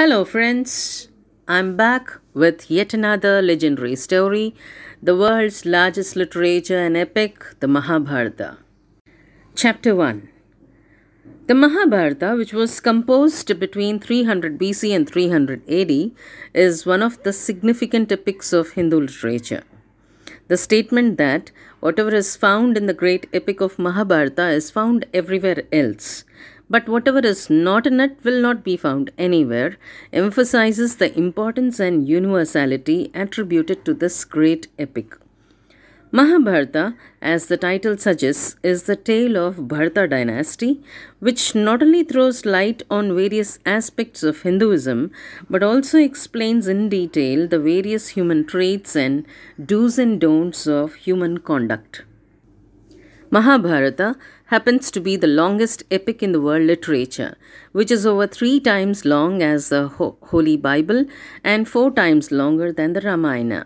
Hello, friends. I'm back with yet another legendary story, the world's largest literature and epic, the Mahabharata. Chapter 1 The Mahabharata, which was composed between 300 BC and 300 AD, is one of the significant epics of Hindu literature. The statement that whatever is found in the great epic of Mahabharata is found everywhere else but whatever is not in it will not be found anywhere, emphasizes the importance and universality attributed to this great epic. Mahabharata, as the title suggests, is the tale of Bharata dynasty, which not only throws light on various aspects of Hinduism, but also explains in detail the various human traits and do's and don'ts of human conduct. Mahabharata happens to be the longest epic in the world literature, which is over three times long as the Ho Holy Bible and four times longer than the Ramayana.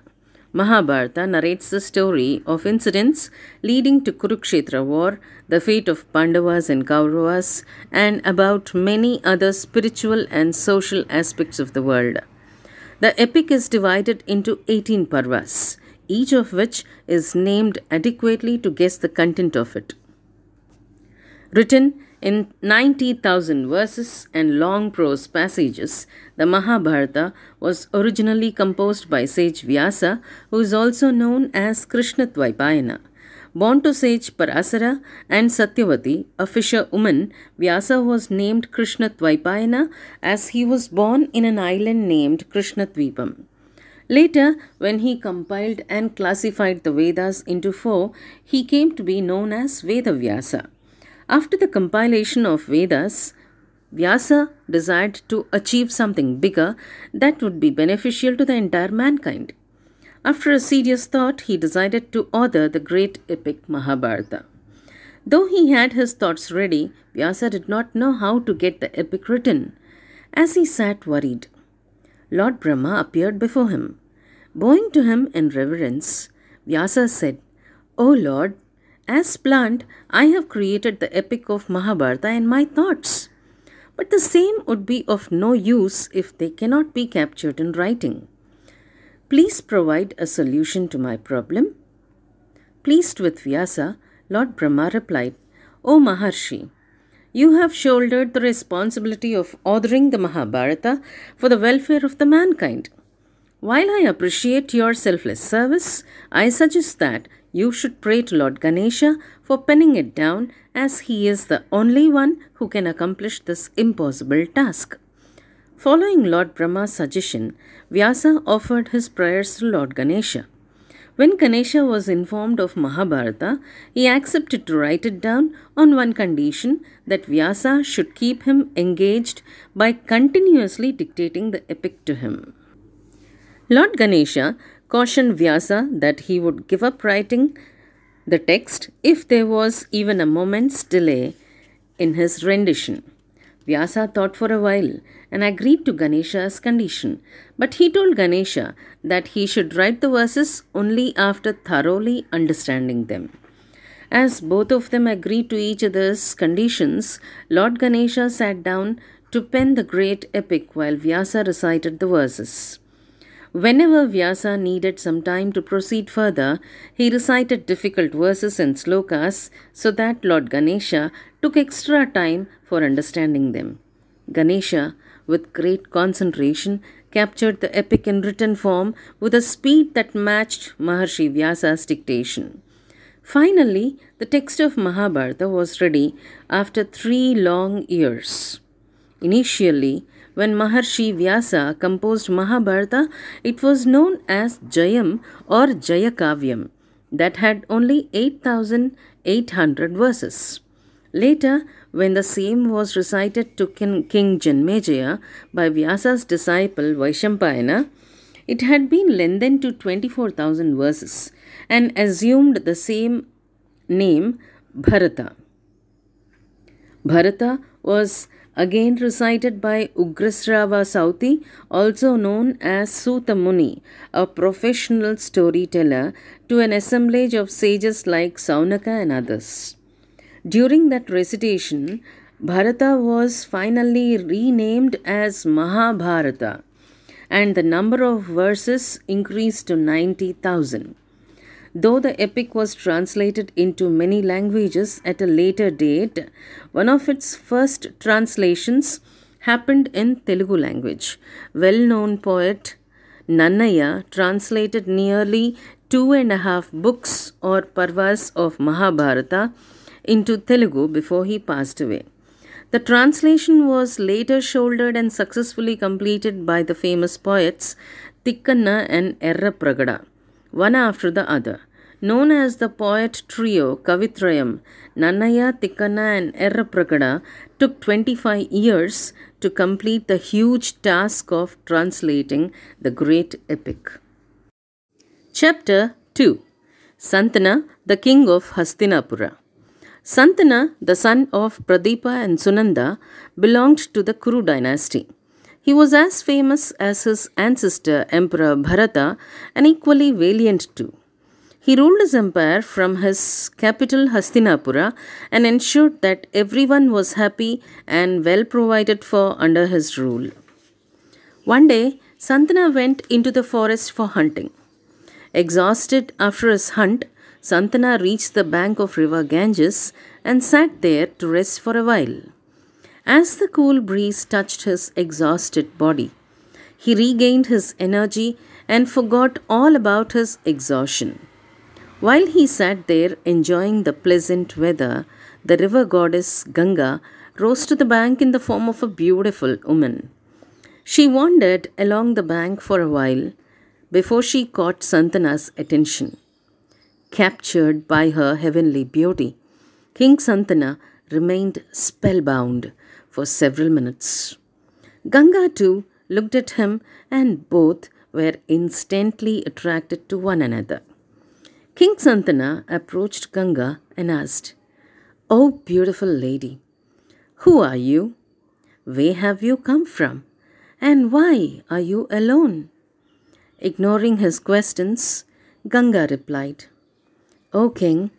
Mahabharata narrates the story of incidents leading to Kurukshetra war, the fate of Pandavas and Kauravas, and about many other spiritual and social aspects of the world. The epic is divided into 18 parvas, each of which is named adequately to guess the content of it. Written in 90,000 verses and long prose passages, the Mahabharata was originally composed by sage Vyasa, who is also known as Krishna Dvaipayana. Born to sage Parasara and Satyavati, a fisherwoman, Vyasa was named Krishna Dvaipayana as he was born in an island named Krishnadvipam. Later, when he compiled and classified the Vedas into four, he came to be known as Vedavyasa. After the compilation of Vedas, Vyasa desired to achieve something bigger that would be beneficial to the entire mankind. After a serious thought, he decided to author the great epic Mahabharata. Though he had his thoughts ready, Vyasa did not know how to get the epic written. As he sat worried, Lord Brahma appeared before him. Bowing to him in reverence, Vyasa said, O Lord, as planned, I have created the epic of Mahabharata in my thoughts. But the same would be of no use if they cannot be captured in writing. Please provide a solution to my problem. Pleased with Vyasa, Lord Brahma replied, O Maharshi, you have shouldered the responsibility of ordering the Mahabharata for the welfare of the mankind. While I appreciate your selfless service, I suggest that you should pray to Lord Ganesha for penning it down as he is the only one who can accomplish this impossible task. Following Lord Brahma's suggestion, Vyasa offered his prayers to Lord Ganesha. When Ganesha was informed of Mahabharata, he accepted to write it down on one condition that Vyasa should keep him engaged by continuously dictating the epic to him. Lord Ganesha cautioned Vyasa that he would give up writing the text if there was even a moment's delay in his rendition. Vyasa thought for a while and agreed to Ganesha's condition, but he told Ganesha that he should write the verses only after thoroughly understanding them. As both of them agreed to each other's conditions, Lord Ganesha sat down to pen the great epic while Vyasa recited the verses. Whenever Vyasa needed some time to proceed further, he recited difficult verses and slokas so that Lord Ganesha took extra time for understanding them. Ganesha, with great concentration, captured the epic in written form with a speed that matched Maharshi Vyasa's dictation. Finally, the text of Mahabharata was ready after three long years. Initially, when Maharshi Vyasa composed Mahabharata, it was known as Jayam or Jayakavyam that had only 8,800 verses. Later, when the same was recited to King, King Janmejaya by Vyasa's disciple Vaishampayana, it had been lengthened to 24,000 verses and assumed the same name Bharata. Bharata was again recited by Ugrasrava Sauti, also known as Sutamuni, a professional storyteller, to an assemblage of sages like Saunaka and others. During that recitation, Bharata was finally renamed as Mahabharata, and the number of verses increased to 90,000. Though the epic was translated into many languages at a later date, one of its first translations happened in Telugu language. Well known poet Nannaya translated nearly two and a half books or parvas of Mahabharata into Telugu before he passed away. The translation was later shouldered and successfully completed by the famous poets Tikkanna and Errapragada one after the other. Known as the poet trio Kavitrayam, Nannaya, Tikkana, and Erraprakada took 25 years to complete the huge task of translating the great epic. Chapter 2 Santana, the king of Hastinapura. Santana, the son of Pradipa and Sunanda, belonged to the Kuru dynasty. He was as famous as his ancestor Emperor Bharata and equally valiant too. He ruled his empire from his capital Hastinapura and ensured that everyone was happy and well provided for under his rule. One day, Santana went into the forest for hunting. Exhausted after his hunt, Santana reached the bank of river Ganges and sat there to rest for a while as the cool breeze touched his exhausted body. He regained his energy and forgot all about his exhaustion. While he sat there enjoying the pleasant weather, the river goddess Ganga rose to the bank in the form of a beautiful woman. She wandered along the bank for a while before she caught Santana's attention. Captured by her heavenly beauty, King Santana remained spellbound for several minutes. Ganga too looked at him and both were instantly attracted to one another. King Santana approached Ganga and asked, Oh, beautiful lady, who are you? Where have you come from? And why are you alone? Ignoring his questions, Ganga replied, O king,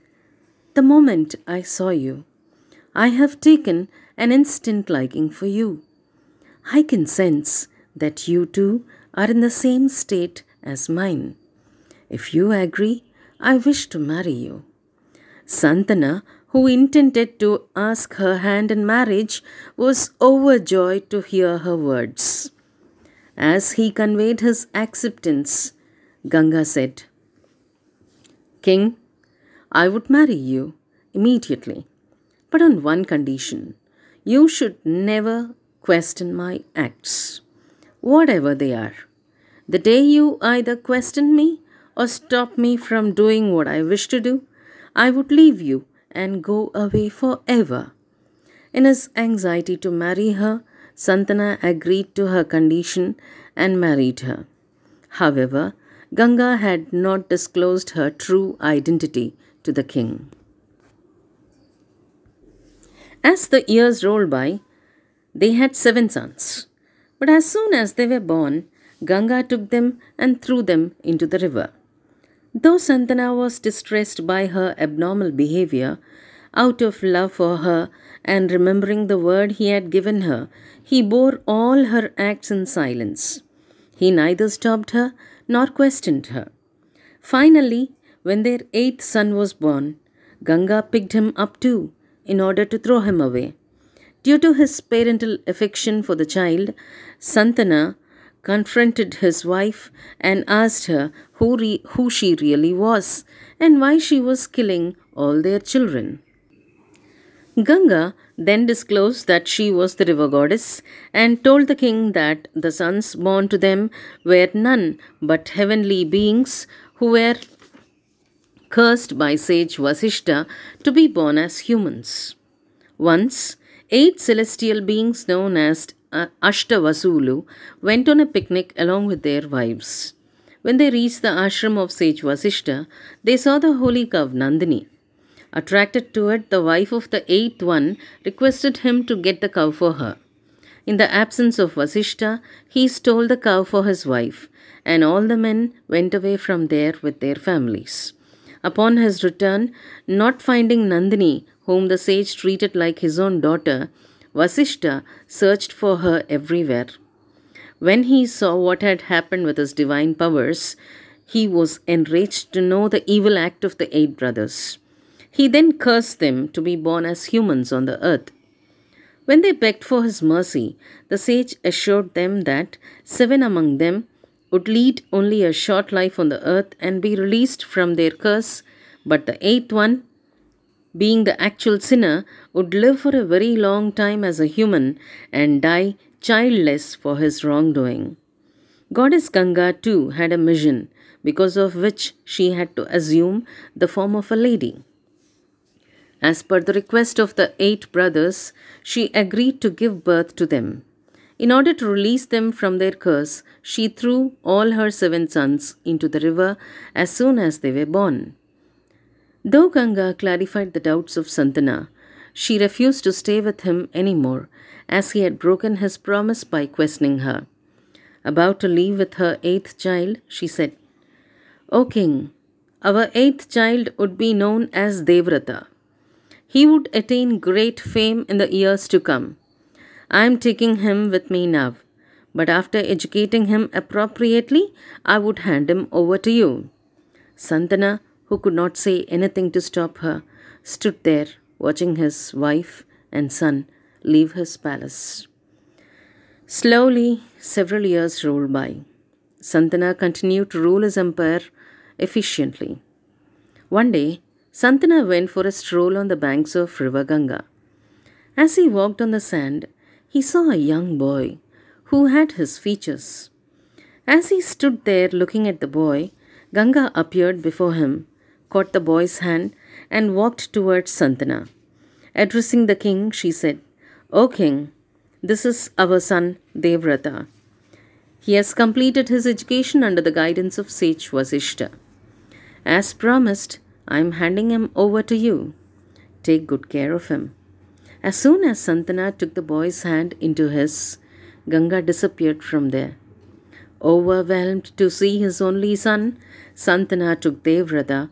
the moment I saw you, I have taken an instant liking for you. I can sense that you too are in the same state as mine. If you agree, I wish to marry you. Santana, who intended to ask her hand in marriage, was overjoyed to hear her words. As he conveyed his acceptance, Ganga said, King, I would marry you immediately, but on one condition you should never question my acts, whatever they are. The day you either question me or stop me from doing what I wish to do, I would leave you and go away forever. In his anxiety to marry her, Santana agreed to her condition and married her. However, Ganga had not disclosed her true identity to the king. As the years rolled by, they had seven sons. But as soon as they were born, Ganga took them and threw them into the river. Though Santana was distressed by her abnormal behavior, out of love for her and remembering the word he had given her, he bore all her acts in silence. He neither stopped her nor questioned her. Finally, when their eighth son was born, Ganga picked him up too in order to throw him away. Due to his parental affection for the child, Santana confronted his wife and asked her who, who she really was and why she was killing all their children. Ganga then disclosed that she was the river goddess and told the king that the sons born to them were none but heavenly beings who were cursed by sage Vasishta to be born as humans. Once, eight celestial beings known as Ashtavasulu went on a picnic along with their wives. When they reached the ashram of sage Vasishta, they saw the holy cow Nandini. Attracted to it, the wife of the eighth one requested him to get the cow for her. In the absence of Vasishta, he stole the cow for his wife, and all the men went away from there with their families. Upon his return, not finding Nandini, whom the sage treated like his own daughter, Vasishta searched for her everywhere. When he saw what had happened with his divine powers, he was enraged to know the evil act of the eight brothers. He then cursed them to be born as humans on the earth. When they begged for his mercy, the sage assured them that seven among them would lead only a short life on the earth and be released from their curse, but the eighth one, being the actual sinner, would live for a very long time as a human and die childless for his wrongdoing. Goddess Ganga too had a mission, because of which she had to assume the form of a lady. As per the request of the eight brothers, she agreed to give birth to them. In order to release them from their curse, she threw all her seven sons into the river as soon as they were born. Though Ganga clarified the doubts of Santana, she refused to stay with him any more, as he had broken his promise by questioning her. About to leave with her eighth child, she said, O king, our eighth child would be known as Devrata. He would attain great fame in the years to come. I am taking him with me now, but after educating him appropriately, I would hand him over to you. Santana, who could not say anything to stop her, stood there watching his wife and son leave his palace. Slowly, several years rolled by. Santana continued to rule his empire efficiently. One day, Santana went for a stroll on the banks of River Ganga. As he walked on the sand, he saw a young boy who had his features. As he stood there looking at the boy, Ganga appeared before him, caught the boy's hand, and walked towards Santana. Addressing the king, she said, O king, this is our son Devrata. He has completed his education under the guidance of sage Vasishta. As promised, I am handing him over to you. Take good care of him. As soon as Santana took the boy's hand into his, Ganga disappeared from there. Overwhelmed to see his only son, Santana took Devrata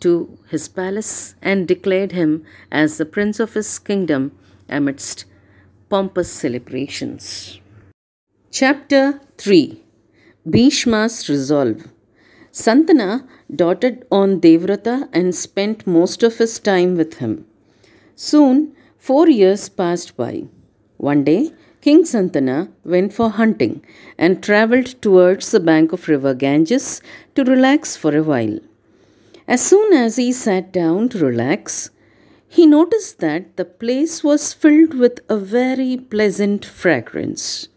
to his palace and declared him as the prince of his kingdom amidst pompous celebrations. Chapter 3 Bhishma's Resolve Santana dotted on Devrata and spent most of his time with him. Soon, Four years passed by. One day, King Santana went for hunting and travelled towards the bank of river Ganges to relax for a while. As soon as he sat down to relax, he noticed that the place was filled with a very pleasant fragrance.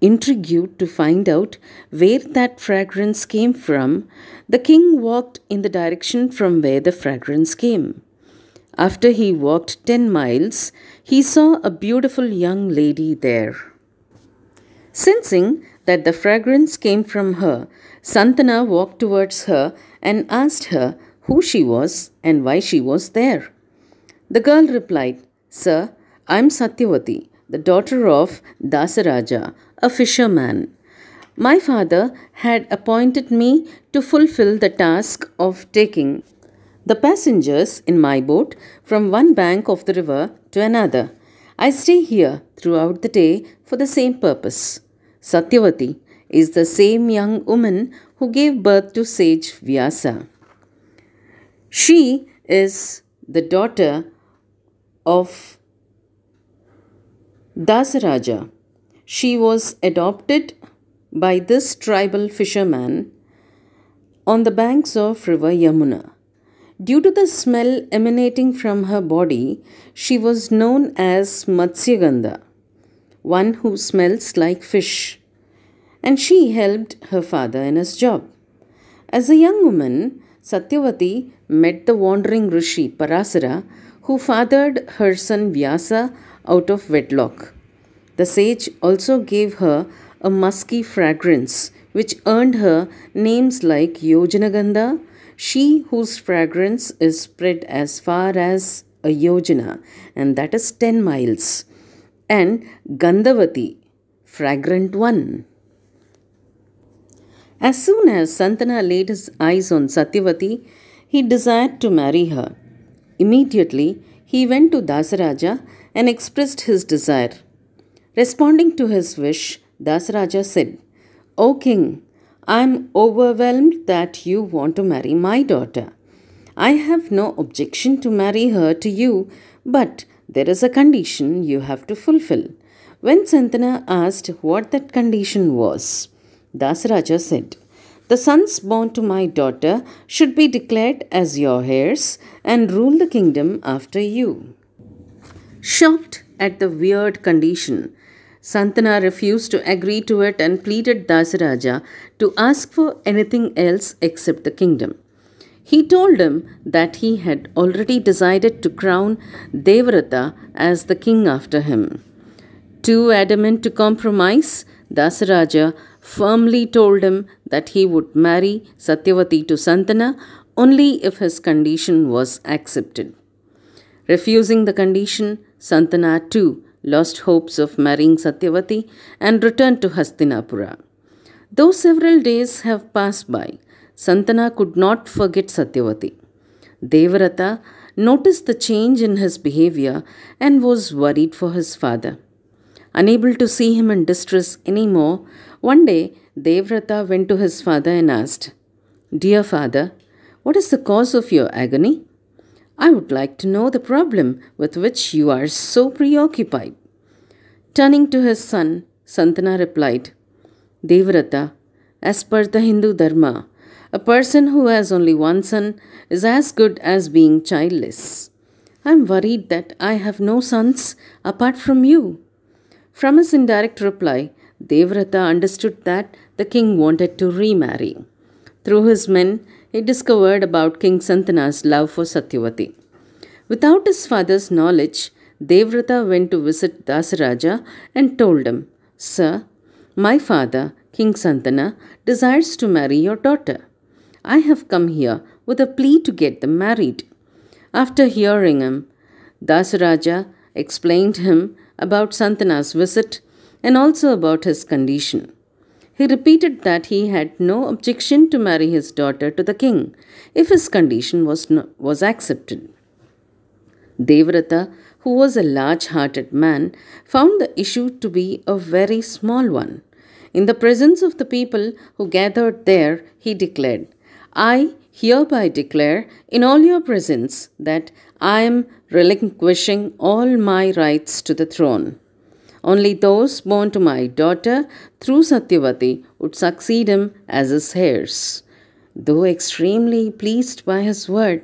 Intrigued to find out where that fragrance came from, the king walked in the direction from where the fragrance came. After he walked 10 miles, he saw a beautiful young lady there. Sensing that the fragrance came from her, Santana walked towards her and asked her who she was and why she was there. The girl replied, Sir, I'm Satyavati, the daughter of Dasaraja, a fisherman. My father had appointed me to fulfill the task of taking the passengers in my boat from one bank of the river to another. I stay here throughout the day for the same purpose. Satyavati is the same young woman who gave birth to sage Vyasa. She is the daughter of Dasaraja. She was adopted by this tribal fisherman on the banks of river Yamuna. Due to the smell emanating from her body, she was known as Matsyagandha, one who smells like fish. And she helped her father in his job. As a young woman, Satyavati met the wandering rishi Parasara, who fathered her son Vyasa out of wedlock. The sage also gave her a musky fragrance, which earned her names like Yojanagandha, she whose fragrance is spread as far as a yojana, and that is 10 miles, and Gandhavati, fragrant one. As soon as Santana laid his eyes on Satyavati, he desired to marry her. Immediately, he went to Dasaraja and expressed his desire. Responding to his wish, Dasaraja said, O king, I'm overwhelmed that you want to marry my daughter. I have no objection to marry her to you, but there is a condition you have to fulfill. When Santana asked what that condition was, Dasaraja said, The sons born to my daughter should be declared as your heirs and rule the kingdom after you. Shocked at the weird condition, Santana refused to agree to it and pleaded Dasaraja to ask for anything else except the kingdom. He told him that he had already decided to crown Devrata as the king after him. Too adamant to compromise, Dasaraja firmly told him that he would marry Satyavati to Santana only if his condition was accepted. Refusing the condition, Santana too lost hopes of marrying Satyavati and returned to Hastinapura. Though several days have passed by, Santana could not forget Satyavati. Devarata noticed the change in his behavior and was worried for his father. Unable to see him in distress any more, one day Devrata went to his father and asked, Dear father, what is the cause of your agony? I would like to know the problem with which you are so preoccupied. Turning to his son, Santana replied, Devrata, as per the Hindu Dharma, a person who has only one son is as good as being childless. I am worried that I have no sons apart from you. From his indirect reply, Devrata understood that the king wanted to remarry. Through his men, he discovered about King Santana's love for Satyavati. Without his father's knowledge, Devrata went to visit Dasaraja and told him, Sir, my father, King Santana, desires to marry your daughter. I have come here with a plea to get them married. After hearing him, Dasaraja explained him about Santana's visit and also about his condition. He repeated that he had no objection to marry his daughter to the king if his condition was, no, was accepted. Devrata, who was a large hearted man, found the issue to be a very small one. In the presence of the people who gathered there, he declared, I hereby declare in all your presence that I am relinquishing all my rights to the throne. Only those born to my daughter through Satyavati would succeed him as his heirs. Though extremely pleased by his word,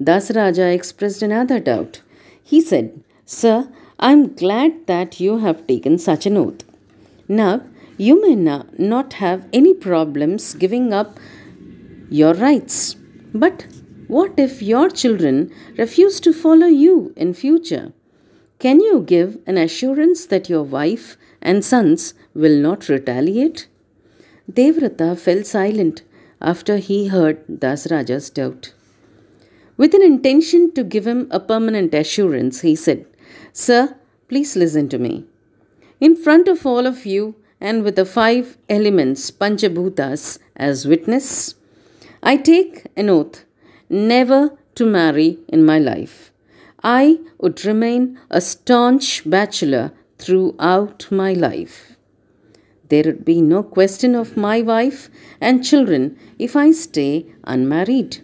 Dasaraja expressed another doubt. He said, Sir, I am glad that you have taken such an oath. Now, you may not have any problems giving up your rights. But what if your children refuse to follow you in future? Can you give an assurance that your wife and sons will not retaliate? Devrata fell silent after he heard Dasraja's doubt. With an intention to give him a permanent assurance, he said, Sir, please listen to me. In front of all of you, and with the five elements, Panchabhutas, as witness, I take an oath never to marry in my life. I would remain a staunch bachelor throughout my life. There would be no question of my wife and children if I stay unmarried.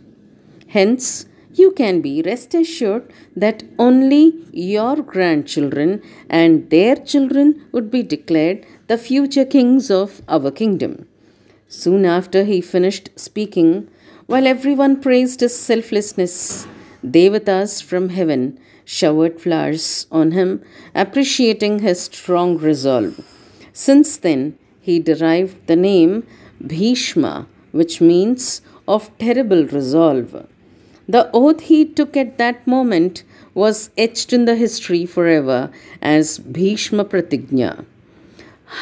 Hence, you can be rest assured that only your grandchildren and their children would be declared the future kings of our kingdom. Soon after he finished speaking, while everyone praised his selflessness, Devatas from heaven showered flowers on him, appreciating his strong resolve. Since then, he derived the name Bhishma, which means of terrible resolve. The oath he took at that moment was etched in the history forever as Bhishma Pratigya.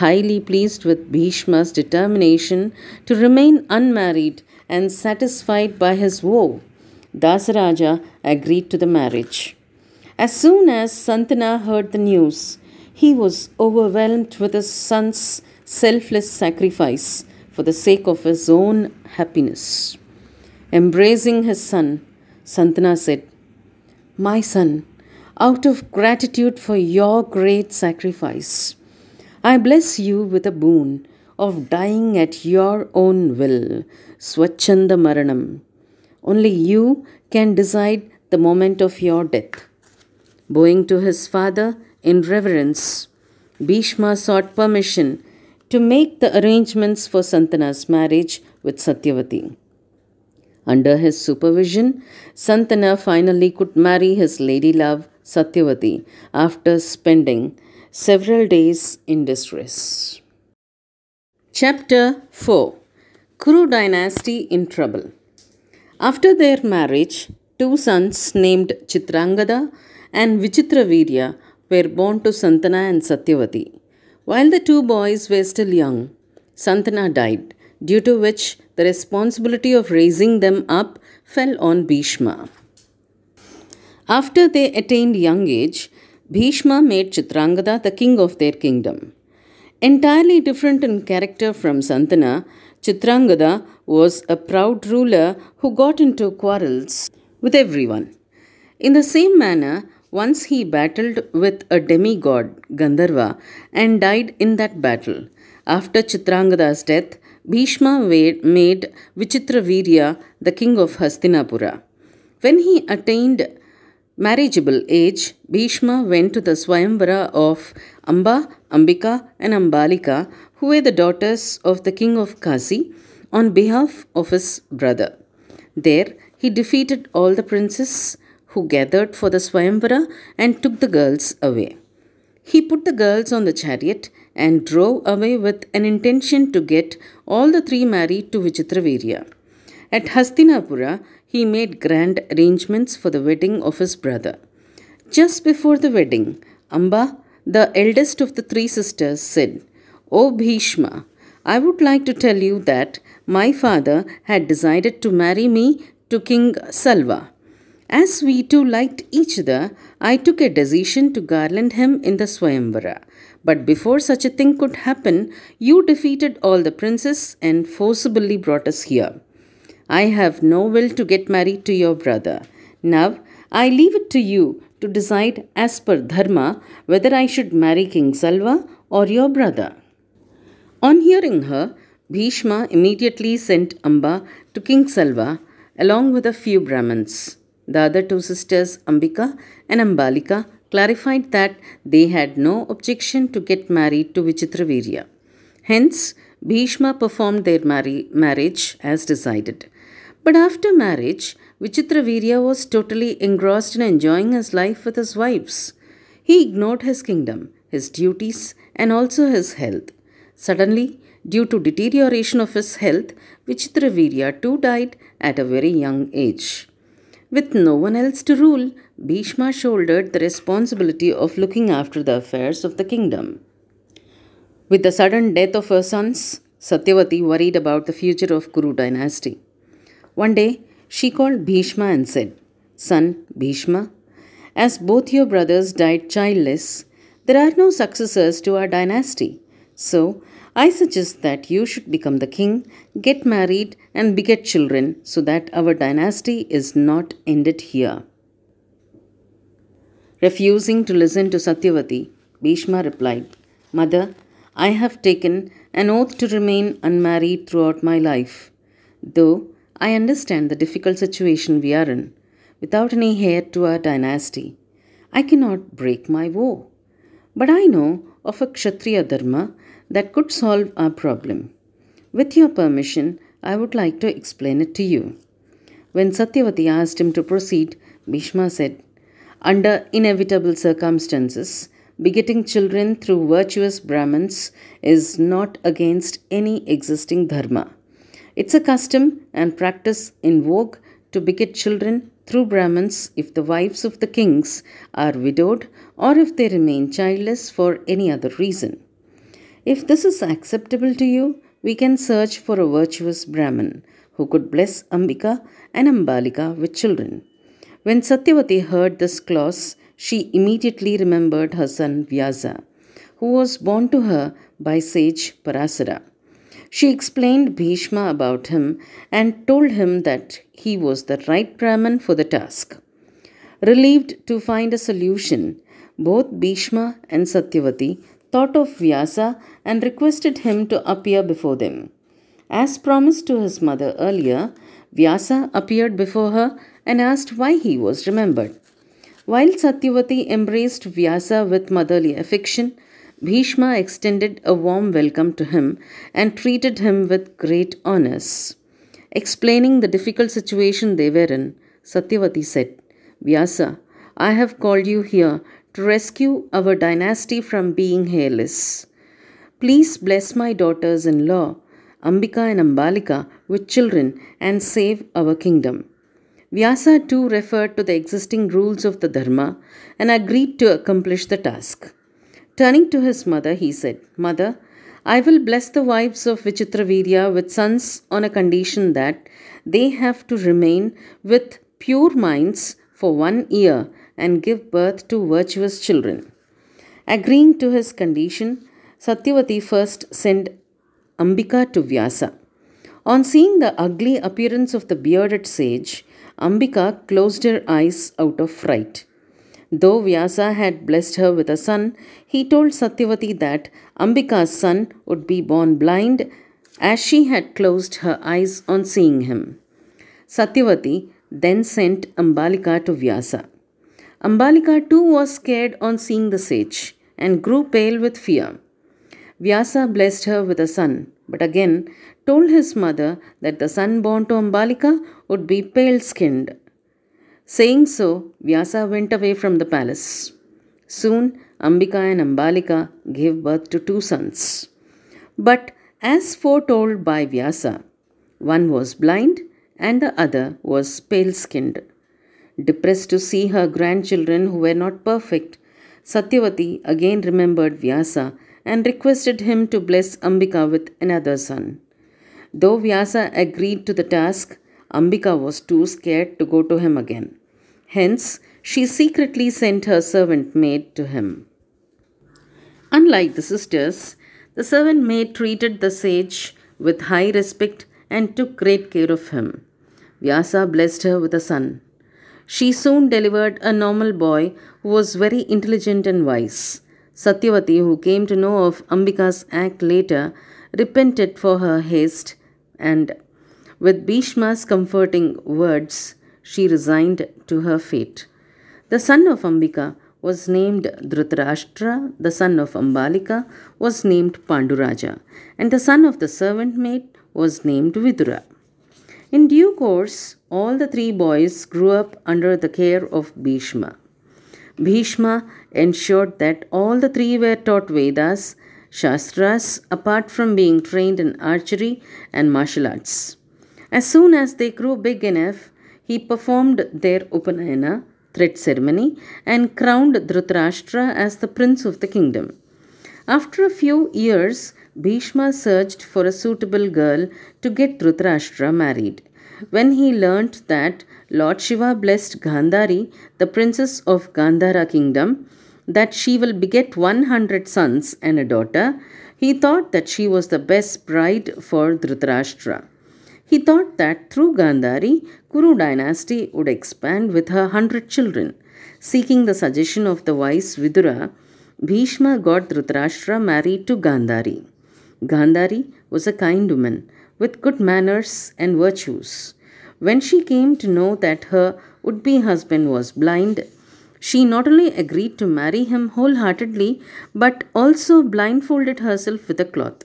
Highly pleased with Bhishma's determination to remain unmarried and satisfied by his vow, Dasaraja agreed to the marriage. As soon as Santana heard the news, he was overwhelmed with his son's selfless sacrifice for the sake of his own happiness. Embracing his son, Santana said, My son, out of gratitude for your great sacrifice, I bless you with a boon of dying at your own will, Swachanda Maranam, only you can decide the moment of your death. Bowing to his father in reverence, Bhishma sought permission to make the arrangements for Santana's marriage with Satyavati. Under his supervision, Santana finally could marry his lady love Satyavati after spending several days in distress. Chapter 4 Kuru Dynasty in Trouble after their marriage, two sons named Chitrangada and Vichitravirya were born to Santana and Satyavati. While the two boys were still young, Santana died, due to which the responsibility of raising them up fell on Bhishma. After they attained young age, Bhishma made Chitrangada the king of their kingdom. Entirely different in character from Santana, Chitrangada was a proud ruler who got into quarrels with everyone. In the same manner, once he battled with a demigod, Gandharva, and died in that battle. After Chitrangada's death, Bhishma made Vichitravirya the king of Hastinapura. When he attained marriageable age, Bhishma went to the Swayamvara of Amba, Ambika, and Ambalika, who were the daughters of the king of Kazi on behalf of his brother. There he defeated all the princes who gathered for the Swayamvara and took the girls away. He put the girls on the chariot and drove away with an intention to get all the three married to Vichitravirya. At Hastinapura, he made grand arrangements for the wedding of his brother. Just before the wedding, Amba, the eldest of the three sisters, said, O Bhishma, I would like to tell you that my father had decided to marry me to King Salva. As we two liked each other, I took a decision to garland him in the Swayamvara. But before such a thing could happen, you defeated all the princes and forcibly brought us here. I have no will to get married to your brother. Now, I leave it to you to decide as per dharma whether I should marry King Salva or your brother. On hearing her, Bhishma immediately sent Amba to King Salva along with a few Brahmins. The other two sisters, Ambika and Ambalika, clarified that they had no objection to get married to Vichitravirya. Hence, Bhishma performed their marriage as decided. But after marriage, Vichitravirya was totally engrossed in enjoying his life with his wives. He ignored his kingdom, his duties, and also his health. Suddenly, due to deterioration of his health, Vichitravirya too died at a very young age. With no one else to rule, Bhishma shouldered the responsibility of looking after the affairs of the kingdom. With the sudden death of her sons, Satyavati worried about the future of Kuru dynasty. One day, she called Bhishma and said, Son Bhishma, as both your brothers died childless, there are no successors to our dynasty. So, I suggest that you should become the king, get married, and beget children so that our dynasty is not ended here. Refusing to listen to Satyavati, Bhishma replied, Mother, I have taken an oath to remain unmarried throughout my life, though I understand the difficult situation we are in, without any heir to our dynasty. I cannot break my vow. But I know of a Kshatriya Dharma that could solve our problem. With your permission, I would like to explain it to you. When Satyavati asked him to proceed, Bhishma said, Under inevitable circumstances, begetting children through virtuous Brahmins is not against any existing dharma. It's a custom and practice in vogue to beget children through Brahmins if the wives of the kings are widowed or if they remain childless for any other reason. If this is acceptable to you, we can search for a virtuous Brahmin who could bless Ambika and Ambalika with children. When Satyavati heard this clause, she immediately remembered her son Vyasa, who was born to her by sage Parasara. She explained Bhishma about him and told him that he was the right Brahmin for the task. Relieved to find a solution, both Bhishma and Satyavati thought of Vyasa and requested him to appear before them. As promised to his mother earlier, Vyasa appeared before her and asked why he was remembered. While Satyavati embraced Vyasa with motherly affection, Bhishma extended a warm welcome to him and treated him with great honors. Explaining the difficult situation they were in, Satyavati said, Vyasa, I have called you here to rescue our dynasty from being hairless. Please bless my daughters in law, Ambika and Ambalika, with children and save our kingdom. Vyasa too referred to the existing rules of the Dharma and agreed to accomplish the task. Turning to his mother, he said, Mother, I will bless the wives of Vichitravirya with sons on a condition that they have to remain with pure minds for one year and give birth to virtuous children. Agreeing to his condition, Satyavati first sent Ambika to Vyasa. On seeing the ugly appearance of the bearded sage, Ambika closed her eyes out of fright. Though Vyasa had blessed her with a son, he told Satyavati that Ambika's son would be born blind as she had closed her eyes on seeing him. Satyavati then sent Ambalika to Vyasa. Ambalika too was scared on seeing the sage and grew pale with fear. Vyasa blessed her with a son, but again told his mother that the son born to Ambalika would be pale skinned. Saying so, Vyasa went away from the palace. Soon, Ambika and Ambalika gave birth to two sons. But as foretold by Vyasa, one was blind and the other was pale skinned. Depressed to see her grandchildren who were not perfect, Satyavati again remembered Vyasa and requested him to bless Ambika with another son. Though Vyasa agreed to the task, Ambika was too scared to go to him again. Hence, she secretly sent her servant maid to him. Unlike the sisters, the servant maid treated the sage with high respect and took great care of him. Vyasa blessed her with a son. She soon delivered a normal boy who was very intelligent and wise. Satyavati, who came to know of Ambika's act later, repented for her haste and, with Bhishma's comforting words, she resigned to her fate. The son of Ambika was named Dhritarashtra, the son of Ambalika was named Panduraja, and the son of the servant maid was named Vidura. In due course, all the three boys grew up under the care of Bhishma. Bhishma ensured that all the three were taught Vedas, Shastras, apart from being trained in archery and martial arts. As soon as they grew big enough, he performed their Upanayana, threat ceremony, and crowned Dhritarashtra as the prince of the kingdom. After a few years, Bhishma searched for a suitable girl to get Dhritarashtra married. When he learnt that Lord Shiva blessed Gandhari, the princess of Gandhara kingdom, that she will beget 100 sons and a daughter. He thought that she was the best bride for Dhritarashtra. He thought that through Gandhari, Kuru dynasty would expand with her 100 children. Seeking the suggestion of the wise Vidura, Bhishma got Dhritarashtra married to Gandhari. Gandhari was a kind woman with good manners and virtues. When she came to know that her would be husband was blind, she not only agreed to marry him wholeheartedly but also blindfolded herself with a cloth,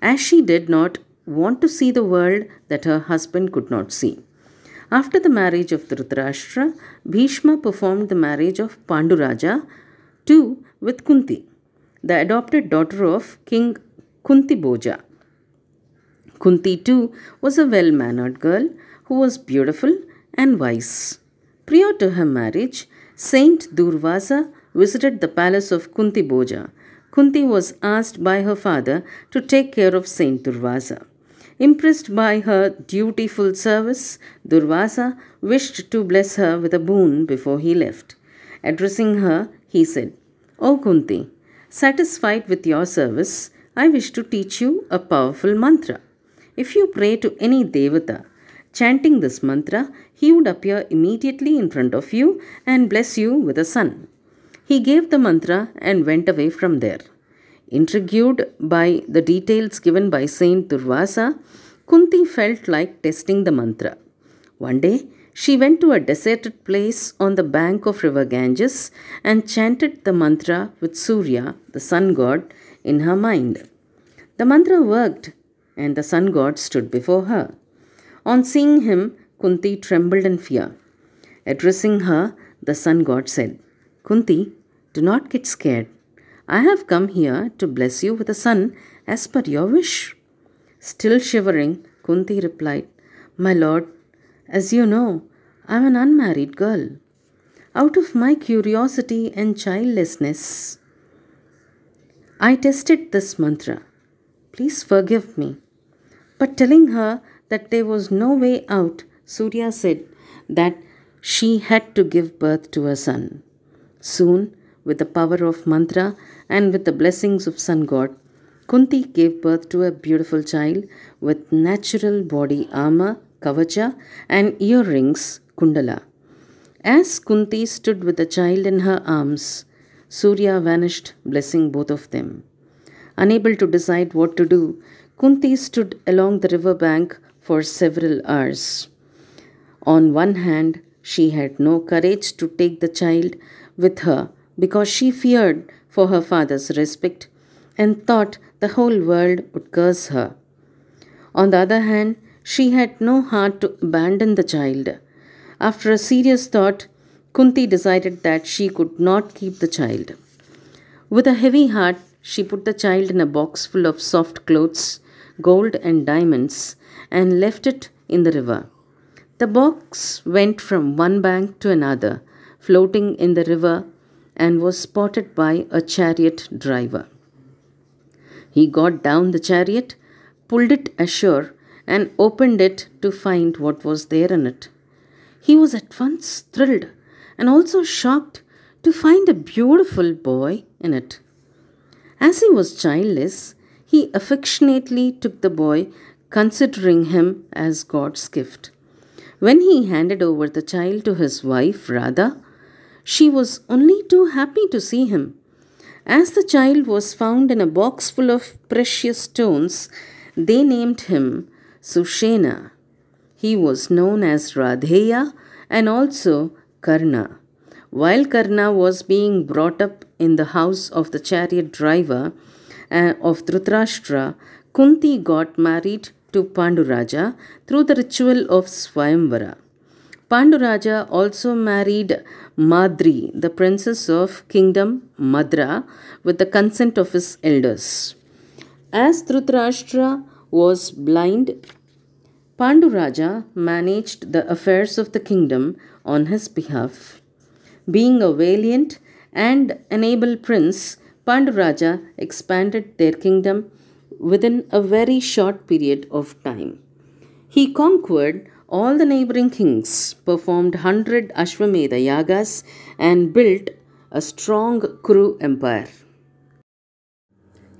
as she did not want to see the world that her husband could not see. After the marriage of Dhritarashtra, Bhishma performed the marriage of Panduraja too with Kunti, the adopted daughter of King Kunti Boja. Kunti too was a well mannered girl who was beautiful and wise. Prior to her marriage, Saint Durvasa visited the palace of Kunti Boja. Kunti was asked by her father to take care of Saint Durvasa. Impressed by her dutiful service, Durvasa wished to bless her with a boon before he left. Addressing her, he said, O Kunti, satisfied with your service, I wish to teach you a powerful mantra. If you pray to any devata, Chanting this mantra, he would appear immediately in front of you and bless you with a son. He gave the mantra and went away from there. Intrigued by the details given by Saint Durvasa, Kunti felt like testing the mantra. One day, she went to a deserted place on the bank of river Ganges and chanted the mantra with Surya, the sun god, in her mind. The mantra worked and the sun god stood before her. On seeing him, Kunti trembled in fear. Addressing her, the sun god said, Kunti, do not get scared. I have come here to bless you with a son as per your wish. Still shivering, Kunti replied, My lord, as you know, I am an unmarried girl. Out of my curiosity and childlessness, I tested this mantra. Please forgive me. But telling her that there was no way out, Surya said that she had to give birth to a son. Soon, with the power of mantra and with the blessings of sun god, Kunti gave birth to a beautiful child with natural body armor, kavacha, and earrings, kundala. As Kunti stood with the child in her arms, Surya vanished, blessing both of them. Unable to decide what to do, Kunti stood along the river bank for several hours. On one hand, she had no courage to take the child with her because she feared for her father's respect and thought the whole world would curse her. On the other hand, she had no heart to abandon the child. After a serious thought, Kunti decided that she could not keep the child. With a heavy heart, she put the child in a box full of soft clothes, gold, and diamonds, and left it in the river. The box went from one bank to another, floating in the river, and was spotted by a chariot driver. He got down the chariot, pulled it ashore, and opened it to find what was there in it. He was at once thrilled and also shocked to find a beautiful boy in it. As he was childless, he affectionately took the boy considering him as God's gift. When he handed over the child to his wife, Radha, she was only too happy to see him. As the child was found in a box full of precious stones, they named him Sushena. He was known as Radheya and also Karna. While Karna was being brought up in the house of the chariot driver uh, of Dhritarashtra, Kunti got married to Panduraja through the ritual of Swayamvara. Panduraja also married Madri, the princess of kingdom Madra, with the consent of his elders. As Dhritarashtra was blind, Panduraja managed the affairs of the kingdom on his behalf. Being a valiant and an able prince, Panduraja expanded their kingdom within a very short period of time. He conquered all the neighboring kings, performed 100 Ashwamedha Yagas, and built a strong Kuru empire.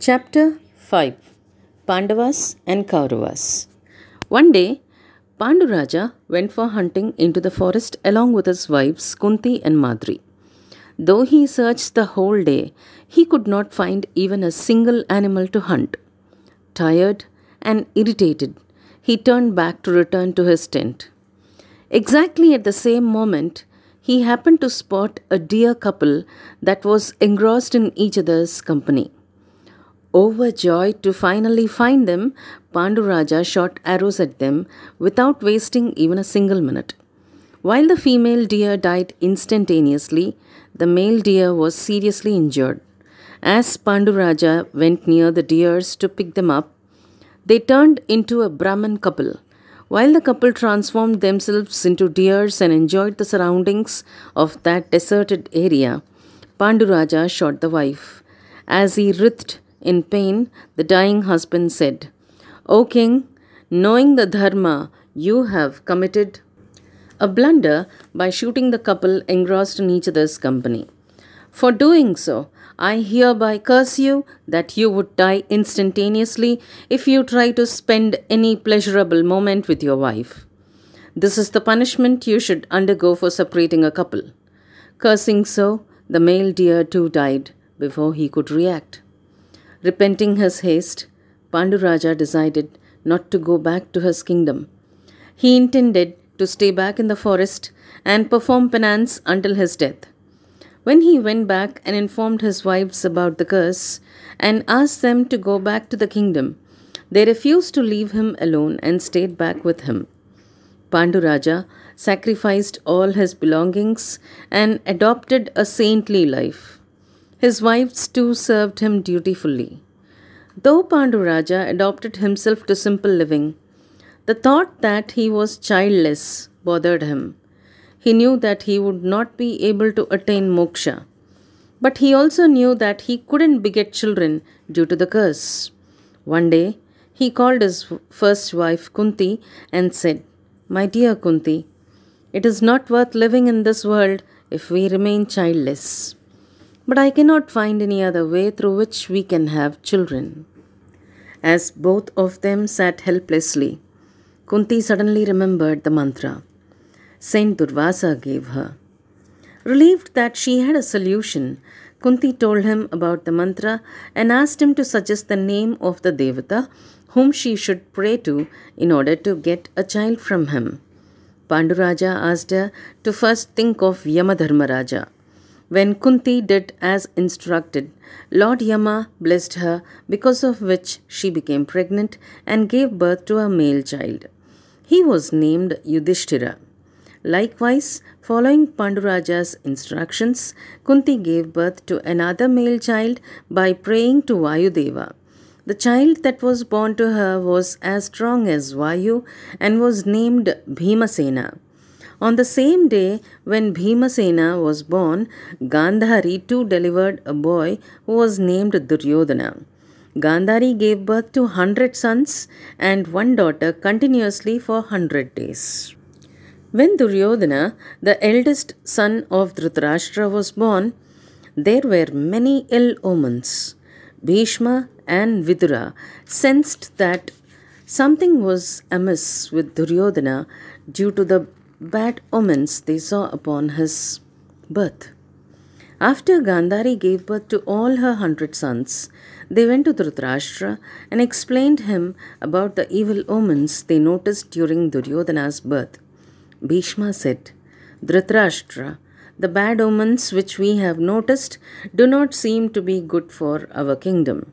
Chapter 5 Pandavas and Kauravas One day, Panduraja went for hunting into the forest along with his wives Kunti and Madri. Though he searched the whole day, he could not find even a single animal to hunt tired, and irritated, he turned back to return to his tent. Exactly at the same moment, he happened to spot a dear couple that was engrossed in each other's company. Overjoyed to finally find them, Panduraja shot arrows at them without wasting even a single minute. While the female deer died instantaneously, the male deer was seriously injured. As Panduraja went near the deers to pick them up, they turned into a Brahman couple. While the couple transformed themselves into deers and enjoyed the surroundings of that deserted area, Panduraja shot the wife. As he writhed in pain, the dying husband said, O king, knowing the dharma, you have committed a blunder by shooting the couple engrossed in each other's company. For doing so, I hereby curse you that you would die instantaneously if you try to spend any pleasurable moment with your wife. This is the punishment you should undergo for separating a couple. Cursing so, the male deer too died before he could react. Repenting his haste, Panduraja decided not to go back to his kingdom. He intended to stay back in the forest and perform penance until his death. When he went back and informed his wives about the curse and asked them to go back to the kingdom, they refused to leave him alone and stayed back with him. Panduraja sacrificed all his belongings and adopted a saintly life. His wives too served him dutifully. Though Panduraja adopted himself to simple living, the thought that he was childless bothered him. He knew that he would not be able to attain moksha. But he also knew that he couldn't beget children due to the curse. One day, he called his first wife Kunti and said, My dear Kunti, it is not worth living in this world if we remain childless. But I cannot find any other way through which we can have children. As both of them sat helplessly, Kunti suddenly remembered the mantra Saint Durvasa gave her. Relieved that she had a solution, Kunti told him about the mantra and asked him to suggest the name of the Devata whom she should pray to in order to get a child from him. Panduraja asked her to first think of Yamadharmaraja. When Kunti did as instructed, Lord Yama blessed her, because of which she became pregnant and gave birth to a male child. He was named Yudhishthira. Likewise, following Panduraja's instructions, Kunti gave birth to another male child by praying to Vayudeva. The child that was born to her was as strong as Vayu and was named Bhimasena. On the same day when Bhimasena was born, Gandhari too delivered a boy who was named Duryodhana. Gandhari gave birth to 100 sons and one daughter continuously for 100 days. When Duryodhana, the eldest son of Dhritarashtra, was born, there were many ill omens. Bhishma and Vidura sensed that something was amiss with Duryodhana due to the bad omens they saw upon his birth. After Gandhari gave birth to all her hundred sons, they went to Dhritarashtra and explained him about the evil omens they noticed during Duryodhana's birth. Bhishma said, Dhritarashtra, the bad omens which we have noticed do not seem to be good for our kingdom.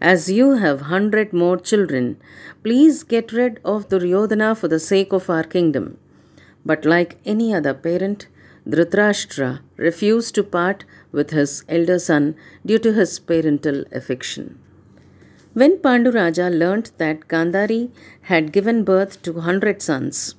As you have hundred more children, please get rid of Duryodhana for the sake of our kingdom. But like any other parent, Dhritarashtra refused to part with his elder son due to his parental affection. When Panduraja learnt that Gandhari had given birth to hundred sons,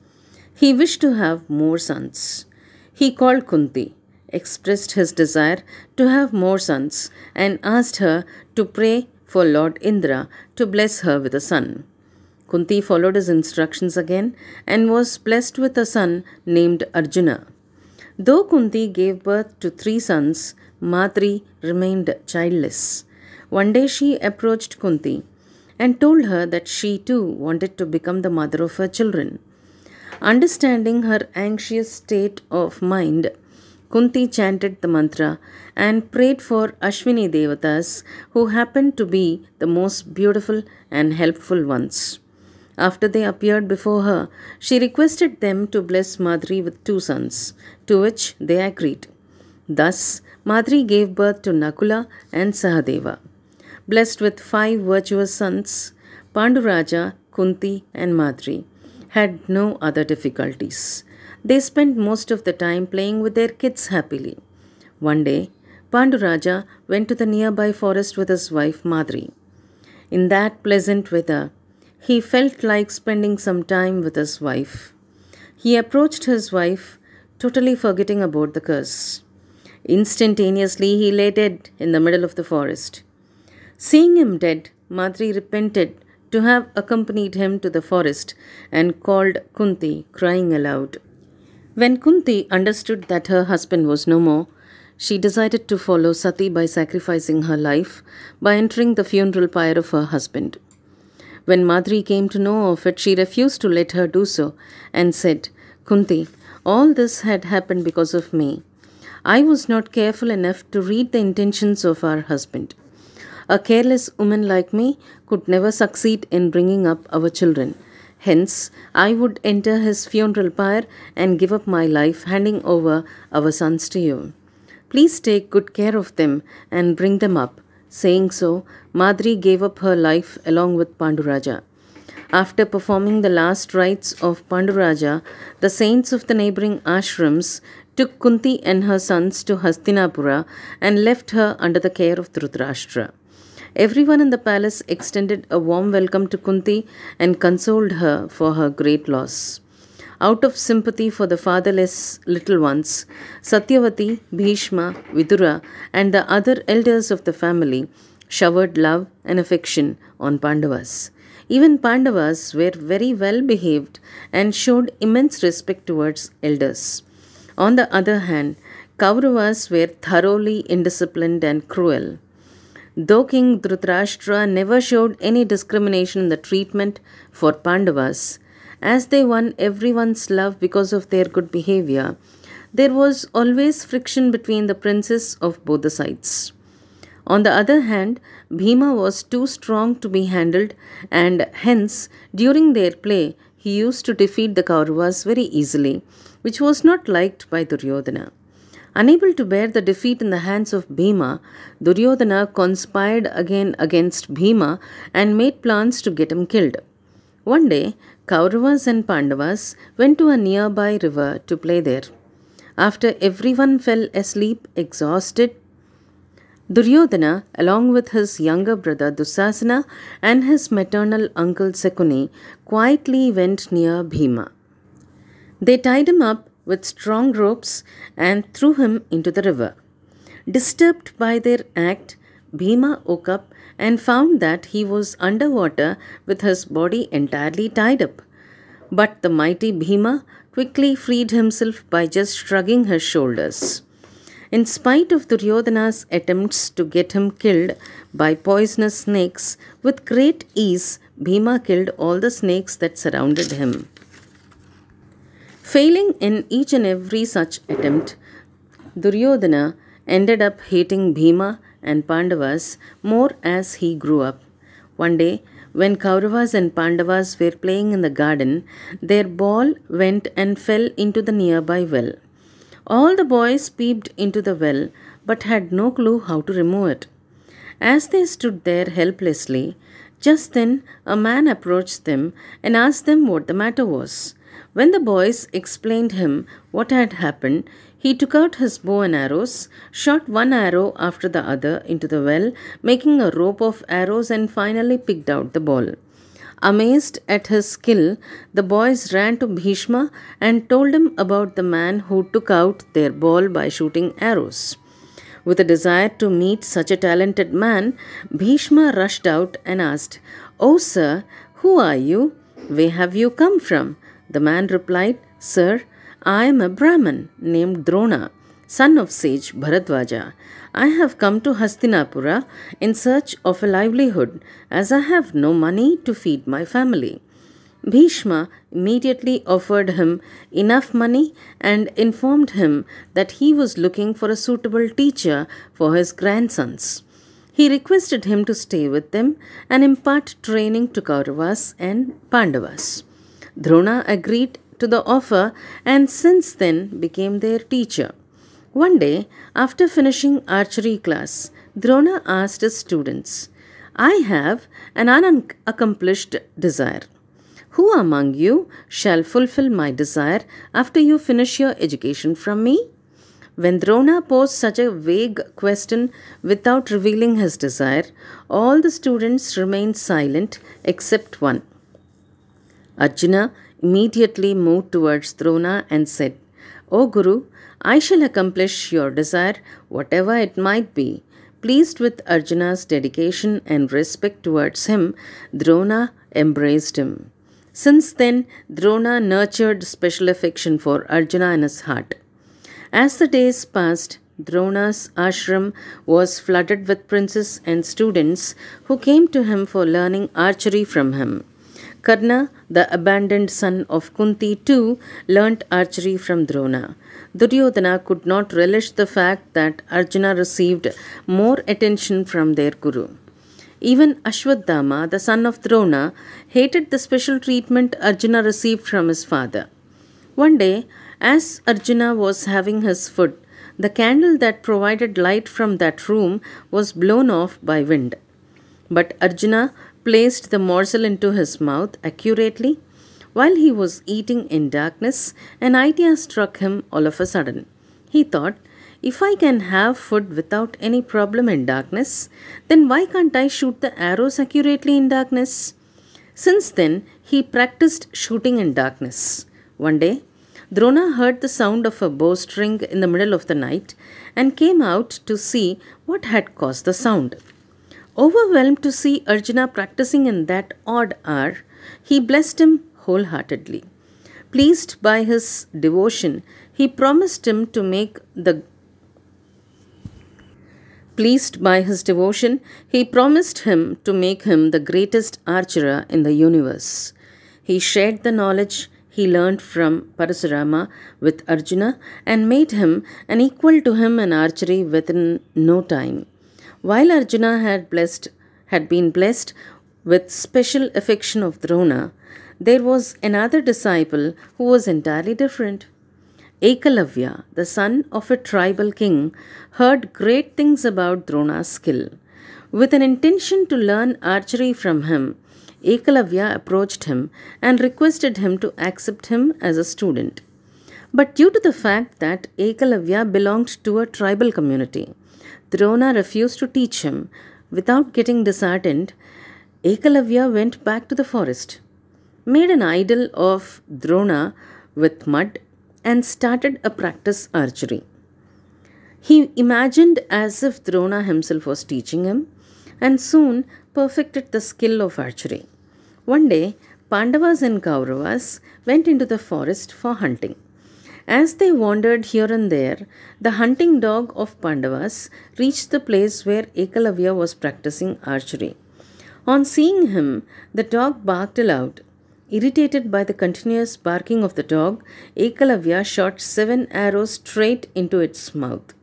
he wished to have more sons. He called Kunti, expressed his desire to have more sons, and asked her to pray for Lord Indra to bless her with a son. Kunti followed his instructions again and was blessed with a son named Arjuna. Though Kunti gave birth to three sons, Matri remained childless. One day she approached Kunti and told her that she too wanted to become the mother of her children. Understanding her anxious state of mind, Kunti chanted the mantra and prayed for Ashwini Devatas, who happened to be the most beautiful and helpful ones. After they appeared before her, she requested them to bless Madri with two sons, to which they agreed. Thus, Madri gave birth to Nakula and Sahadeva. Blessed with five virtuous sons, Panduraja, Kunti, and Madri had no other difficulties. They spent most of the time playing with their kids happily. One day, Panduraja went to the nearby forest with his wife Madri. In that pleasant weather, he felt like spending some time with his wife. He approached his wife, totally forgetting about the curse. Instantaneously, he lay dead in the middle of the forest. Seeing him dead, Madri repented to have accompanied him to the forest and called Kunti, crying aloud. When Kunti understood that her husband was no more, she decided to follow Sati by sacrificing her life by entering the funeral pyre of her husband. When Madri came to know of it, she refused to let her do so and said, Kunti, all this had happened because of me. I was not careful enough to read the intentions of our husband. A careless woman like me could never succeed in bringing up our children. Hence, I would enter his funeral pyre and give up my life, handing over our sons to you. Please take good care of them and bring them up. Saying so, Madri gave up her life along with Panduraja. After performing the last rites of Panduraja, the saints of the neighboring ashrams took Kunti and her sons to Hastinapura and left her under the care of Dhritarashtra. Everyone in the palace extended a warm welcome to Kunti and consoled her for her great loss. Out of sympathy for the fatherless little ones, Satyavati, Bhishma, Vidura, and the other elders of the family showered love and affection on Pandavas. Even Pandavas were very well behaved and showed immense respect towards elders. On the other hand, Kauravas were thoroughly indisciplined and cruel. Though King Dhritarashtra never showed any discrimination in the treatment for Pandavas, as they won everyone's love because of their good behavior, there was always friction between the princes of both the sides. On the other hand, Bhima was too strong to be handled, and hence, during their play, he used to defeat the Kauravas very easily, which was not liked by Duryodhana. Unable to bear the defeat in the hands of Bhima, Duryodhana conspired again against Bhima and made plans to get him killed. One day, Kauravas and Pandavas went to a nearby river to play there. After everyone fell asleep exhausted, Duryodhana, along with his younger brother Dusasana and his maternal uncle Sekuni, quietly went near Bhima. They tied him up with strong ropes and threw him into the river. Disturbed by their act, Bhima woke up and found that he was underwater with his body entirely tied up. But the mighty Bhima quickly freed himself by just shrugging his shoulders. In spite of Duryodhana's attempts to get him killed by poisonous snakes, with great ease Bhima killed all the snakes that surrounded him. Failing in each and every such attempt, Duryodhana ended up hating Bhima and Pandavas more as he grew up. One day, when Kauravas and Pandavas were playing in the garden, their ball went and fell into the nearby well. All the boys peeped into the well but had no clue how to remove it. As they stood there helplessly, just then a man approached them and asked them what the matter was. When the boys explained him what had happened, he took out his bow and arrows, shot one arrow after the other into the well, making a rope of arrows, and finally picked out the ball. Amazed at his skill, the boys ran to Bhishma and told him about the man who took out their ball by shooting arrows. With a desire to meet such a talented man, Bhishma rushed out and asked, Oh, sir, who are you? Where have you come from? The man replied, Sir, I am a Brahmin named Drona, son of sage Bharadwaja. I have come to Hastinapura in search of a livelihood as I have no money to feed my family. Bhishma immediately offered him enough money and informed him that he was looking for a suitable teacher for his grandsons. He requested him to stay with them and impart training to Kauravas and Pandavas. Drona agreed to the offer and since then became their teacher. One day, after finishing archery class, Drona asked his students, I have an unaccomplished desire. Who among you shall fulfill my desire after you finish your education from me? When Drona posed such a vague question without revealing his desire, all the students remained silent except one. Arjuna immediately moved towards Drona and said, O oh, Guru, I shall accomplish your desire, whatever it might be. Pleased with Arjuna's dedication and respect towards him, Drona embraced him. Since then, Drona nurtured special affection for Arjuna in his heart. As the days passed, Drona's ashram was flooded with princes and students who came to him for learning archery from him. Karna, the abandoned son of Kunti, too, learnt archery from Drona. Duryodhana could not relish the fact that Arjuna received more attention from their guru. Even Ashwadhama, the son of Drona, hated the special treatment Arjuna received from his father. One day, as Arjuna was having his food, the candle that provided light from that room was blown off by wind. But Arjuna placed the morsel into his mouth accurately while he was eating in darkness, an idea struck him all of a sudden. He thought, if I can have food without any problem in darkness, then why can't I shoot the arrows accurately in darkness? Since then, he practiced shooting in darkness. One day, Drona heard the sound of a bowstring in the middle of the night and came out to see what had caused the sound. Overwhelmed to see Arjuna practicing in that odd hour, he blessed him wholeheartedly. Pleased by his devotion, he promised him to make the Pleased by his devotion, he promised him to make him the greatest archer in the universe. He shared the knowledge he learned from Parasurama with Arjuna and made him an equal to him in archery within no time. While Arjuna had blessed had been blessed with special affection of Drona, there was another disciple who was entirely different. Ekalavya, the son of a tribal king, heard great things about Drona's skill. With an intention to learn archery from him, Ekalavya approached him and requested him to accept him as a student. But due to the fact that Ekalavya belonged to a tribal community, Drona refused to teach him. Without getting disheartened, Ekalavya went back to the forest, made an idol of Drona with mud, and started a practice archery. He imagined as if Drona himself was teaching him and soon perfected the skill of archery. One day, Pandavas and Kauravas went into the forest for hunting. As they wandered here and there, the hunting dog of Pandavas reached the place where Ekalavya was practicing archery. On seeing him, the dog barked aloud. Irritated by the continuous barking of the dog, Ekalavya shot seven arrows straight into its mouth.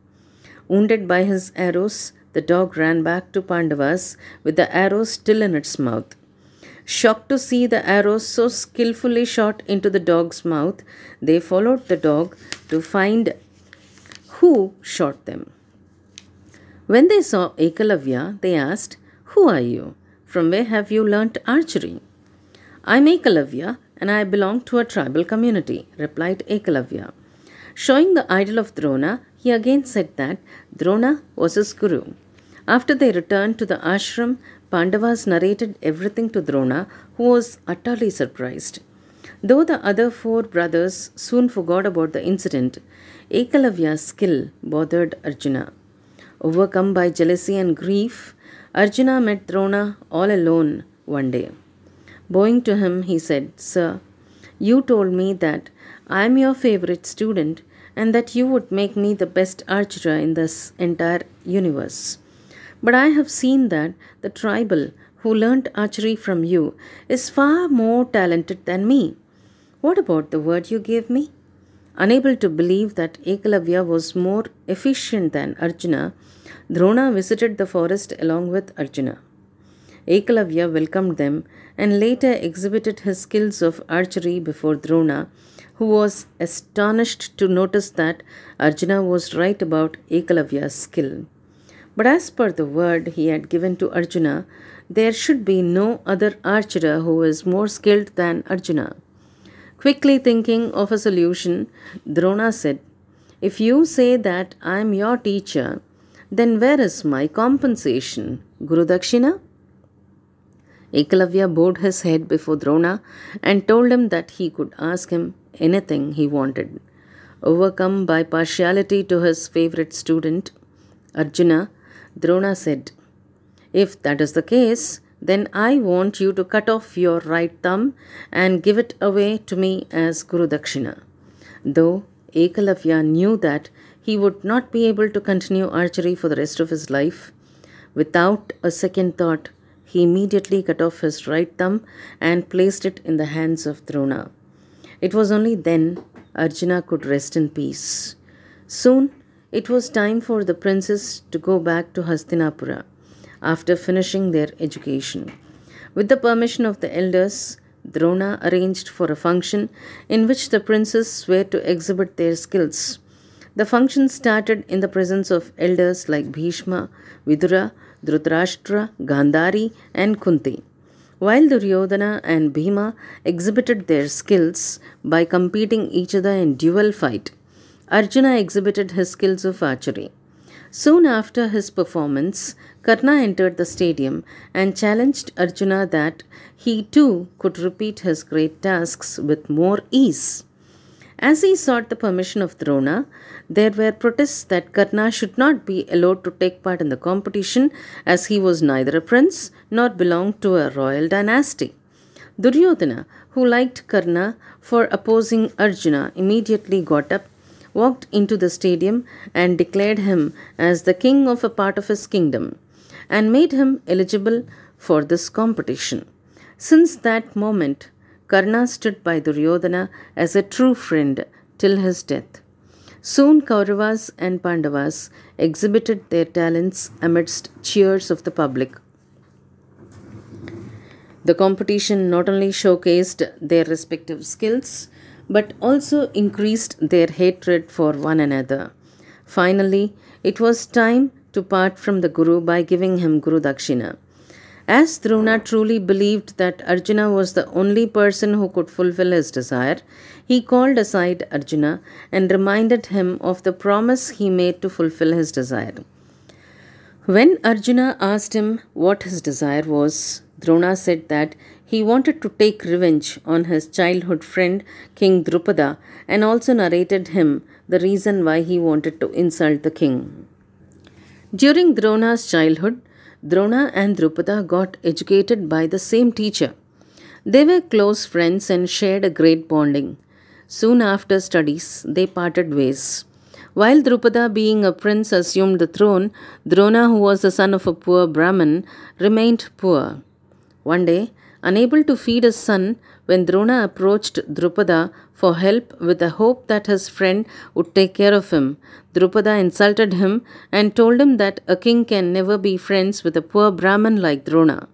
Wounded by his arrows, the dog ran back to Pandavas with the arrows still in its mouth. Shocked to see the arrows so skillfully shot into the dog's mouth, they followed the dog to find who shot them. When they saw Ekalavya, they asked, Who are you? From where have you learnt archery? I'm Ekalavya and I belong to a tribal community, replied Ekalavya. Showing the idol of Drona, he again said that Drona was his guru. After they returned to the ashram, Pandavas narrated everything to Drona, who was utterly surprised. Though the other four brothers soon forgot about the incident, Ekalavya's skill bothered Arjuna. Overcome by jealousy and grief, Arjuna met Drona all alone one day. Bowing to him, he said, Sir, you told me that I am your favorite student and that you would make me the best archer in this entire universe. But I have seen that the tribal who learnt archery from you is far more talented than me. What about the word you gave me? Unable to believe that Ekalavya was more efficient than Arjuna, Drona visited the forest along with Arjuna. Ekalavya welcomed them and later exhibited his skills of archery before Drona, who was astonished to notice that Arjuna was right about Ekalavya's skill. But as per the word he had given to Arjuna, there should be no other archer who is more skilled than Arjuna. Quickly thinking of a solution, Drona said, If you say that I am your teacher, then where is my compensation? Guru Dakshina? Ekalavya bowed his head before Drona and told him that he could ask him anything he wanted. Overcome by partiality to his favorite student, Arjuna, Drona said, If that is the case, then I want you to cut off your right thumb and give it away to me as Guru Dakshina. Though Ekalavya knew that he would not be able to continue archery for the rest of his life, without a second thought, he immediately cut off his right thumb and placed it in the hands of Drona. It was only then Arjuna could rest in peace. Soon it was time for the princess to go back to Hastinapura after finishing their education. With the permission of the elders, Drona arranged for a function in which the princes were to exhibit their skills. The function started in the presence of elders like Bhishma, Vidura, Dhritarashtra, Gandhari, and Kunti. While Duryodhana and Bhima exhibited their skills by competing each other in duel fight, Arjuna exhibited his skills of archery. Soon after his performance, Karna entered the stadium and challenged Arjuna that he too could repeat his great tasks with more ease. As he sought the permission of Drona, there were protests that Karna should not be allowed to take part in the competition as he was neither a prince nor belonged to a royal dynasty. Duryodhana, who liked Karna for opposing Arjuna, immediately got up walked into the stadium and declared him as the king of a part of his kingdom and made him eligible for this competition. Since that moment, Karna stood by Duryodhana as a true friend till his death. Soon Kauravas and Pandavas exhibited their talents amidst cheers of the public. The competition not only showcased their respective skills, but also increased their hatred for one another. Finally, it was time to part from the Guru by giving him Guru Dakshina. As Drona truly believed that Arjuna was the only person who could fulfill his desire, he called aside Arjuna and reminded him of the promise he made to fulfill his desire. When Arjuna asked him what his desire was, Drona said that he wanted to take revenge on his childhood friend King Drupada and also narrated him the reason why he wanted to insult the king. During Drona's childhood, Drona and Drupada got educated by the same teacher. They were close friends and shared a great bonding. Soon after studies, they parted ways. While Drupada, being a prince, assumed the throne, Drona, who was the son of a poor Brahmin, remained poor. One day, Unable to feed his son, when Drona approached Drupada for help with the hope that his friend would take care of him, Drupada insulted him and told him that a king can never be friends with a poor Brahmin like Drona.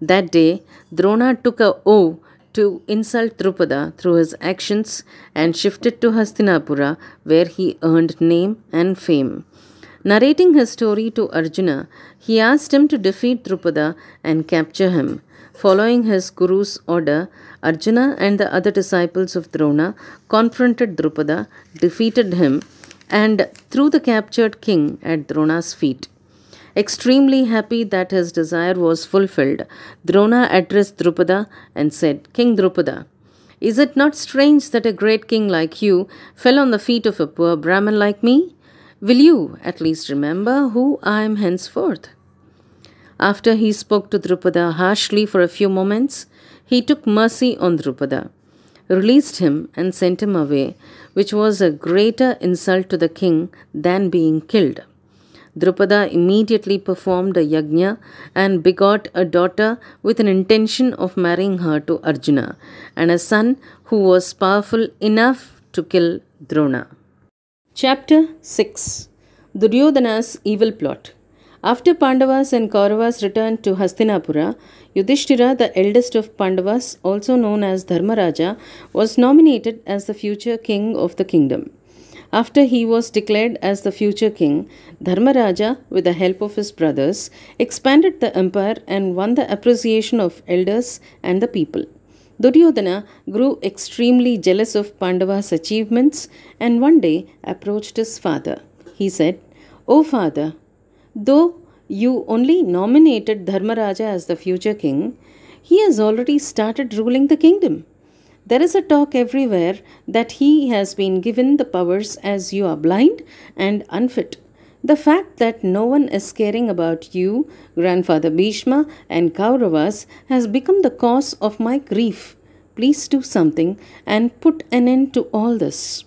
That day, Drona took a vow to insult Drupada through his actions and shifted to Hastinapura, where he earned name and fame. Narrating his story to Arjuna, he asked him to defeat Drupada and capture him. Following his guru's order, Arjuna and the other disciples of Drona confronted Drupada, defeated him, and threw the captured king at Drona's feet. Extremely happy that his desire was fulfilled, Drona addressed Drupada and said, King Drupada, is it not strange that a great king like you fell on the feet of a poor Brahmin like me? Will you at least remember who I am henceforth? After he spoke to Drupada harshly for a few moments, he took mercy on Drupada, released him, and sent him away, which was a greater insult to the king than being killed. Drupada immediately performed a yagna and begot a daughter with an intention of marrying her to Arjuna, and a son who was powerful enough to kill Drona. Chapter 6 Duryodhana's Evil Plot after Pandavas and Kauravas returned to Hastinapura, Yudhishthira, the eldest of Pandavas, also known as Dharmaraja, was nominated as the future king of the kingdom. After he was declared as the future king, Dharmaraja, with the help of his brothers, expanded the empire and won the appreciation of elders and the people. Duryodhana grew extremely jealous of Pandava's achievements and one day approached his father. He said, O father, Though you only nominated Dharmaraja as the future king, he has already started ruling the kingdom. There is a talk everywhere that he has been given the powers as you are blind and unfit. The fact that no one is caring about you, Grandfather Bhishma, and Kauravas has become the cause of my grief. Please do something and put an end to all this.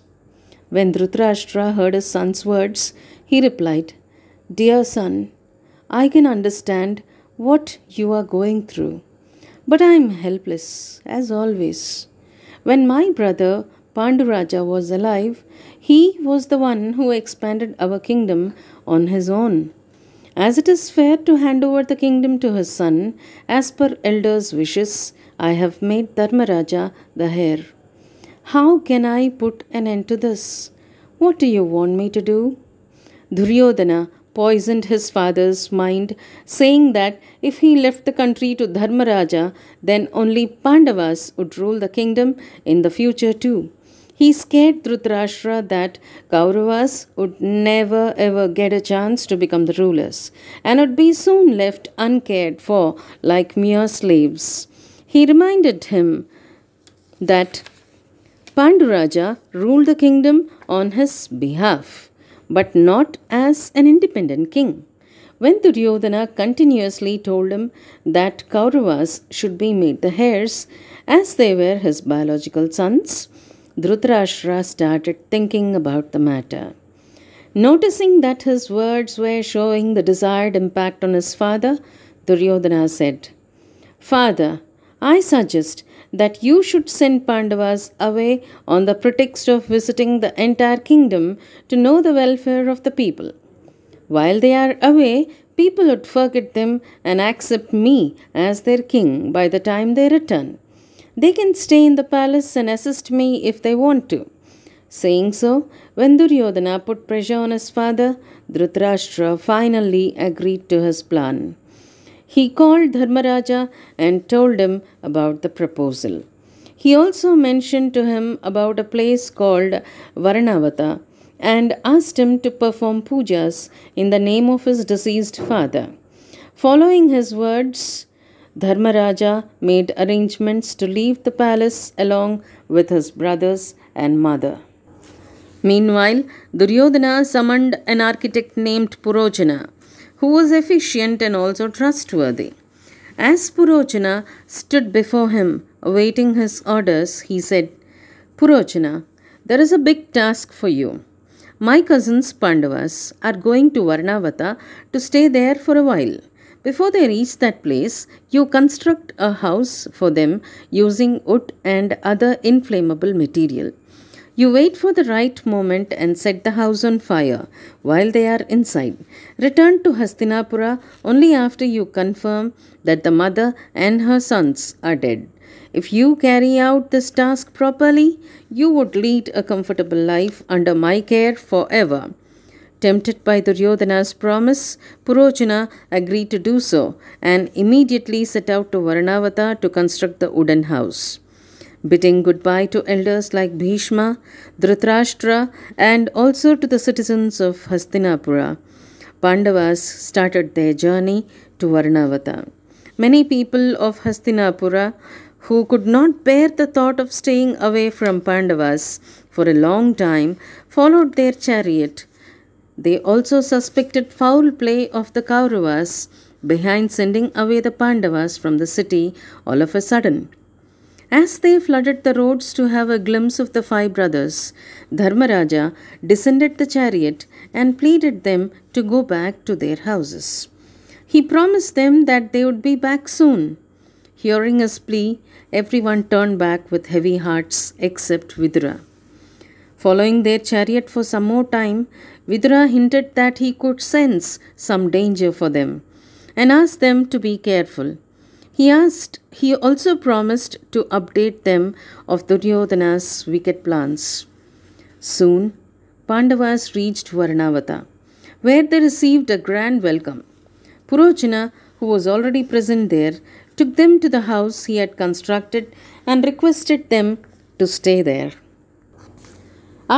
When Dhritarashtra heard his son's words, he replied, Dear son, I can understand what you are going through, but I am helpless, as always. When my brother Panduraja was alive, he was the one who expanded our kingdom on his own. As it is fair to hand over the kingdom to his son, as per elders' wishes, I have made Dharmaraja the heir. How can I put an end to this? What do you want me to do? Duryodhana poisoned his father's mind, saying that if he left the country to Dharmaraja, then only Pandavas would rule the kingdom in the future too. He scared Dhritarashtra that Kauravas would never ever get a chance to become the rulers and would be soon left uncared for like mere slaves. He reminded him that Panduraja ruled the kingdom on his behalf but not as an independent king. When Duryodhana continuously told him that Kauravas should be made the heirs, as they were his biological sons, Dhritarashtra started thinking about the matter. Noticing that his words were showing the desired impact on his father, Duryodhana said, Father, I suggest that you should send Pandavas away on the pretext of visiting the entire kingdom to know the welfare of the people. While they are away, people would forget them and accept me as their king by the time they return. They can stay in the palace and assist me if they want to. Saying so, when Duryodhana put pressure on his father, Dhritarashtra finally agreed to his plan. He called Dharmaraja and told him about the proposal. He also mentioned to him about a place called Varanavata and asked him to perform pujas in the name of his deceased father. Following his words, Dharmaraja made arrangements to leave the palace along with his brothers and mother. Meanwhile, Duryodhana summoned an architect named Purojana who was efficient and also trustworthy. As Purochana stood before him, awaiting his orders, he said, Purochana, there is a big task for you. My cousins Pandavas are going to Varnavata to stay there for a while. Before they reach that place, you construct a house for them using wood and other inflammable material. You wait for the right moment and set the house on fire while they are inside. Return to Hastinapura only after you confirm that the mother and her sons are dead. If you carry out this task properly, you would lead a comfortable life under my care forever. Tempted by Duryodhana's promise, Purochana agreed to do so and immediately set out to Varanavata to construct the wooden house bidding goodbye to elders like Bhishma, Dhritarashtra, and also to the citizens of Hastinapura. Pandavas started their journey to Varnavata. Many people of Hastinapura who could not bear the thought of staying away from Pandavas for a long time followed their chariot. They also suspected foul play of the Kauravas behind sending away the Pandavas from the city all of a sudden. As they flooded the roads to have a glimpse of the five brothers, Dharmaraja descended the chariot and pleaded them to go back to their houses. He promised them that they would be back soon. Hearing his plea, everyone turned back with heavy hearts except Vidura. Following their chariot for some more time, Vidura hinted that he could sense some danger for them and asked them to be careful. He asked he also promised to update them of Duryodhana's wicked plans. Soon Pandavas reached Varnavata, where they received a grand welcome. Purojana, who was already present there, took them to the house he had constructed and requested them to stay there.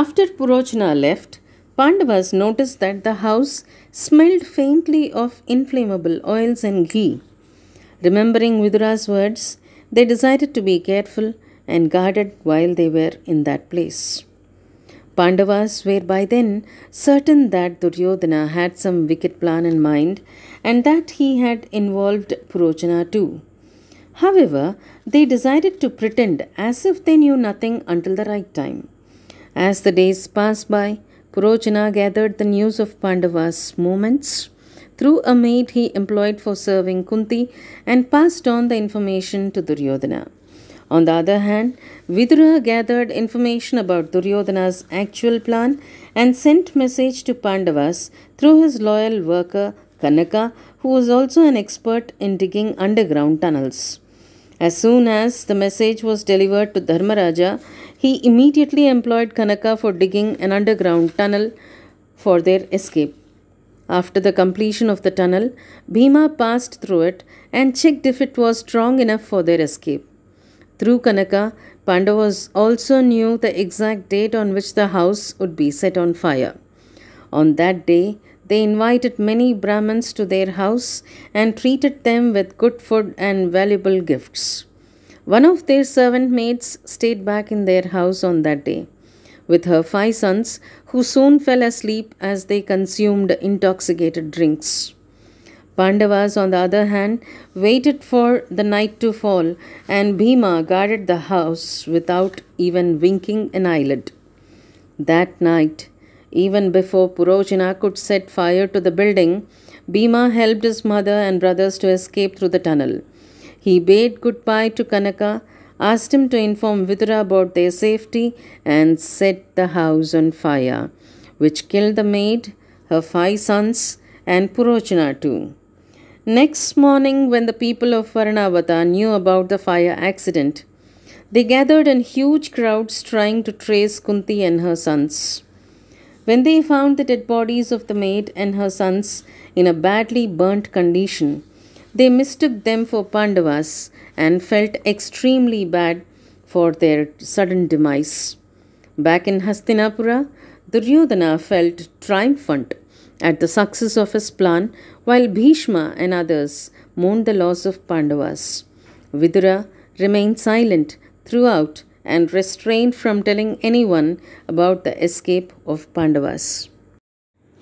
After Purochana left, Pandavas noticed that the house smelled faintly of inflammable oils and ghee. Remembering Vidura's words, they decided to be careful and guarded while they were in that place. Pandavas were by then certain that Duryodhana had some wicked plan in mind and that he had involved Purochana too. However, they decided to pretend as if they knew nothing until the right time. As the days passed by, Purochana gathered the news of Pandavas' movements through a maid he employed for serving Kunti and passed on the information to Duryodhana. On the other hand, Vidura gathered information about Duryodhana's actual plan and sent message to Pandavas through his loyal worker Kanaka, who was also an expert in digging underground tunnels. As soon as the message was delivered to Dharmaraja, he immediately employed Kanaka for digging an underground tunnel for their escape. After the completion of the tunnel, Bhima passed through it and checked if it was strong enough for their escape. Through Kanaka, Pandavas also knew the exact date on which the house would be set on fire. On that day, they invited many Brahmins to their house and treated them with good food and valuable gifts. One of their servant maids stayed back in their house on that day with her five sons, who soon fell asleep as they consumed intoxicated drinks. Pandavas, on the other hand, waited for the night to fall, and Bhima guarded the house without even winking an eyelid. That night, even before Purojana could set fire to the building, Bhima helped his mother and brothers to escape through the tunnel. He bade goodbye to Kanaka asked him to inform Vidura about their safety and set the house on fire, which killed the maid, her five sons, and Purochana too. Next morning, when the people of Varanavata knew about the fire accident, they gathered in huge crowds trying to trace Kunti and her sons. When they found the dead bodies of the maid and her sons in a badly burnt condition, they mistook them for Pandavas and felt extremely bad for their sudden demise. Back in Hastinapura, Duryodhana felt triumphant at the success of his plan, while Bhishma and others mourned the loss of Pandavas. Vidura remained silent throughout and restrained from telling anyone about the escape of Pandavas.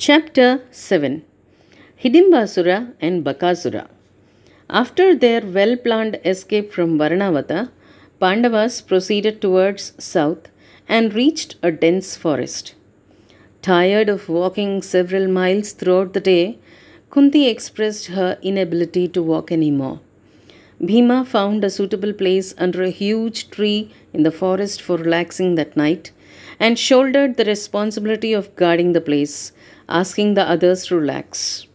Chapter 7 Hidimbasura and Bakasura after their well planned escape from Varanavata, Pandavas proceeded towards south and reached a dense forest. Tired of walking several miles throughout the day, Kunti expressed her inability to walk anymore. Bhima found a suitable place under a huge tree in the forest for relaxing that night and shouldered the responsibility of guarding the place, asking the others to relax.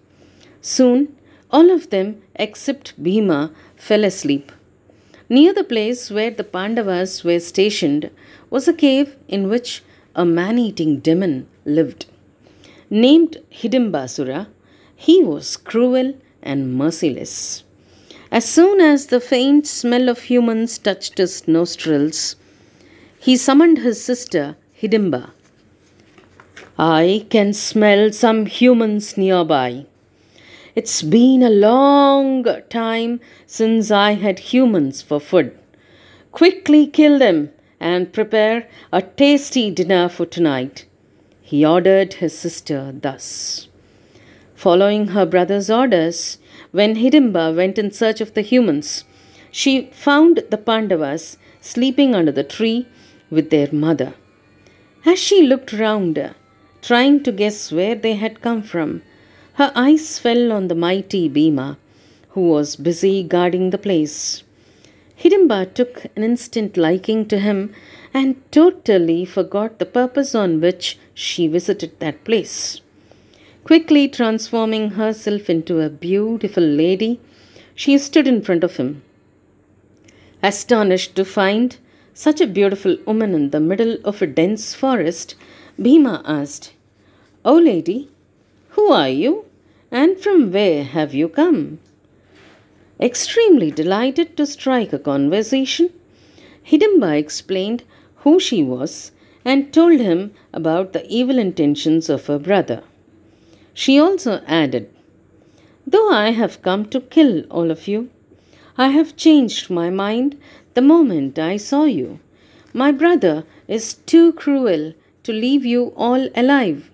Soon, all of them, except Bhima, fell asleep. Near the place where the Pandavas were stationed was a cave in which a man eating demon lived. Named Hidimbasura, he was cruel and merciless. As soon as the faint smell of humans touched his nostrils, he summoned his sister Hidimba. I can smell some humans nearby, it's been a long time since I had humans for food. Quickly kill them and prepare a tasty dinner for tonight. He ordered his sister thus. Following her brother's orders, when Hidimba went in search of the humans, she found the Pandavas sleeping under the tree with their mother. As she looked round, trying to guess where they had come from, her eyes fell on the mighty Bhima, who was busy guarding the place. Hidimba took an instant liking to him and totally forgot the purpose on which she visited that place. Quickly transforming herself into a beautiful lady, she stood in front of him. Astonished to find such a beautiful woman in the middle of a dense forest, Bhima asked, O lady, who are you? And from where have you come? Extremely delighted to strike a conversation, Hidimba explained who she was and told him about the evil intentions of her brother. She also added, Though I have come to kill all of you, I have changed my mind the moment I saw you. My brother is too cruel to leave you all alive.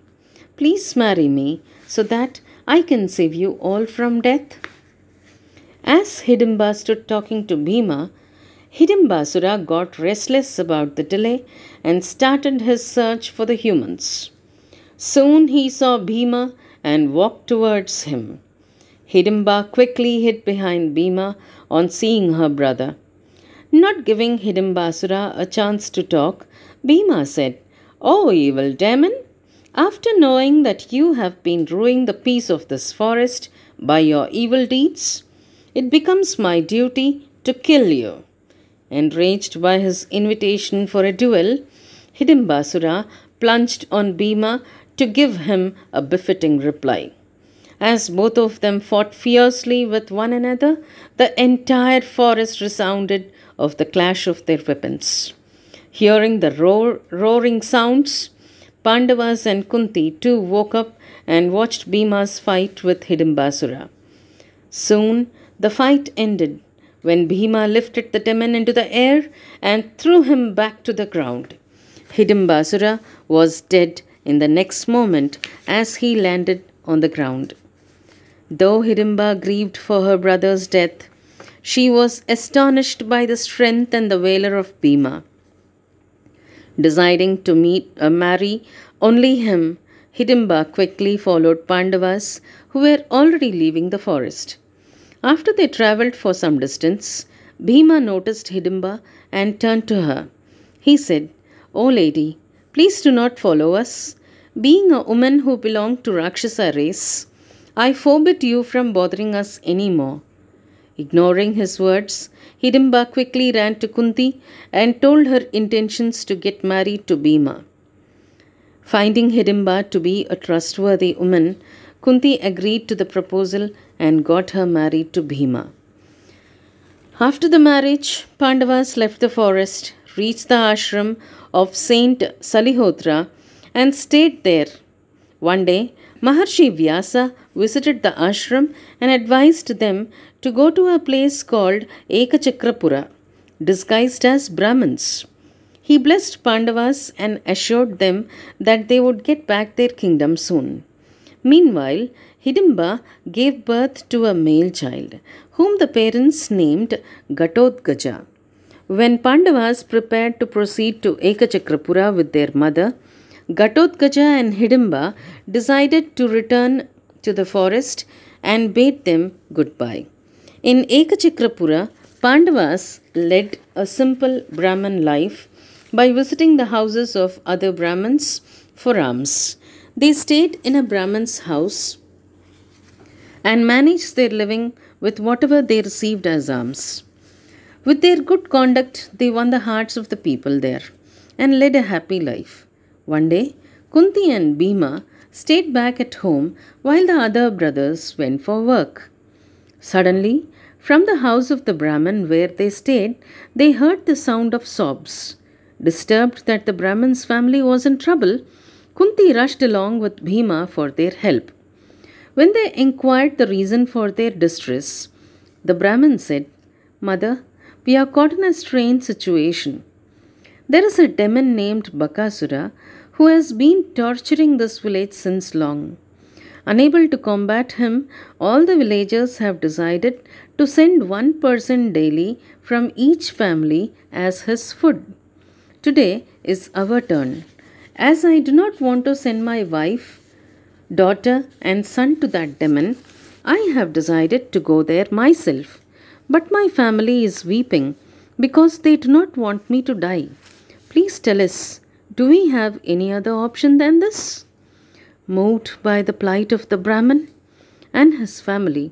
Please marry me so that I can save you all from death. As Hidimba stood talking to Bhima, Hidimbasura got restless about the delay and started his search for the humans. Soon he saw Bhima and walked towards him. Hidimba quickly hid behind Bhima on seeing her brother. Not giving Hidimbasura a chance to talk, Bhima said, Oh, evil demon, after knowing that you have been ruining the peace of this forest by your evil deeds, it becomes my duty to kill you. Enraged by his invitation for a duel, Hidimbasura plunged on Bhima to give him a befitting reply. As both of them fought fiercely with one another, the entire forest resounded of the clash of their weapons. Hearing the roar, roaring sounds, Pandavas and Kunti too woke up and watched Bhima's fight with Hidimbasura. Soon the fight ended when Bhima lifted the demon into the air and threw him back to the ground. Hidimbasura was dead in the next moment as he landed on the ground. Though Hidimba grieved for her brother's death, she was astonished by the strength and the valor of Bhima. Desiring to meet, and marry only him, Hidimba quickly followed Pandavas, who were already leaving the forest. After they travelled for some distance, Bhima noticed Hidimba and turned to her. He said, O lady, please do not follow us. Being a woman who belonged to Rakshasa race, I forbid you from bothering us any more. Ignoring his words, Hidimba quickly ran to Kunti and told her intentions to get married to Bhima. Finding Hidimba to be a trustworthy woman, Kunti agreed to the proposal and got her married to Bhima. After the marriage, Pandavas left the forest, reached the ashram of Saint Salihotra, and stayed there. One day, Maharshi Vyasa visited the ashram and advised them to go to a place called Ekachakrapura, disguised as Brahmins. He blessed Pandavas and assured them that they would get back their kingdom soon. Meanwhile, Hidimba gave birth to a male child, whom the parents named Ghatotkacha. When Pandavas prepared to proceed to Ekachakrapura with their mother, Ghatotkacha and Hidimba decided to return to the forest and bade them goodbye. In Purā, Pandavas led a simple Brahman life by visiting the houses of other Brahmins for alms. They stayed in a Brahman's house and managed their living with whatever they received as alms. With their good conduct, they won the hearts of the people there and led a happy life. One day, Kunti and Bhima stayed back at home while the other brothers went for work. Suddenly, from the house of the Brahman where they stayed, they heard the sound of sobs. Disturbed that the Brahman's family was in trouble, Kunti rushed along with Bhima for their help. When they inquired the reason for their distress, the Brahman said, Mother, we are caught in a strange situation. There is a demon named Bakasura who has been torturing this village since long. Unable to combat him, all the villagers have decided to send one person daily from each family as his food. Today is our turn. As I do not want to send my wife, daughter, and son to that demon, I have decided to go there myself. But my family is weeping because they do not want me to die. Please tell us, do we have any other option than this? moved by the plight of the Brahmin and his family,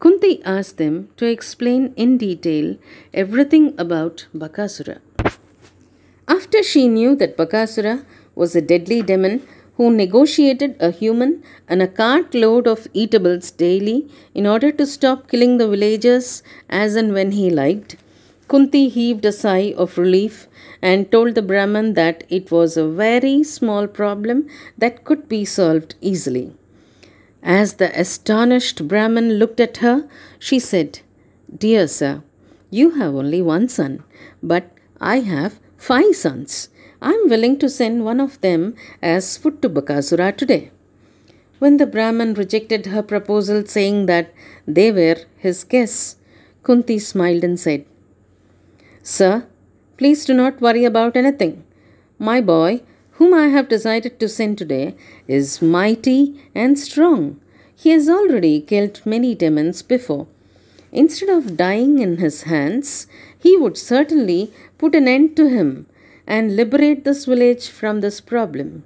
Kunti asked them to explain in detail everything about Bakasura. After she knew that Bakasura was a deadly demon who negotiated a human and a cartload of eatables daily in order to stop killing the villagers as and when he liked, Kunti heaved a sigh of relief and told the Brahman that it was a very small problem that could be solved easily. As the astonished Brahman looked at her, she said, Dear sir, you have only one son, but I have five sons. I am willing to send one of them as food to Bakasura today. When the Brahman rejected her proposal, saying that they were his guests, Kunti smiled and said, Sir, Please do not worry about anything. My boy, whom I have decided to send today, is mighty and strong. He has already killed many demons before. Instead of dying in his hands, he would certainly put an end to him and liberate this village from this problem.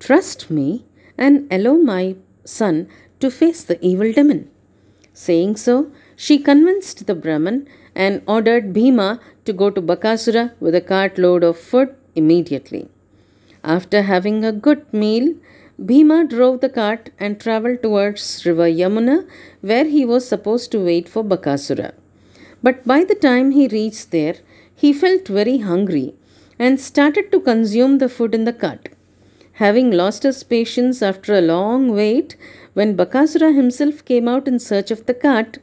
Trust me and allow my son to face the evil demon. Saying so, she convinced the Brahman and ordered Bhima to go to Bakasura with a cartload of food immediately. After having a good meal, Bhima drove the cart and travelled towards river Yamuna where he was supposed to wait for Bakasura. But by the time he reached there, he felt very hungry and started to consume the food in the cart. Having lost his patience after a long wait, when Bakasura himself came out in search of the cart,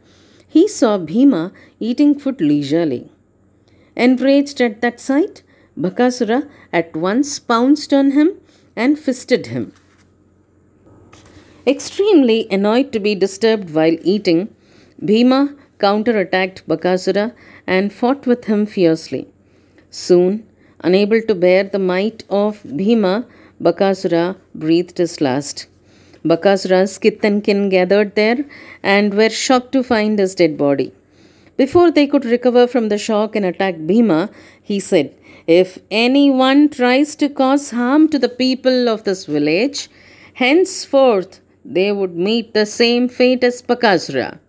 he saw Bhima eating food leisurely. Enraged at that sight, Bhakasura at once pounced on him and fisted him. Extremely annoyed to be disturbed while eating, Bhima counterattacked Bakasura and fought with him fiercely. Soon, unable to bear the might of Bhima, Bakasura breathed his last. Bakasura's kin gathered there and were shocked to find his dead body. Before they could recover from the shock and attack Bhima, he said, If anyone tries to cause harm to the people of this village, henceforth they would meet the same fate as Bakasura.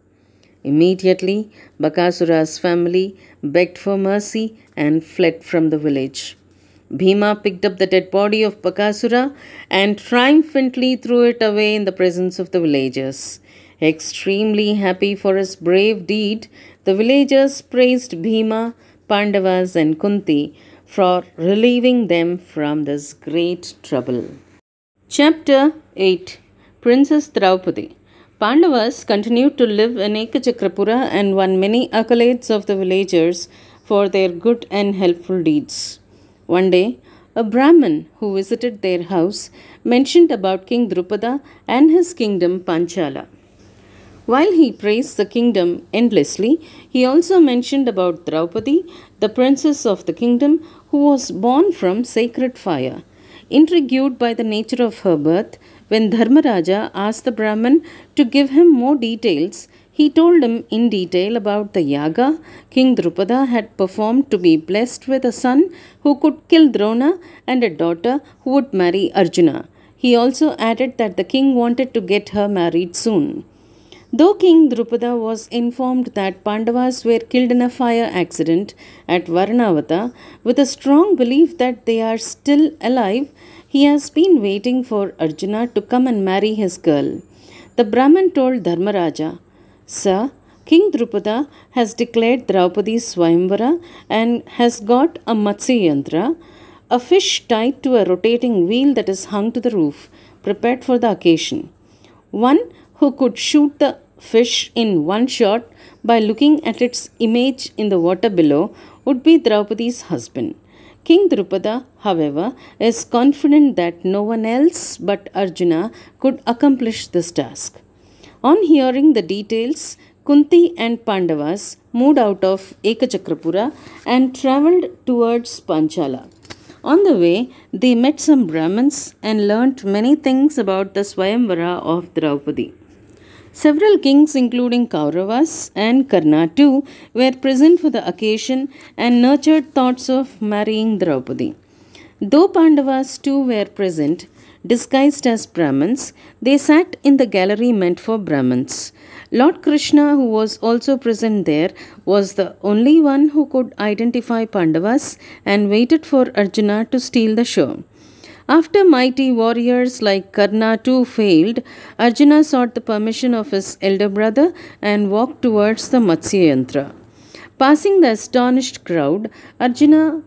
Immediately, Bakasura's family begged for mercy and fled from the village. Bhima picked up the dead body of Pakasura and triumphantly threw it away in the presence of the villagers. Extremely happy for his brave deed, the villagers praised Bhima, Pandavas, and Kunti for relieving them from this great trouble. Chapter 8 Princess Draupadi Pandavas continued to live in Ekachakrapura and won many accolades of the villagers for their good and helpful deeds. One day, a Brahmin who visited their house mentioned about King Drupada and his kingdom Panchala. While he praised the kingdom endlessly, he also mentioned about Draupadi, the princess of the kingdom, who was born from sacred fire. Intrigued by the nature of her birth, when Dharmaraja asked the Brahmin to give him more details, he told him in detail about the yaga King Drupada had performed to be blessed with a son who could kill Drona and a daughter who would marry Arjuna. He also added that the king wanted to get her married soon. Though King Drupada was informed that Pandavas were killed in a fire accident at Varanavata, with a strong belief that they are still alive, he has been waiting for Arjuna to come and marry his girl. The Brahman told Dharmaraja, Sir, King Drupada has declared Draupadi Swayamvara and has got a Matsyantra, a fish tied to a rotating wheel that is hung to the roof, prepared for the occasion. One who could shoot the fish in one shot by looking at its image in the water below would be Draupadi's husband. King Drupada, however, is confident that no one else but Arjuna could accomplish this task. On hearing the details, Kunti and Pandavas moved out of Ekachakrapura and travelled towards Panchala. On the way, they met some Brahmins and learnt many things about the Swayamvara of Draupadi. Several kings, including Kauravas and Karna too, were present for the occasion and nurtured thoughts of marrying Draupadi. Though Pandavas too were present, disguised as Brahmins, they sat in the gallery meant for Brahmins. Lord Krishna, who was also present there, was the only one who could identify Pandavas and waited for Arjuna to steal the show. After mighty warriors like Karna too failed, Arjuna sought the permission of his elder brother and walked towards the Matsyayantra. Passing the astonished crowd, Arjuna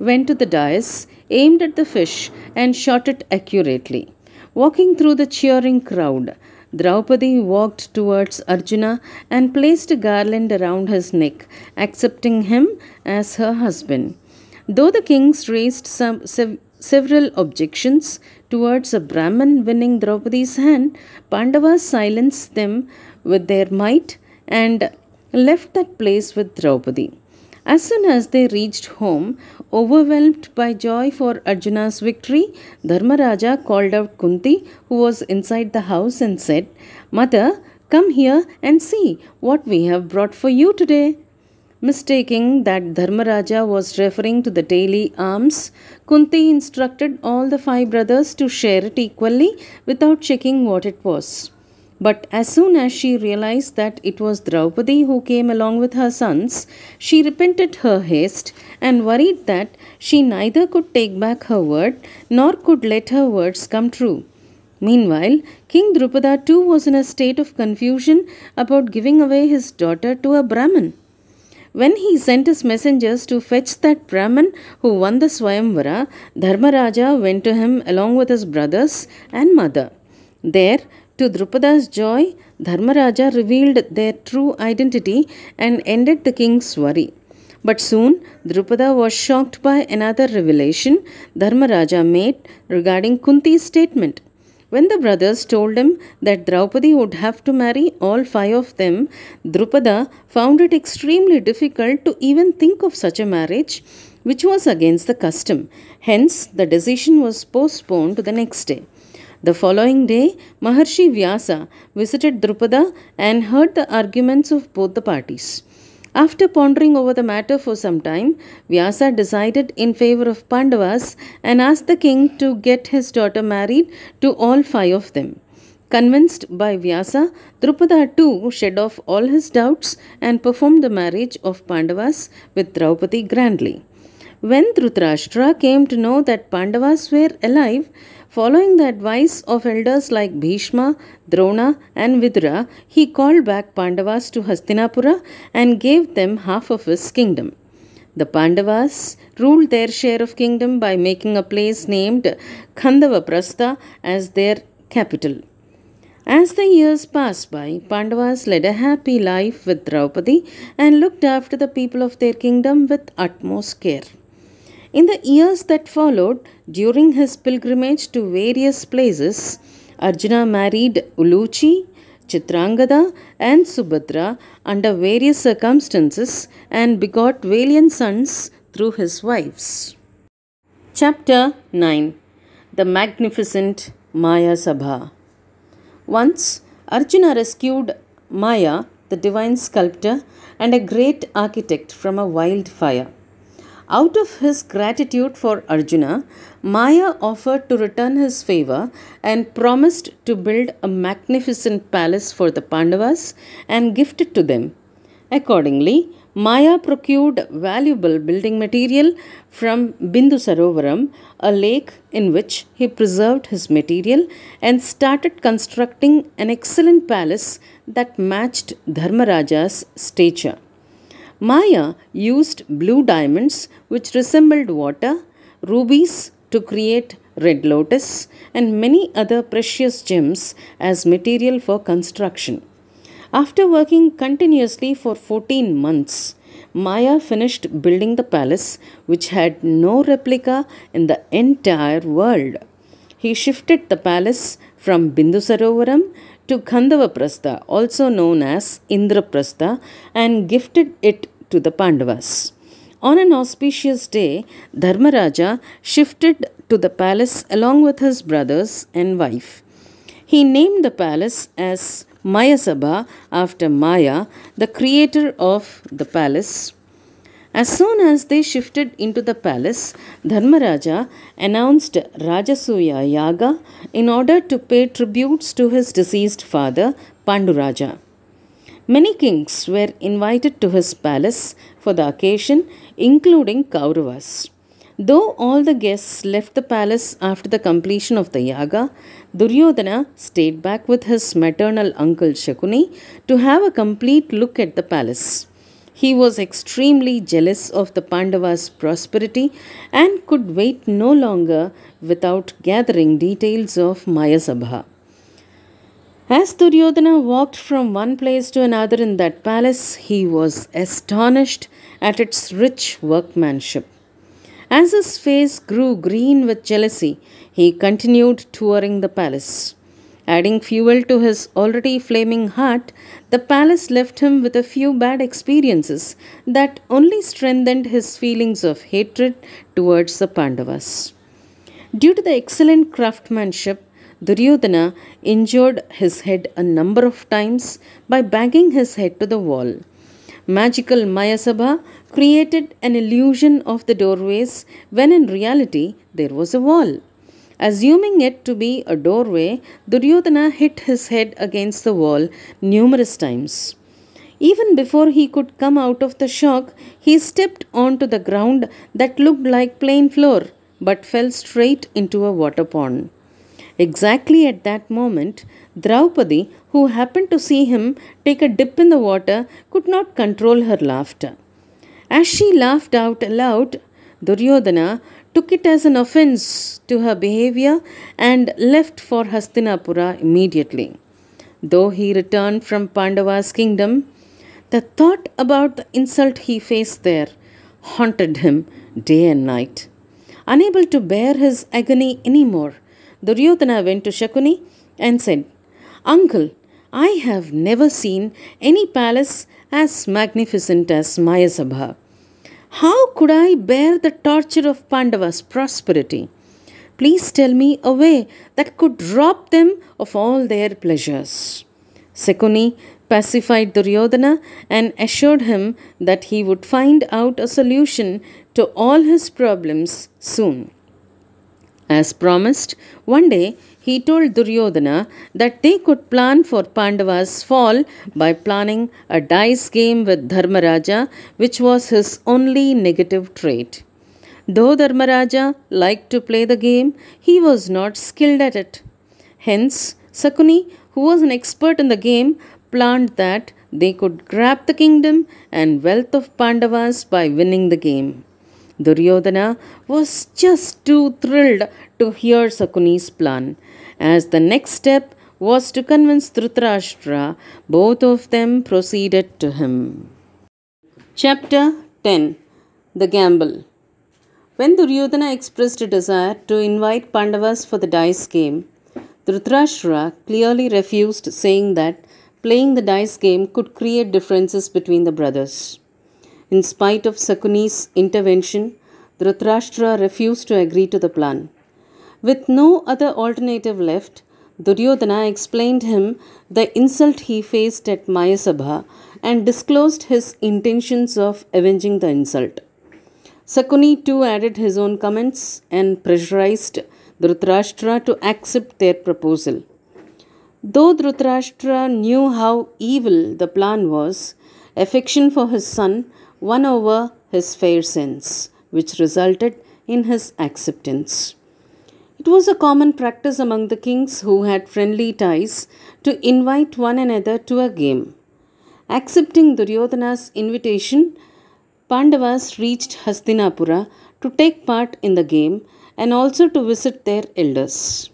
went to the dais aimed at the fish and shot it accurately. Walking through the cheering crowd, Draupadi walked towards Arjuna and placed a garland around his neck, accepting him as her husband. Though the kings raised some, sev several objections towards a Brahman winning Draupadi's hand, Pandavas silenced them with their might and left that place with Draupadi. As soon as they reached home, overwhelmed by joy for Arjuna's victory, Dharmaraja called out Kunti, who was inside the house, and said, Mother, come here and see what we have brought for you today. Mistaking that Dharmaraja was referring to the daily alms, Kunti instructed all the five brothers to share it equally without checking what it was. But as soon as she realized that it was Draupadi who came along with her sons, she repented her haste and worried that she neither could take back her word nor could let her words come true. Meanwhile, King Drupada too was in a state of confusion about giving away his daughter to a Brahmin. When he sent his messengers to fetch that Brahmin who won the Swayamvara, Dharmaraja went to him along with his brothers and mother. There, to Drupada's joy, Dharmaraja revealed their true identity and ended the king's worry. But soon, Drupada was shocked by another revelation Dharmaraja made regarding Kunti's statement. When the brothers told him that Draupadi would have to marry all five of them, Drupada found it extremely difficult to even think of such a marriage, which was against the custom. Hence, the decision was postponed to the next day. The following day, Maharshi Vyasa visited Drupada and heard the arguments of both the parties. After pondering over the matter for some time, Vyasa decided in favor of Pandavas and asked the king to get his daughter married to all five of them. Convinced by Vyasa, Drupada too shed off all his doubts and performed the marriage of Pandavas with Draupadi grandly. When Dhritarashtra came to know that Pandavas were alive, Following the advice of elders like Bhishma, Drona, and Vidura, he called back Pandavas to Hastinapura and gave them half of his kingdom. The Pandavas ruled their share of kingdom by making a place named Khandavaprastha as their capital. As the years passed by, Pandavas led a happy life with Draupadi and looked after the people of their kingdom with utmost care. In the years that followed, during his pilgrimage to various places, Arjuna married Uluchi, Chitrangada, and Subhadra under various circumstances and begot valiant sons through his wives. Chapter 9 The Magnificent Maya Sabha Once Arjuna rescued Maya, the divine sculptor, and a great architect from a wildfire. Out of his gratitude for Arjuna, Maya offered to return his favor and promised to build a magnificent palace for the Pandavas and gift it to them. Accordingly, Maya procured valuable building material from Bindu Sarovaram, a lake in which he preserved his material and started constructing an excellent palace that matched Dharmaraja's stature. Maya used blue diamonds which resembled water, rubies to create red lotus and many other precious gems as material for construction. After working continuously for 14 months, Maya finished building the palace which had no replica in the entire world. He shifted the palace from Bindusarovaram to Kandavaprastha, also known as Indraprastha, and gifted it to the Pandavas. On an auspicious day, Dharmaraja shifted to the palace along with his brothers and wife. He named the palace as Mayasabha after Maya, the creator of the palace, as soon as they shifted into the palace, Dharmaraja announced Rajasuya Yaga in order to pay tributes to his deceased father, Panduraja. Many kings were invited to his palace for the occasion, including Kauravas. Though all the guests left the palace after the completion of the yaga, Duryodhana stayed back with his maternal uncle Shakuni to have a complete look at the palace. He was extremely jealous of the Pandavas' prosperity and could wait no longer without gathering details of Maya Sabha. As Duryodhana walked from one place to another in that palace, he was astonished at its rich workmanship. As his face grew green with jealousy, he continued touring the palace. Adding fuel to his already flaming heart, the palace left him with a few bad experiences that only strengthened his feelings of hatred towards the Pandavas. Due to the excellent craftsmanship, Duryodhana injured his head a number of times by banging his head to the wall. Magical Mayasabha created an illusion of the doorways when in reality there was a wall. Assuming it to be a doorway, Duryodhana hit his head against the wall numerous times. Even before he could come out of the shock, he stepped onto the ground that looked like plain floor but fell straight into a water pond. Exactly at that moment, Draupadi, who happened to see him take a dip in the water, could not control her laughter. As she laughed out aloud, Duryodhana, took it as an offense to her behavior and left for Hastinapura immediately. Though he returned from Pandava's kingdom, the thought about the insult he faced there haunted him day and night. Unable to bear his agony any more, Duryodhana went to Shakuni and said, Uncle, I have never seen any palace as magnificent as Mayasabha. How could I bear the torture of Pandava's prosperity? Please tell me a way that could rob them of all their pleasures. Sekuni pacified Duryodhana and assured him that he would find out a solution to all his problems soon. As promised, one day he told Duryodhana that they could plan for Pandava's fall by planning a dice game with Dharmaraja, which was his only negative trait. Though Dharmaraja liked to play the game, he was not skilled at it. Hence, Sakuni, who was an expert in the game, planned that they could grab the kingdom and wealth of Pandavas by winning the game. Duryodhana was just too thrilled to hear Sakuni's plan as the next step was to convince Dhritarashtra, both of them proceeded to him. Chapter 10 The Gamble When Duryodhana expressed a desire to invite Pandavas for the dice game, Dhritarashtra clearly refused, saying that playing the dice game could create differences between the brothers. In spite of Sakuni's intervention, Dhritarashtra refused to agree to the plan. With no other alternative left, Duryodhana explained him the insult he faced at Mayasabha and disclosed his intentions of avenging the insult. Sakuni too added his own comments and pressurized Dhritarashtra to accept their proposal. Though Dhritarashtra knew how evil the plan was, affection for his son won over his fair sense, which resulted in his acceptance. It was a common practice among the kings who had friendly ties to invite one another to a game. Accepting Duryodhana's invitation, Pandavas reached Hastinapura to take part in the game and also to visit their elders.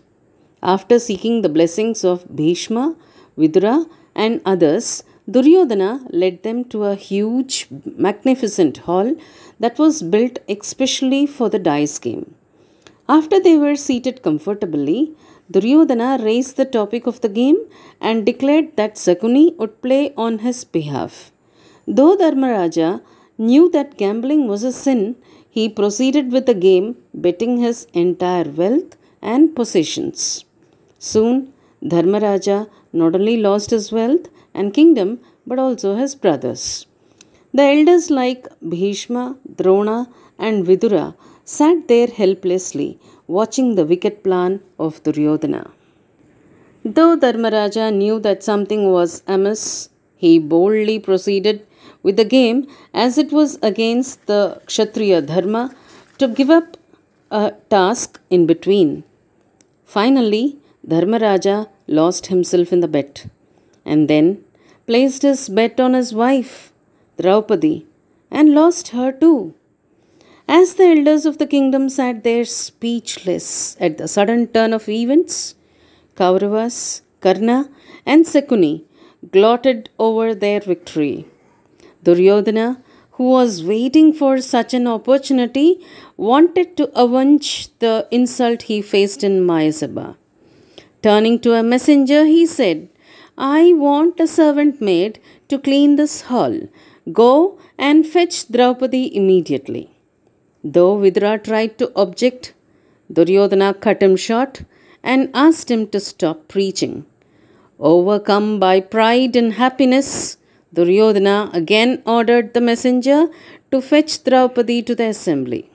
After seeking the blessings of Bhishma, Vidura, and others, Duryodhana led them to a huge, magnificent hall that was built especially for the dice game. After they were seated comfortably, Duryodhana raised the topic of the game and declared that Sakuni would play on his behalf. Though Dharmaraja knew that gambling was a sin, he proceeded with the game, betting his entire wealth and possessions. Soon, Dharmaraja not only lost his wealth and kingdom but also his brothers. The elders like Bhishma, Drona, and Vidura sat there helplessly, watching the wicked plan of Duryodhana. Though Dharmaraja knew that something was amiss, he boldly proceeded with the game as it was against the Kshatriya Dharma to give up a task in between. Finally, Dharmaraja lost himself in the bet and then placed his bet on his wife, Draupadi, and lost her too. As the elders of the kingdom sat there speechless at the sudden turn of events, Kauravas, Karna, and Sekuni gloated over their victory. Duryodhana, who was waiting for such an opportunity, wanted to avenge the insult he faced in Mayasabha. Turning to a messenger, he said, I want a servant maid to clean this hall. Go and fetch Draupadi immediately. Though Vidra tried to object, Duryodhana cut him short and asked him to stop preaching. Overcome by pride and happiness, Duryodhana again ordered the messenger to fetch Draupadi to the assembly.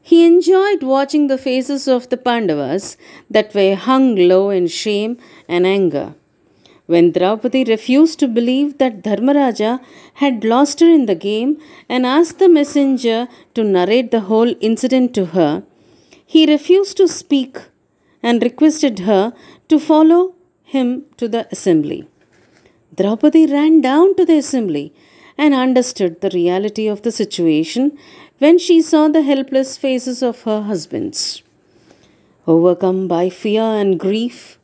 He enjoyed watching the faces of the Pandavas that were hung low in shame and anger. When Draupadi refused to believe that Dharmaraja had lost her in the game and asked the messenger to narrate the whole incident to her, he refused to speak and requested her to follow him to the assembly. Draupadi ran down to the assembly and understood the reality of the situation when she saw the helpless faces of her husbands. Overcome by fear and grief,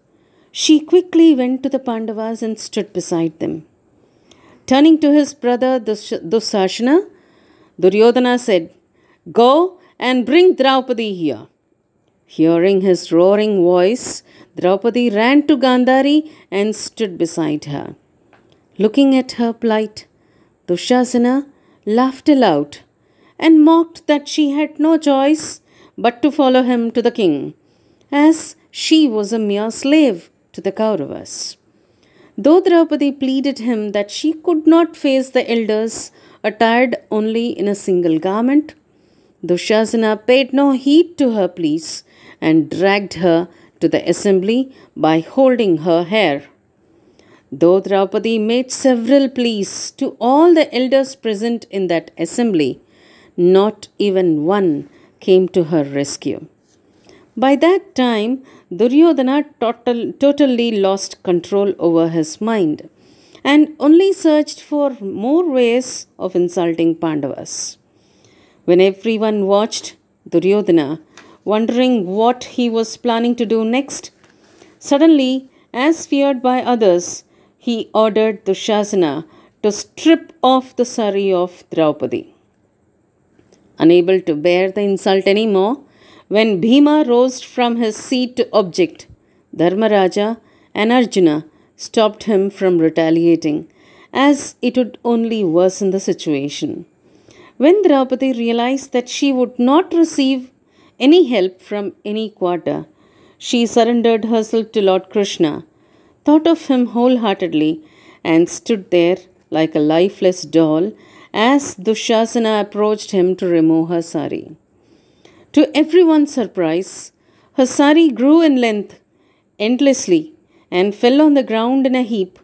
she quickly went to the Pandavas and stood beside them. Turning to his brother Dushasana, Duryodhana said, Go and bring Draupadi here. Hearing his roaring voice, Draupadi ran to Gandhari and stood beside her. Looking at her plight, Dushasana laughed aloud and mocked that she had no choice but to follow him to the king, as she was a mere slave to the Kauravas. Though Draupadi pleaded him that she could not face the elders attired only in a single garment, Dushasana paid no heed to her pleas and dragged her to the assembly by holding her hair. Though Draupadi made several pleas to all the elders present in that assembly, not even one came to her rescue. By that time, Duryodhana total, totally lost control over his mind and only searched for more ways of insulting Pandavas. When everyone watched Duryodhana, wondering what he was planning to do next, suddenly, as feared by others, he ordered Dushasana to strip off the sari of Draupadi. Unable to bear the insult anymore, when Bhima rose from his seat to object, Dharmaraja and Arjuna stopped him from retaliating, as it would only worsen the situation. When Draupadi realized that she would not receive any help from any quarter, she surrendered herself to Lord Krishna, thought of him wholeheartedly, and stood there like a lifeless doll as Dushasana approached him to remove her sari. To everyone's surprise, her sari grew in length endlessly and fell on the ground in a heap.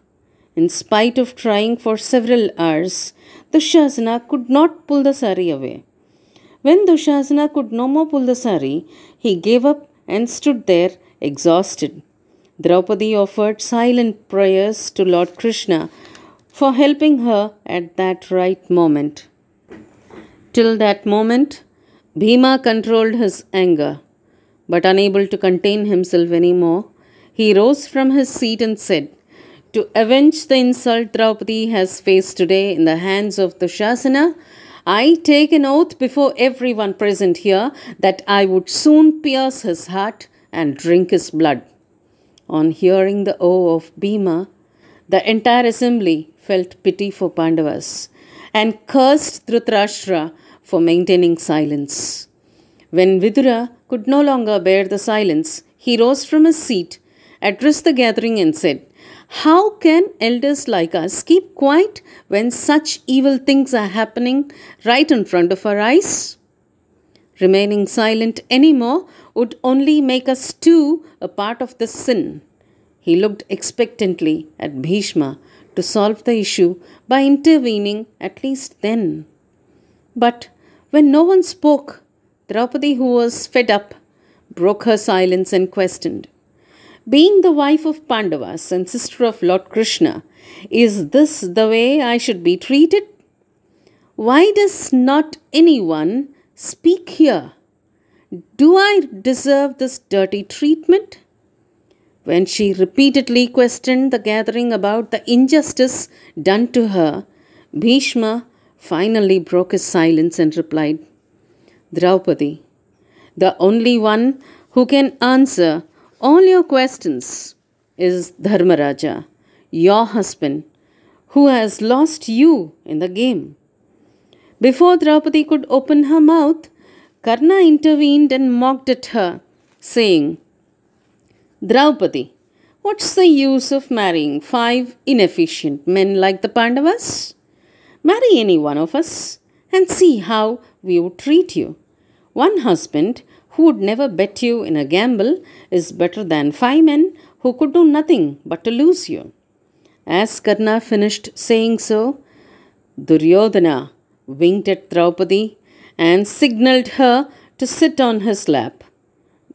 In spite of trying for several hours, Dushasana could not pull the sari away. When Dushasana could no more pull the sari, he gave up and stood there exhausted. Draupadi offered silent prayers to Lord Krishna for helping her at that right moment. Till that moment, Bhima controlled his anger, but unable to contain himself any more, he rose from his seat and said, To avenge the insult Draupadi has faced today in the hands of Dushasana, I take an oath before everyone present here that I would soon pierce his heart and drink his blood. On hearing the oath of Bhima, the entire assembly felt pity for Pandavas and cursed Dhritarashtra for maintaining silence. When Vidura could no longer bear the silence, he rose from his seat, addressed the gathering, and said, How can elders like us keep quiet when such evil things are happening right in front of our eyes? Remaining silent any more would only make us too a part of the sin. He looked expectantly at Bhishma to solve the issue by intervening at least then. But when no one spoke, Draupadi, who was fed up, broke her silence and questioned. Being the wife of Pandavas and sister of Lord Krishna, is this the way I should be treated? Why does not anyone speak here? Do I deserve this dirty treatment? When she repeatedly questioned the gathering about the injustice done to her, Bhishma finally broke his silence and replied, Draupadi, the only one who can answer all your questions is Dharmaraja, your husband, who has lost you in the game. Before Draupadi could open her mouth, Karna intervened and mocked at her, saying, Draupadi, what's the use of marrying five inefficient men like the Pandavas? Marry any one of us and see how we would treat you. One husband who would never bet you in a gamble is better than five men who could do nothing but to lose you. As Karna finished saying so, Duryodhana winked at Draupadi and signaled her to sit on his lap.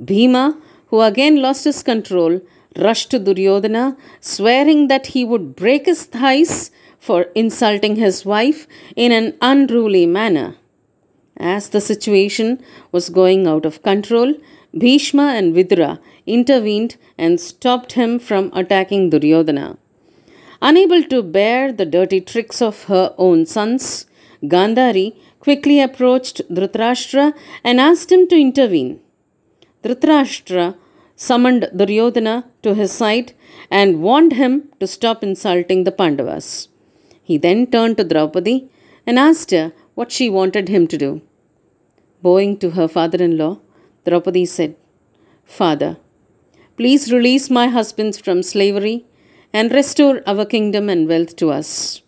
Bhima, who again lost his control, rushed to Duryodhana, swearing that he would break his thighs for insulting his wife in an unruly manner. As the situation was going out of control, Bhishma and Vidura intervened and stopped him from attacking Duryodhana. Unable to bear the dirty tricks of her own sons, Gandhari quickly approached Dhritarashtra and asked him to intervene. Dhritarashtra summoned Duryodhana to his side and warned him to stop insulting the Pandavas. He then turned to Draupadi and asked her what she wanted him to do. Bowing to her father in law, Draupadi said, Father, please release my husbands from slavery and restore our kingdom and wealth to us.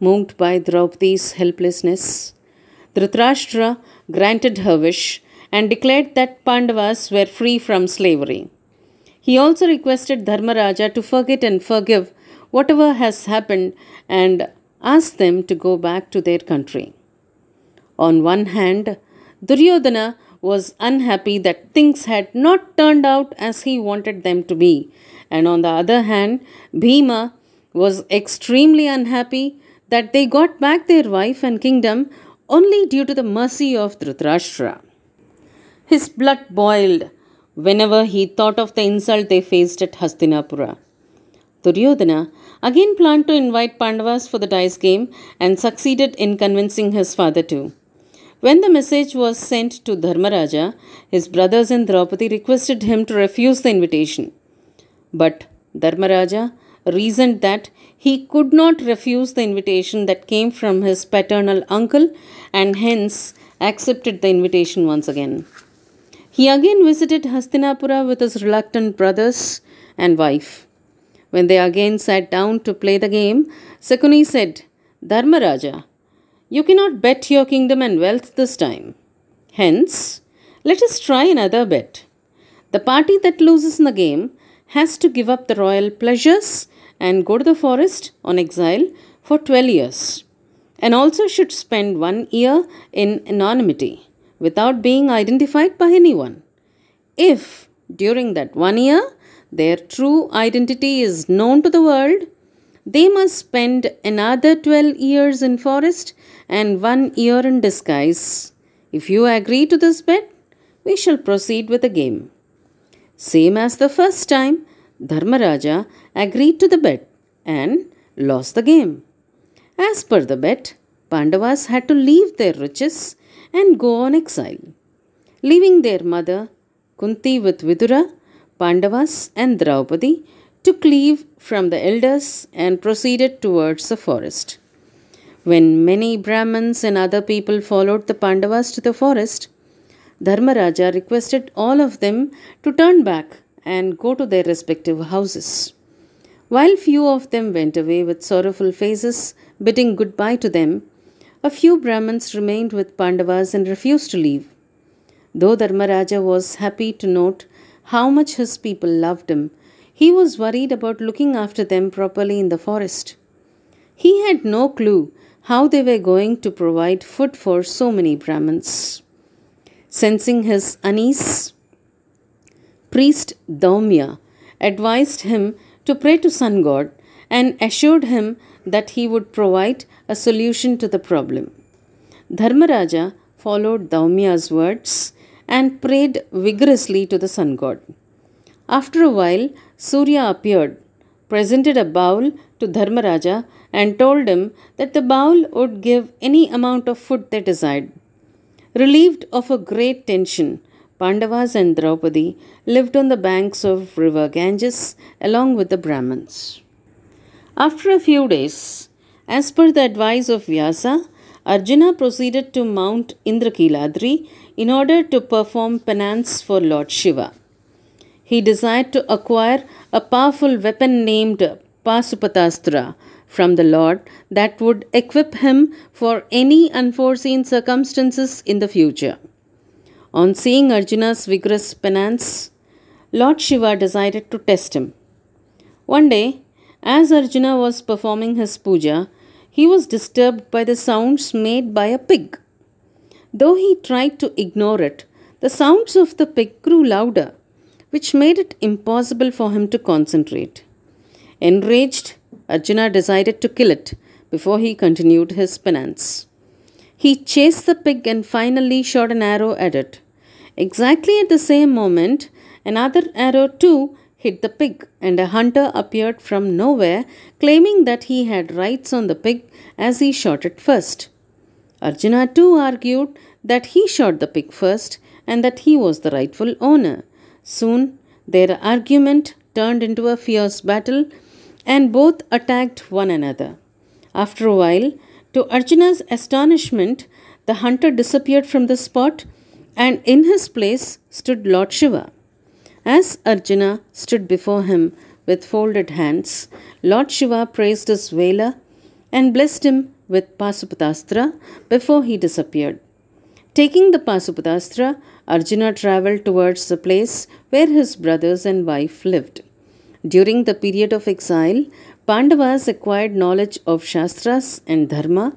Moved by Draupadi's helplessness, Dhritarashtra granted her wish and declared that Pandavas were free from slavery. He also requested Dharmaraja to forget and forgive whatever has happened and ask them to go back to their country. On one hand, Duryodhana was unhappy that things had not turned out as he wanted them to be, and on the other hand, Bhima was extremely unhappy that they got back their wife and kingdom only due to the mercy of Dhritarashtra. His blood boiled whenever he thought of the insult they faced at Hastinapura. Duryodhana again planned to invite Pandavas for the dice game and succeeded in convincing his father too. When the message was sent to Dharmaraja, his brothers and Draupadi requested him to refuse the invitation. But Dharmaraja reasoned that he could not refuse the invitation that came from his paternal uncle and hence accepted the invitation once again. He again visited Hastinapura with his reluctant brothers and wife. When they again sat down to play the game, Sakuni said, Dharmaraja, you cannot bet your kingdom and wealth this time. Hence, let us try another bet. The party that loses in the game has to give up the royal pleasures and go to the forest on exile for 12 years, and also should spend one year in anonymity without being identified by anyone. If during that one year their true identity is known to the world. They must spend another 12 years in forest and one year in disguise. If you agree to this bet, we shall proceed with the game. Same as the first time, Dharmaraja agreed to the bet and lost the game. As per the bet, Pandavas had to leave their riches and go on exile, leaving their mother Kunti with Vidura Pandavas and Draupadi took leave from the elders and proceeded towards the forest. When many Brahmins and other people followed the Pandavas to the forest, Dharmaraja requested all of them to turn back and go to their respective houses. While few of them went away with sorrowful faces, bidding goodbye to them, a few Brahmins remained with Pandavas and refused to leave. Though Dharmaraja was happy to note how much his people loved him, he was worried about looking after them properly in the forest. He had no clue how they were going to provide food for so many Brahmins. Sensing his unease, priest Daumya advised him to pray to Sun God and assured him that he would provide a solution to the problem. Dharmaraja followed Daumya's words and prayed vigorously to the sun god. After a while, Surya appeared, presented a bowl to Dharmaraja, and told him that the bowl would give any amount of food they desired. Relieved of a great tension, Pandavas and Draupadi lived on the banks of river Ganges along with the Brahmins. After a few days, as per the advice of Vyasa, Arjuna proceeded to Mount Indrakiladri in order to perform penance for Lord Shiva. He desired to acquire a powerful weapon named Pasupatastra from the Lord that would equip him for any unforeseen circumstances in the future. On seeing Arjuna's vigorous penance, Lord Shiva decided to test him. One day, as Arjuna was performing his puja, he was disturbed by the sounds made by a pig. Though he tried to ignore it, the sounds of the pig grew louder, which made it impossible for him to concentrate. Enraged, Arjuna decided to kill it before he continued his penance. He chased the pig and finally shot an arrow at it. Exactly at the same moment, another arrow too hit the pig, and a hunter appeared from nowhere claiming that he had rights on the pig as he shot it first. Arjuna too argued that he shot the pig first and that he was the rightful owner. Soon their argument turned into a fierce battle and both attacked one another. After a while, to Arjuna's astonishment, the hunter disappeared from the spot and in his place stood Lord Shiva. As Arjuna stood before him with folded hands, Lord Shiva praised his valour and blessed him with Pasupatastra before he disappeared. Taking the Pasupatastra, Arjuna travelled towards the place where his brothers and wife lived. During the period of exile, Pandavas acquired knowledge of Shastras and Dharma,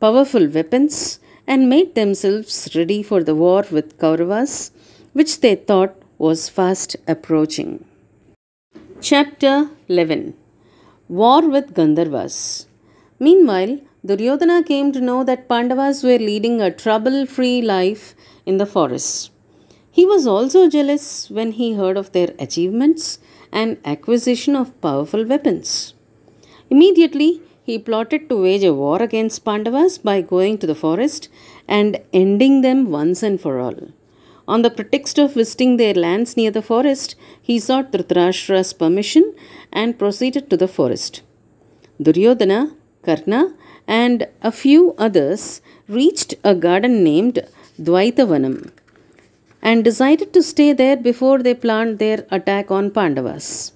powerful weapons, and made themselves ready for the war with Kauravas, which they thought was fast approaching. Chapter 11 War with Gandharvas Meanwhile, Duryodhana came to know that Pandavas were leading a trouble free life in the forest. He was also jealous when he heard of their achievements and acquisition of powerful weapons. Immediately, he plotted to wage a war against Pandavas by going to the forest and ending them once and for all. On the pretext of visiting their lands near the forest, he sought Dhritarashtra's permission and proceeded to the forest. Duryodhana, Karna, and a few others reached a garden named Dvaitavanam and decided to stay there before they planned their attack on Pandavas.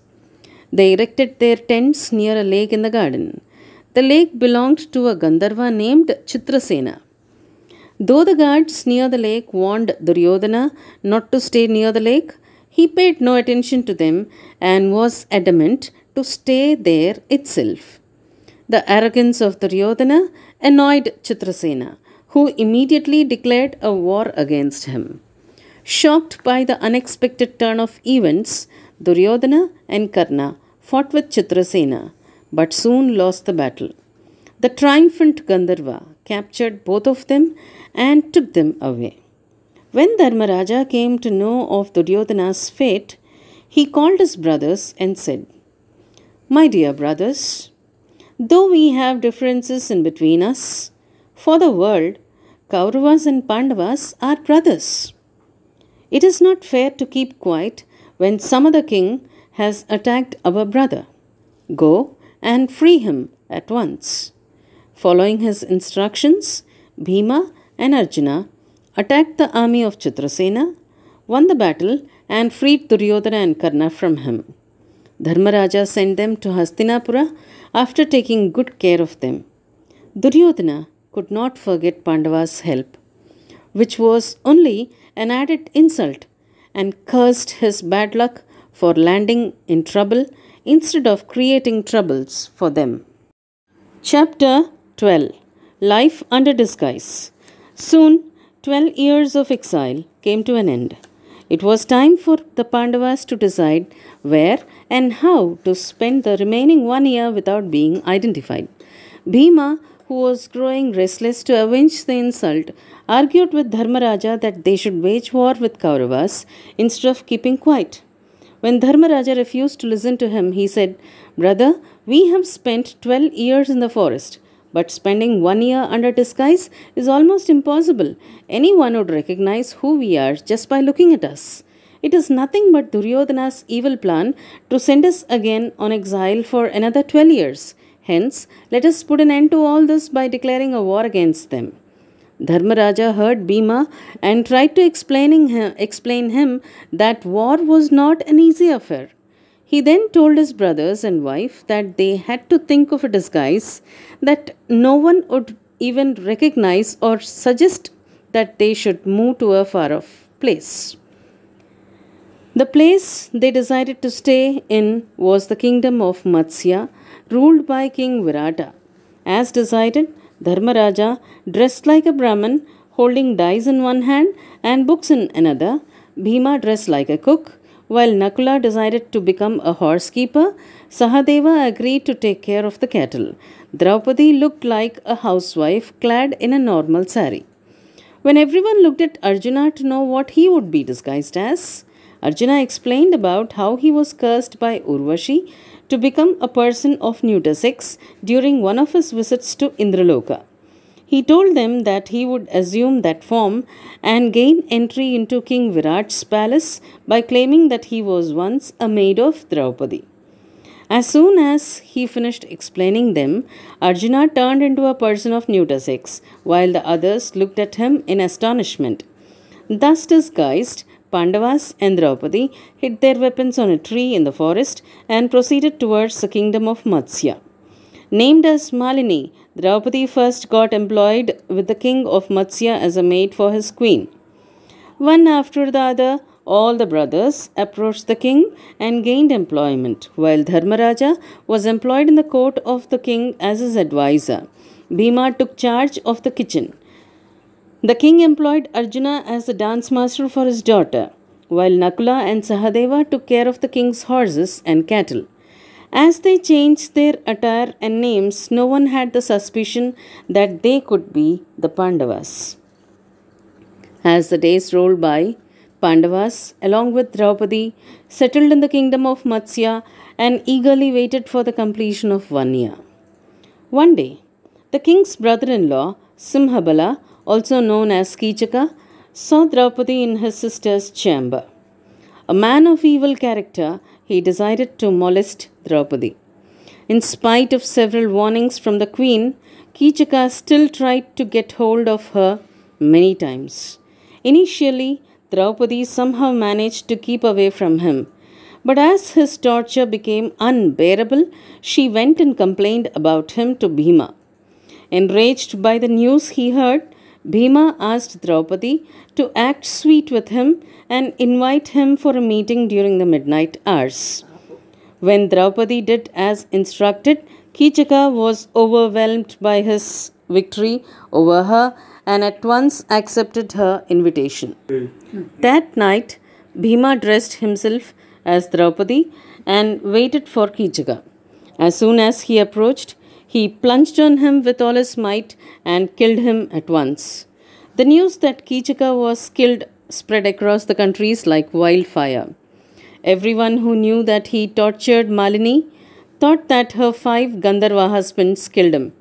They erected their tents near a lake in the garden. The lake belonged to a Gandharva named Chitrasena. Though the guards near the lake warned Duryodhana not to stay near the lake, he paid no attention to them and was adamant to stay there itself. The arrogance of Duryodhana annoyed Chitrasena, who immediately declared a war against him. Shocked by the unexpected turn of events, Duryodhana and Karna fought with Chitrasena, but soon lost the battle. The triumphant Gandharva captured both of them and took them away. When Dharmaraja came to know of Duryodhana's fate, he called his brothers and said, My dear brothers, Though we have differences in between us, for the world, Kauravas and Pandavas are brothers. It is not fair to keep quiet when some other king has attacked our brother. Go and free him at once. Following his instructions, Bhima and Arjuna attacked the army of Chitrasena, won the battle, and freed Duryodhana and Karna from him. Dharmaraja sent them to Hastinapura after taking good care of them. Duryodhana could not forget Pandava's help, which was only an added insult, and cursed his bad luck for landing in trouble instead of creating troubles for them. Chapter 12 Life under disguise. Soon, 12 years of exile came to an end. It was time for the Pandavas to decide where and how to spend the remaining one year without being identified. Bhima, who was growing restless to avenge the insult, argued with Dharmaraja that they should wage war with Kauravas instead of keeping quiet. When Dharmaraja refused to listen to him, he said, Brother, we have spent 12 years in the forest, but spending one year under disguise is almost impossible. Anyone would recognize who we are just by looking at us. It is nothing but Duryodhana's evil plan to send us again on exile for another 12 years. Hence, let us put an end to all this by declaring a war against them. Dharmaraja heard Bhima and tried to explaining him, explain him that war was not an easy affair. He then told his brothers and wife that they had to think of a disguise that no one would even recognize or suggest that they should move to a far off place. The place they decided to stay in was the kingdom of Matsya, ruled by King Virata. As decided, Dharmaraja, dressed like a Brahmin, holding dice in one hand and books in another, Bhima dressed like a cook, while Nakula decided to become a horse keeper, Sahadeva agreed to take care of the cattle. Draupadi looked like a housewife clad in a normal sari. When everyone looked at Arjuna to know what he would be disguised as, Arjuna explained about how he was cursed by Urvashi to become a person of neuter sex during one of his visits to Indraloka. He told them that he would assume that form and gain entry into King Virat's palace by claiming that he was once a maid of Draupadi. As soon as he finished explaining them, Arjuna turned into a person of neuter sex, while the others looked at him in astonishment. Thus disguised, Pandavas and Draupadi hid their weapons on a tree in the forest and proceeded towards the kingdom of Matsya. Named as Malini, Draupadi first got employed with the king of Matsya as a maid for his queen. One after the other, all the brothers approached the king and gained employment, while Dharmaraja was employed in the court of the king as his adviser. Bhima took charge of the kitchen. The king employed Arjuna as a dance master for his daughter, while Nakula and Sahadeva took care of the king's horses and cattle. As they changed their attire and names, no one had the suspicion that they could be the Pandavas. As the days rolled by, Pandavas, along with Draupadi, settled in the kingdom of Matsya and eagerly waited for the completion of one year. One day, the king's brother in law, Simhabala, also known as Kichaka, saw Draupadi in his sister's chamber. A man of evil character, he decided to molest Draupadi. In spite of several warnings from the queen, Kichaka still tried to get hold of her many times. Initially, Draupadi somehow managed to keep away from him. But as his torture became unbearable, she went and complained about him to Bhima. Enraged by the news he heard, Bhima asked Draupadi to act sweet with him and invite him for a meeting during the midnight hours. When Draupadi did as instructed, Kichaka was overwhelmed by his victory over her and at once accepted her invitation. That night, Bhima dressed himself as Draupadi and waited for Kichaka. As soon as he approached, he plunged on him with all his might and killed him at once. The news that Kichaka was killed spread across the countries like wildfire. Everyone who knew that he tortured Malini thought that her five Gandharva husbands killed him.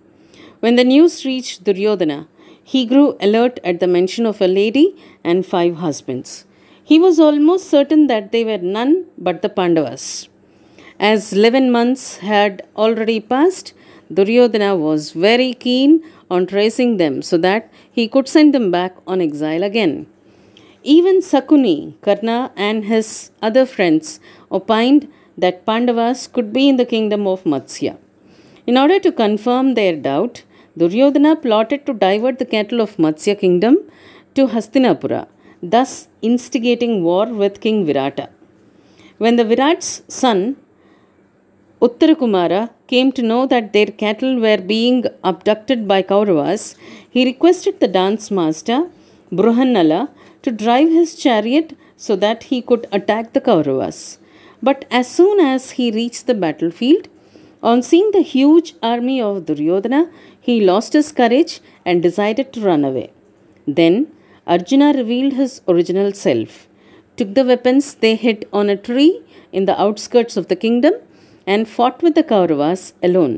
When the news reached Duryodhana, he grew alert at the mention of a lady and five husbands. He was almost certain that they were none but the Pandavas. As 11 months had already passed, Duryodhana was very keen on tracing them so that he could send them back on exile again. Even Sakuni, Karna, and his other friends opined that Pandavas could be in the kingdom of Matsya. In order to confirm their doubt, Duryodhana plotted to divert the cattle of Matsya kingdom to Hastinapura, thus instigating war with King Virata. When the Virat's son Uttarakumara came to know that their cattle were being abducted by Kauravas, he requested the dance master, Bruhannala, to drive his chariot so that he could attack the Kauravas. But as soon as he reached the battlefield, on seeing the huge army of Duryodhana, he lost his courage and decided to run away. Then Arjuna revealed his original self, took the weapons they hid on a tree in the outskirts of the kingdom, and fought with the Kauravas alone.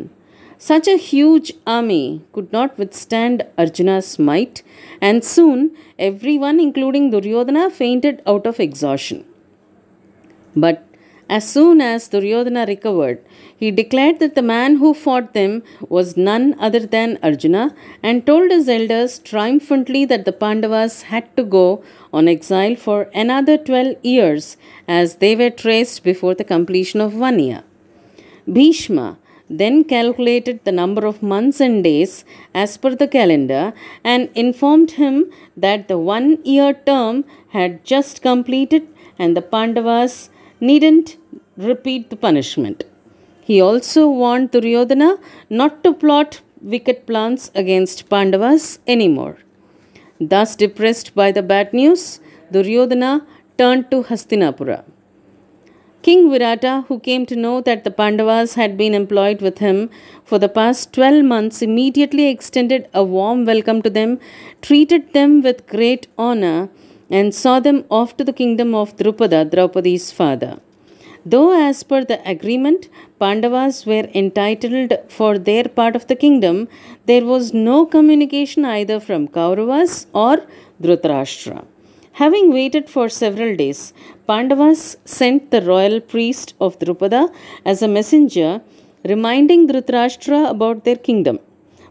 Such a huge army could not withstand Arjuna's might, and soon everyone, including Duryodhana, fainted out of exhaustion. But as soon as Duryodhana recovered, he declared that the man who fought them was none other than Arjuna and told his elders triumphantly that the Pandavas had to go on exile for another 12 years as they were traced before the completion of one year. Bhishma then calculated the number of months and days as per the calendar and informed him that the one year term had just completed and the Pandavas needn't repeat the punishment. He also warned Duryodhana not to plot wicked plans against Pandavas anymore. Thus depressed by the bad news, Duryodhana turned to Hastinapura. King Virata, who came to know that the Pandavas had been employed with him for the past 12 months, immediately extended a warm welcome to them, treated them with great honor, and saw them off to the kingdom of Drupada, Draupadi's father. Though, as per the agreement, Pandavas were entitled for their part of the kingdom, there was no communication either from Kauravas or Dhritarashtra. Having waited for several days, Pandavas sent the royal priest of Drupada as a messenger, reminding Dhritarashtra about their kingdom.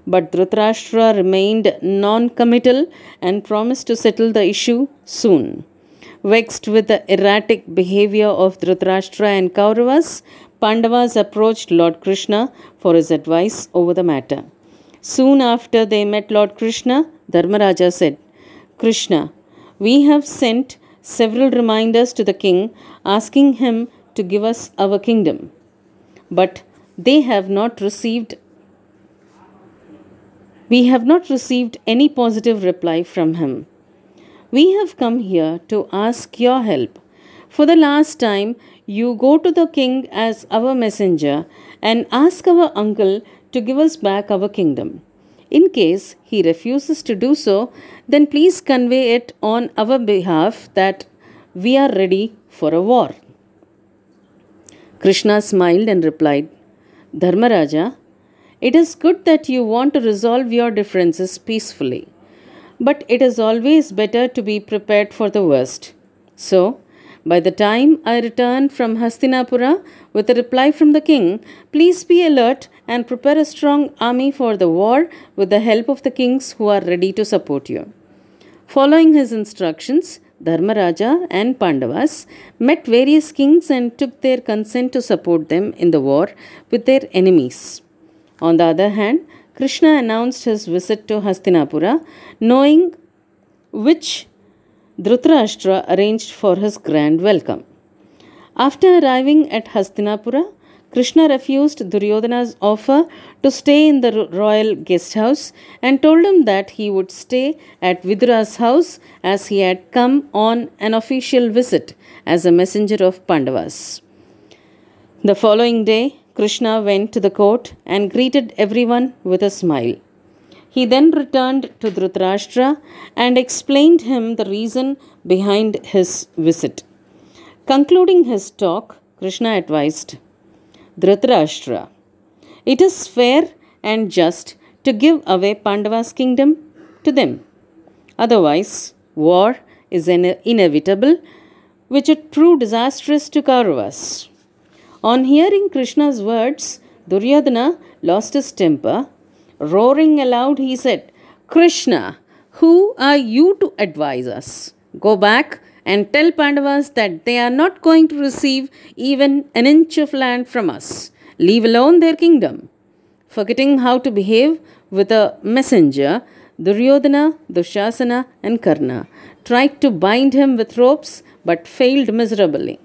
But Dhritarashtra remained non committal and promised to settle the issue soon. Vexed with the erratic behavior of Dhritarashtra and Kauravas, Pandavas approached Lord Krishna for his advice over the matter. Soon after they met Lord Krishna, Dharmaraja said, Krishna, we have sent several reminders to the king, asking him to give us our kingdom. But they have not received we have not received any positive reply from him. We have come here to ask your help. For the last time, you go to the king as our messenger and ask our uncle to give us back our kingdom. In case he refuses to do so, then please convey it on our behalf that we are ready for a war. Krishna smiled and replied, Dharmaraja, it is good that you want to resolve your differences peacefully, but it is always better to be prepared for the worst. So, by the time I return from Hastinapura with a reply from the king, please be alert and prepare a strong army for the war with the help of the kings who are ready to support you. Following his instructions, Dharmaraja and Pandavas met various kings and took their consent to support them in the war with their enemies. On the other hand, Krishna announced his visit to Hastinapura, knowing which Dhritarashtra arranged for his grand welcome. After arriving at Hastinapura, Krishna refused Duryodhana's offer to stay in the royal guest house and told him that he would stay at Vidura's house as he had come on an official visit as a messenger of Pandavas. The following day, Krishna went to the court and greeted everyone with a smile. He then returned to Dhritarashtra and explained him the reason behind his visit. Concluding his talk, Krishna advised Dhritarashtra, it is fair and just to give away Pandava's kingdom to them. Otherwise, war is inevitable, which would prove disastrous to Kauravas. On hearing Krishna's words, Duryodhana lost his temper Roaring aloud, he said, Krishna, who are you to advise us? Go back and tell Pandavas that they are not going to receive even an inch of land from us, leave alone their kingdom. Forgetting how to behave with a messenger, Duryodhana, Dushasana, and Karna tried to bind him with ropes but failed miserably.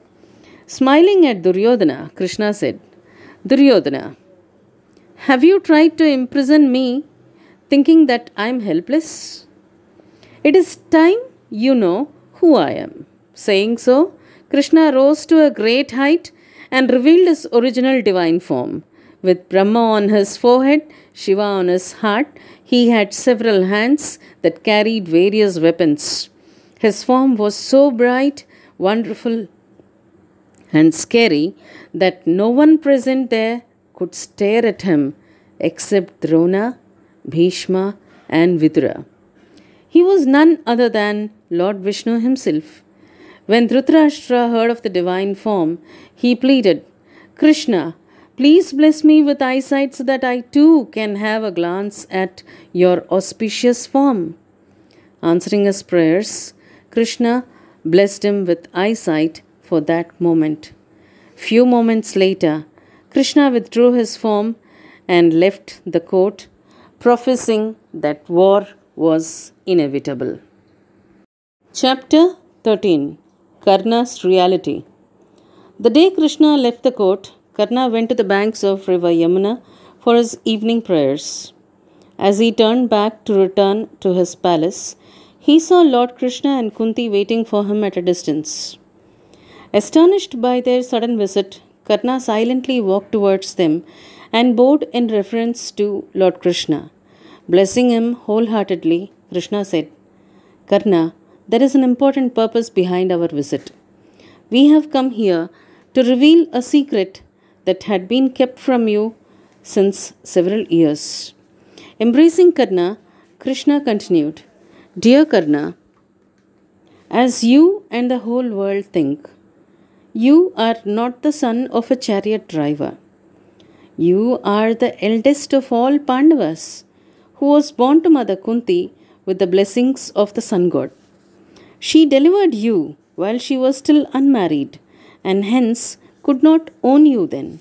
Smiling at Duryodhana, Krishna said, Duryodhana, have you tried to imprison me thinking that I am helpless? It is time you know who I am. Saying so, Krishna rose to a great height and revealed his original divine form. With Brahma on his forehead, Shiva on his heart, he had several hands that carried various weapons. His form was so bright, wonderful, and scary that no one present there could stare at him except Drona, Bhishma, and Vidura. He was none other than Lord Vishnu himself. When Dhritarashtra heard of the divine form, he pleaded, Krishna, please bless me with eyesight so that I too can have a glance at your auspicious form. Answering his prayers, Krishna blessed him with eyesight for that moment. Few moments later, Krishna withdrew his form and left the court, professing that war was inevitable. Chapter 13 Karna's Reality The day Krishna left the court, Karna went to the banks of river Yamuna for his evening prayers. As he turned back to return to his palace, he saw Lord Krishna and Kunti waiting for him at a distance. Astonished by their sudden visit, Karna silently walked towards them and bowed in reference to Lord Krishna. Blessing him wholeheartedly, Krishna said, Karna, there is an important purpose behind our visit. We have come here to reveal a secret that had been kept from you since several years. Embracing Karna, Krishna continued, Dear Karna, as you and the whole world think, you are not the son of a chariot driver. You are the eldest of all Pandavas, who was born to Mother Kunti with the blessings of the sun god. She delivered you while she was still unmarried, and hence could not own you then.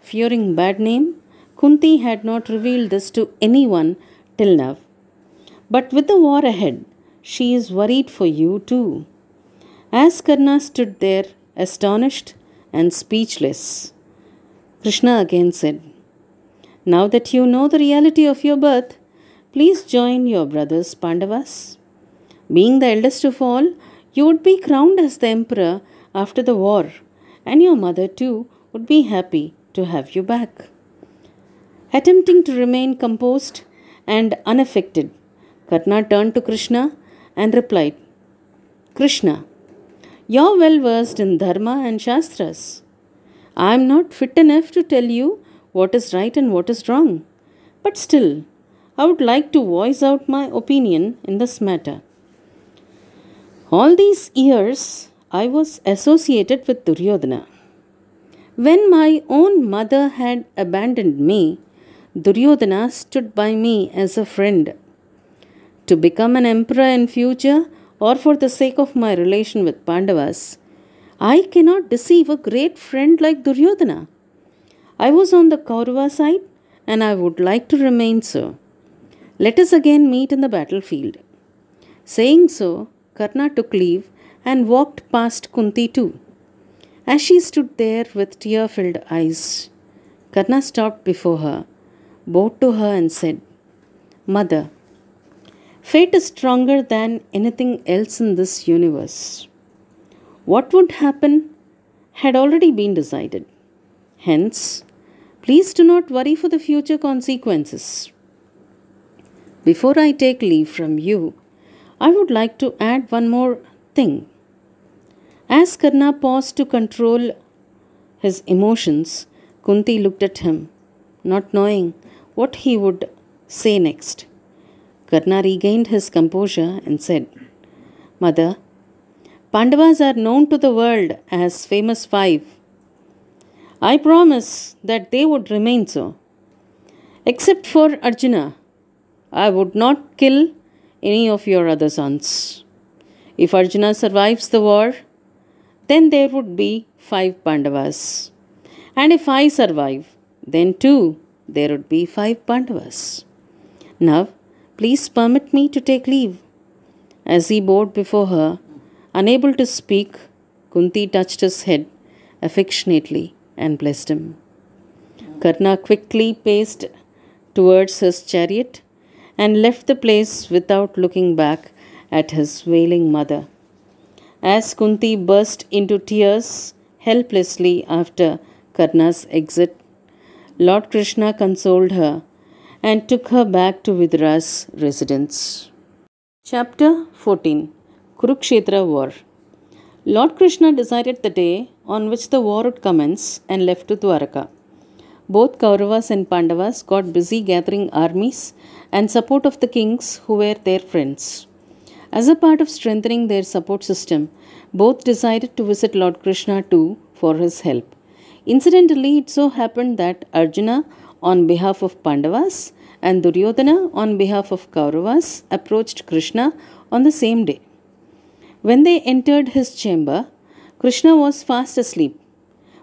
Fearing bad name, Kunti had not revealed this to anyone till now. But with the war ahead, she is worried for you too. As Karna stood there astonished and speechless. Krishna again said, Now that you know the reality of your birth, please join your brothers Pandavas. Being the eldest of all, you would be crowned as the emperor after the war, and your mother too would be happy to have you back. Attempting to remain composed and unaffected, Karna turned to Krishna and replied, Krishna, you're well versed in Dharma and Shastras. I'm not fit enough to tell you what is right and what is wrong. But still, I would like to voice out my opinion in this matter. All these years, I was associated with Duryodhana. When my own mother had abandoned me, Duryodhana stood by me as a friend. To become an emperor in future, or for the sake of my relation with Pandavas, I cannot deceive a great friend like Duryodhana. I was on the Kaurava side and I would like to remain so. Let us again meet in the battlefield. Saying so, Karna took leave and walked past Kunti too. As she stood there with tear filled eyes, Karna stopped before her, bowed to her, and said, Mother, Fate is stronger than anything else in this universe. What would happen had already been decided. Hence, please do not worry for the future consequences. Before I take leave from you, I would like to add one more thing. As Karna paused to control his emotions, Kunti looked at him, not knowing what he would say next. Karna regained his composure and said, Mother, Pandavas are known to the world as famous five. I promise that they would remain so. Except for Arjuna, I would not kill any of your other sons. If Arjuna survives the war, then there would be five Pandavas. And if I survive, then too there would be five Pandavas. Now, Please permit me to take leave. As he bowed before her, unable to speak, Kunti touched his head affectionately and blessed him. Karna quickly paced towards his chariot and left the place without looking back at his wailing mother. As Kunti burst into tears helplessly after Karna's exit, Lord Krishna consoled her and took her back to Vidra's residence. Chapter 14 Kurukshetra War Lord Krishna decided the day on which the war would commence and left to Dwaraka. Both Kauravas and Pandavas got busy gathering armies and support of the kings who were their friends. As a part of strengthening their support system, both decided to visit Lord Krishna too for his help. Incidentally, it so happened that Arjuna, on behalf of Pandavas, and Duryodhana, on behalf of Kauravas, approached Krishna on the same day. When they entered his chamber, Krishna was fast asleep.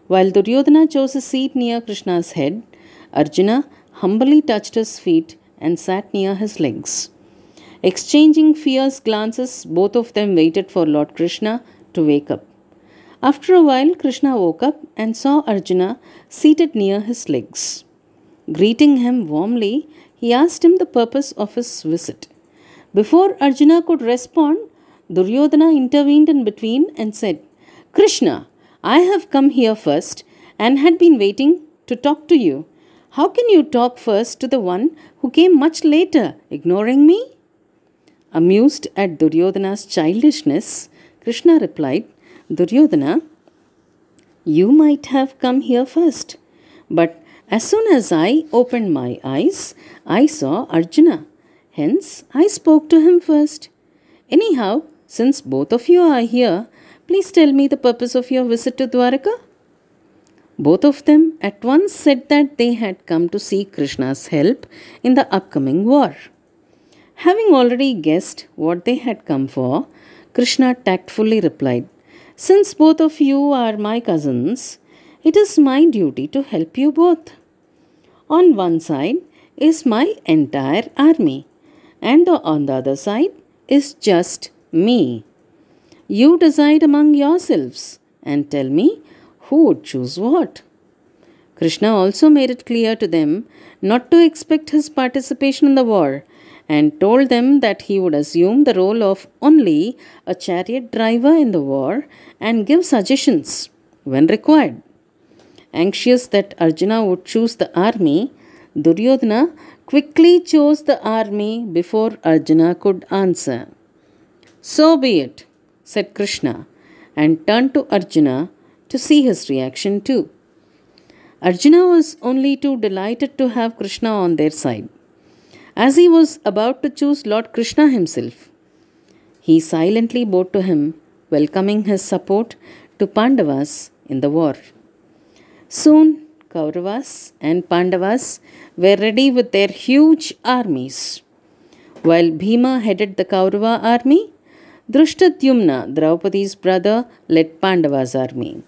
While Duryodhana chose a seat near Krishna's head, Arjuna humbly touched his feet and sat near his legs. Exchanging fierce glances, both of them waited for Lord Krishna to wake up. After a while, Krishna woke up and saw Arjuna seated near his legs. Greeting him warmly, he asked him the purpose of his visit. Before Arjuna could respond, Duryodhana intervened in between and said, Krishna, I have come here first and had been waiting to talk to you. How can you talk first to the one who came much later, ignoring me? Amused at Duryodhana's childishness, Krishna replied, Duryodhana, you might have come here first, but as soon as I opened my eyes, I saw Arjuna. Hence, I spoke to him first. Anyhow, since both of you are here, please tell me the purpose of your visit to Dwarka. Both of them at once said that they had come to seek Krishna's help in the upcoming war. Having already guessed what they had come for, Krishna tactfully replied, Since both of you are my cousins, it is my duty to help you both. On one side is my entire army, and on the other side is just me. You decide among yourselves and tell me who would choose what. Krishna also made it clear to them not to expect his participation in the war and told them that he would assume the role of only a chariot driver in the war and give suggestions when required. Anxious that Arjuna would choose the army, Duryodhana quickly chose the army before Arjuna could answer. So be it, said Krishna, and turned to Arjuna to see his reaction too. Arjuna was only too delighted to have Krishna on their side, as he was about to choose Lord Krishna himself. He silently bowed to him, welcoming his support to Pandavas in the war. Soon, Kauravas and Pandavas were ready with their huge armies. While Bhima headed the Kaurava army, Drushtadyumna, Draupadi's brother, led Pandava's army.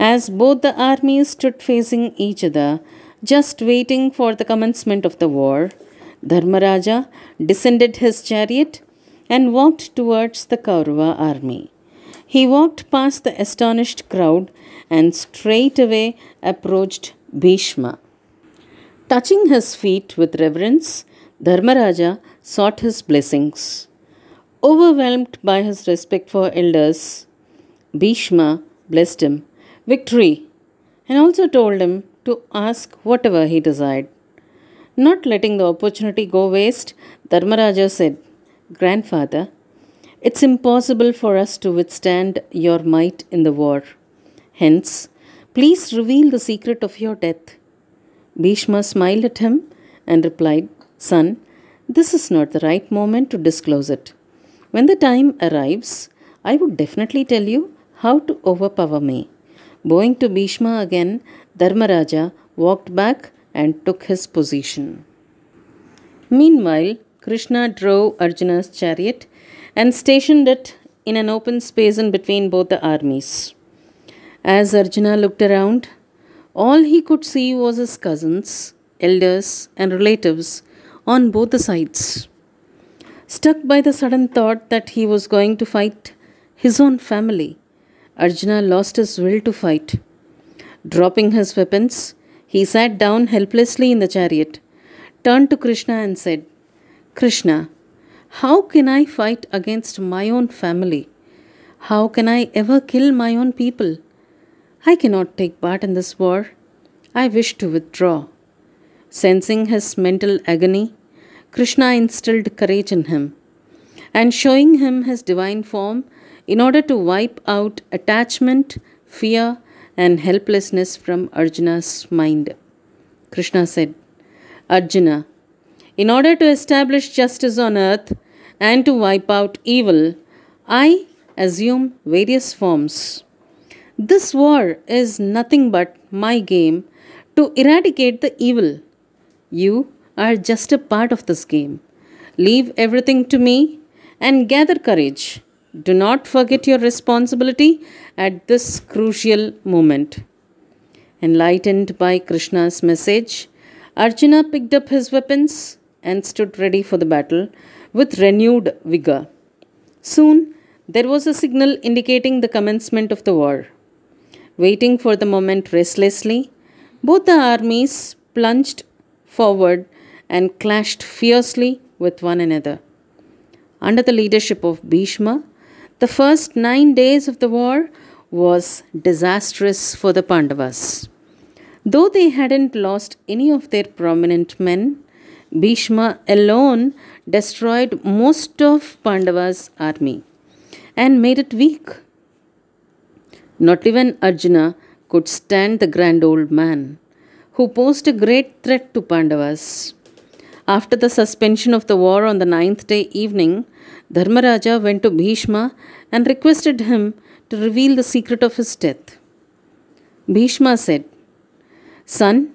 As both the armies stood facing each other, just waiting for the commencement of the war, Dharmaraja descended his chariot and walked towards the Kaurava army. He walked past the astonished crowd and straightway approached Bhishma. Touching his feet with reverence, Dharmaraja sought his blessings. Overwhelmed by his respect for elders, Bhishma blessed him, victory, and also told him to ask whatever he desired. Not letting the opportunity go waste, Dharmaraja said, Grandfather, it's impossible for us to withstand your might in the war. Hence, please reveal the secret of your death. Bhishma smiled at him and replied, Son, this is not the right moment to disclose it. When the time arrives, I would definitely tell you how to overpower me. Bowing to Bhishma again, Dharmaraja walked back and took his position. Meanwhile, Krishna drove Arjuna's chariot and stationed it in an open space in between both the armies. As Arjuna looked around, all he could see was his cousins, elders, and relatives on both the sides. Struck by the sudden thought that he was going to fight his own family, Arjuna lost his will to fight. Dropping his weapons, he sat down helplessly in the chariot, turned to Krishna and said, Krishna, how can I fight against my own family? How can I ever kill my own people? I cannot take part in this war. I wish to withdraw. Sensing his mental agony, Krishna instilled courage in him and showing him his divine form in order to wipe out attachment, fear, and helplessness from Arjuna's mind. Krishna said, Arjuna, in order to establish justice on earth and to wipe out evil, I assume various forms. This war is nothing but my game to eradicate the evil. You are just a part of this game. Leave everything to me and gather courage. Do not forget your responsibility at this crucial moment. Enlightened by Krishna's message, Arjuna picked up his weapons and stood ready for the battle with renewed vigor. Soon, there was a signal indicating the commencement of the war waiting for the moment restlessly, both the armies plunged forward and clashed fiercely with one another. Under the leadership of Bhishma, the first nine days of the war was disastrous for the Pandavas. Though they hadn't lost any of their prominent men, Bhishma alone destroyed most of Pandava's army and made it weak. Not even Arjuna could stand the grand old man, who posed a great threat to Pandavas. After the suspension of the war on the ninth day evening, Dharmaraja went to Bhishma and requested him to reveal the secret of his death. Bhishma said, Son,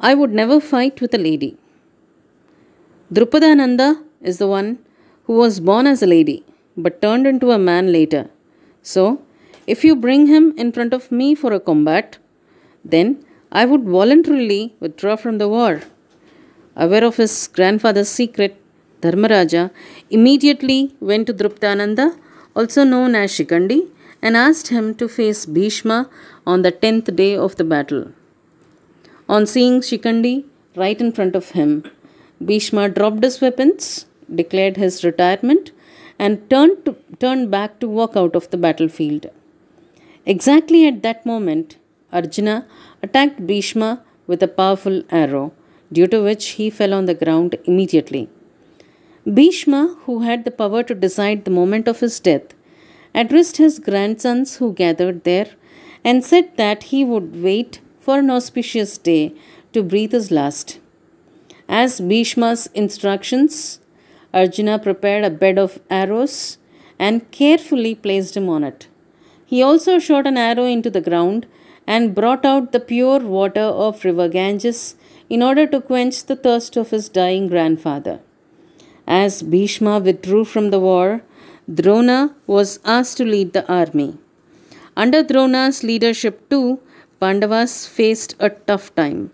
I would never fight with a lady. Drupadananda is the one who was born as a lady but turned into a man later. So, if you bring him in front of me for a combat, then I would voluntarily withdraw from the war. Aware of his grandfather's secret, Dharmaraja immediately went to Druptananda, also known as Shikandi, and asked him to face Bhishma on the tenth day of the battle. On seeing Shikandi right in front of him, Bhishma dropped his weapons, declared his retirement, and turned, to, turned back to walk out of the battlefield. Exactly at that moment, Arjuna attacked Bhishma with a powerful arrow, due to which he fell on the ground immediately. Bhishma, who had the power to decide the moment of his death, addressed his grandsons who gathered there and said that he would wait for an auspicious day to breathe his last. As Bhishma's instructions, Arjuna prepared a bed of arrows and carefully placed him on it. He also shot an arrow into the ground and brought out the pure water of river Ganges in order to quench the thirst of his dying grandfather. As Bhishma withdrew from the war, Drona was asked to lead the army. Under Drona's leadership, too, Pandavas faced a tough time,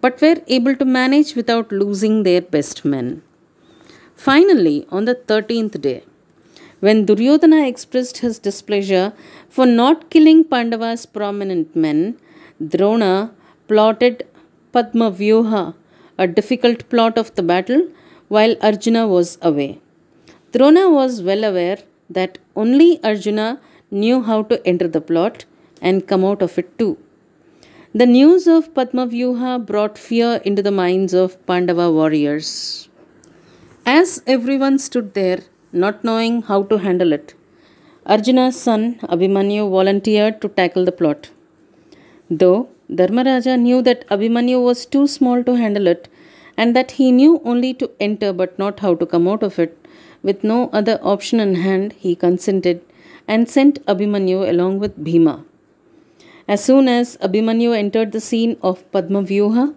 but were able to manage without losing their best men. Finally, on the 13th day, when Duryodhana expressed his displeasure for not killing Pandava's prominent men, Drona plotted Padma Vyoha, a difficult plot of the battle, while Arjuna was away. Drona was well aware that only Arjuna knew how to enter the plot and come out of it too. The news of Padma Vyuha brought fear into the minds of Pandava warriors. As everyone stood there, not knowing how to handle it. Arjuna's son Abhimanyu volunteered to tackle the plot. Though Dharmaraja knew that Abhimanyu was too small to handle it and that he knew only to enter but not how to come out of it, with no other option in hand, he consented and sent Abhimanyu along with Bhima. As soon as Abhimanyu entered the scene of Padmavyuha,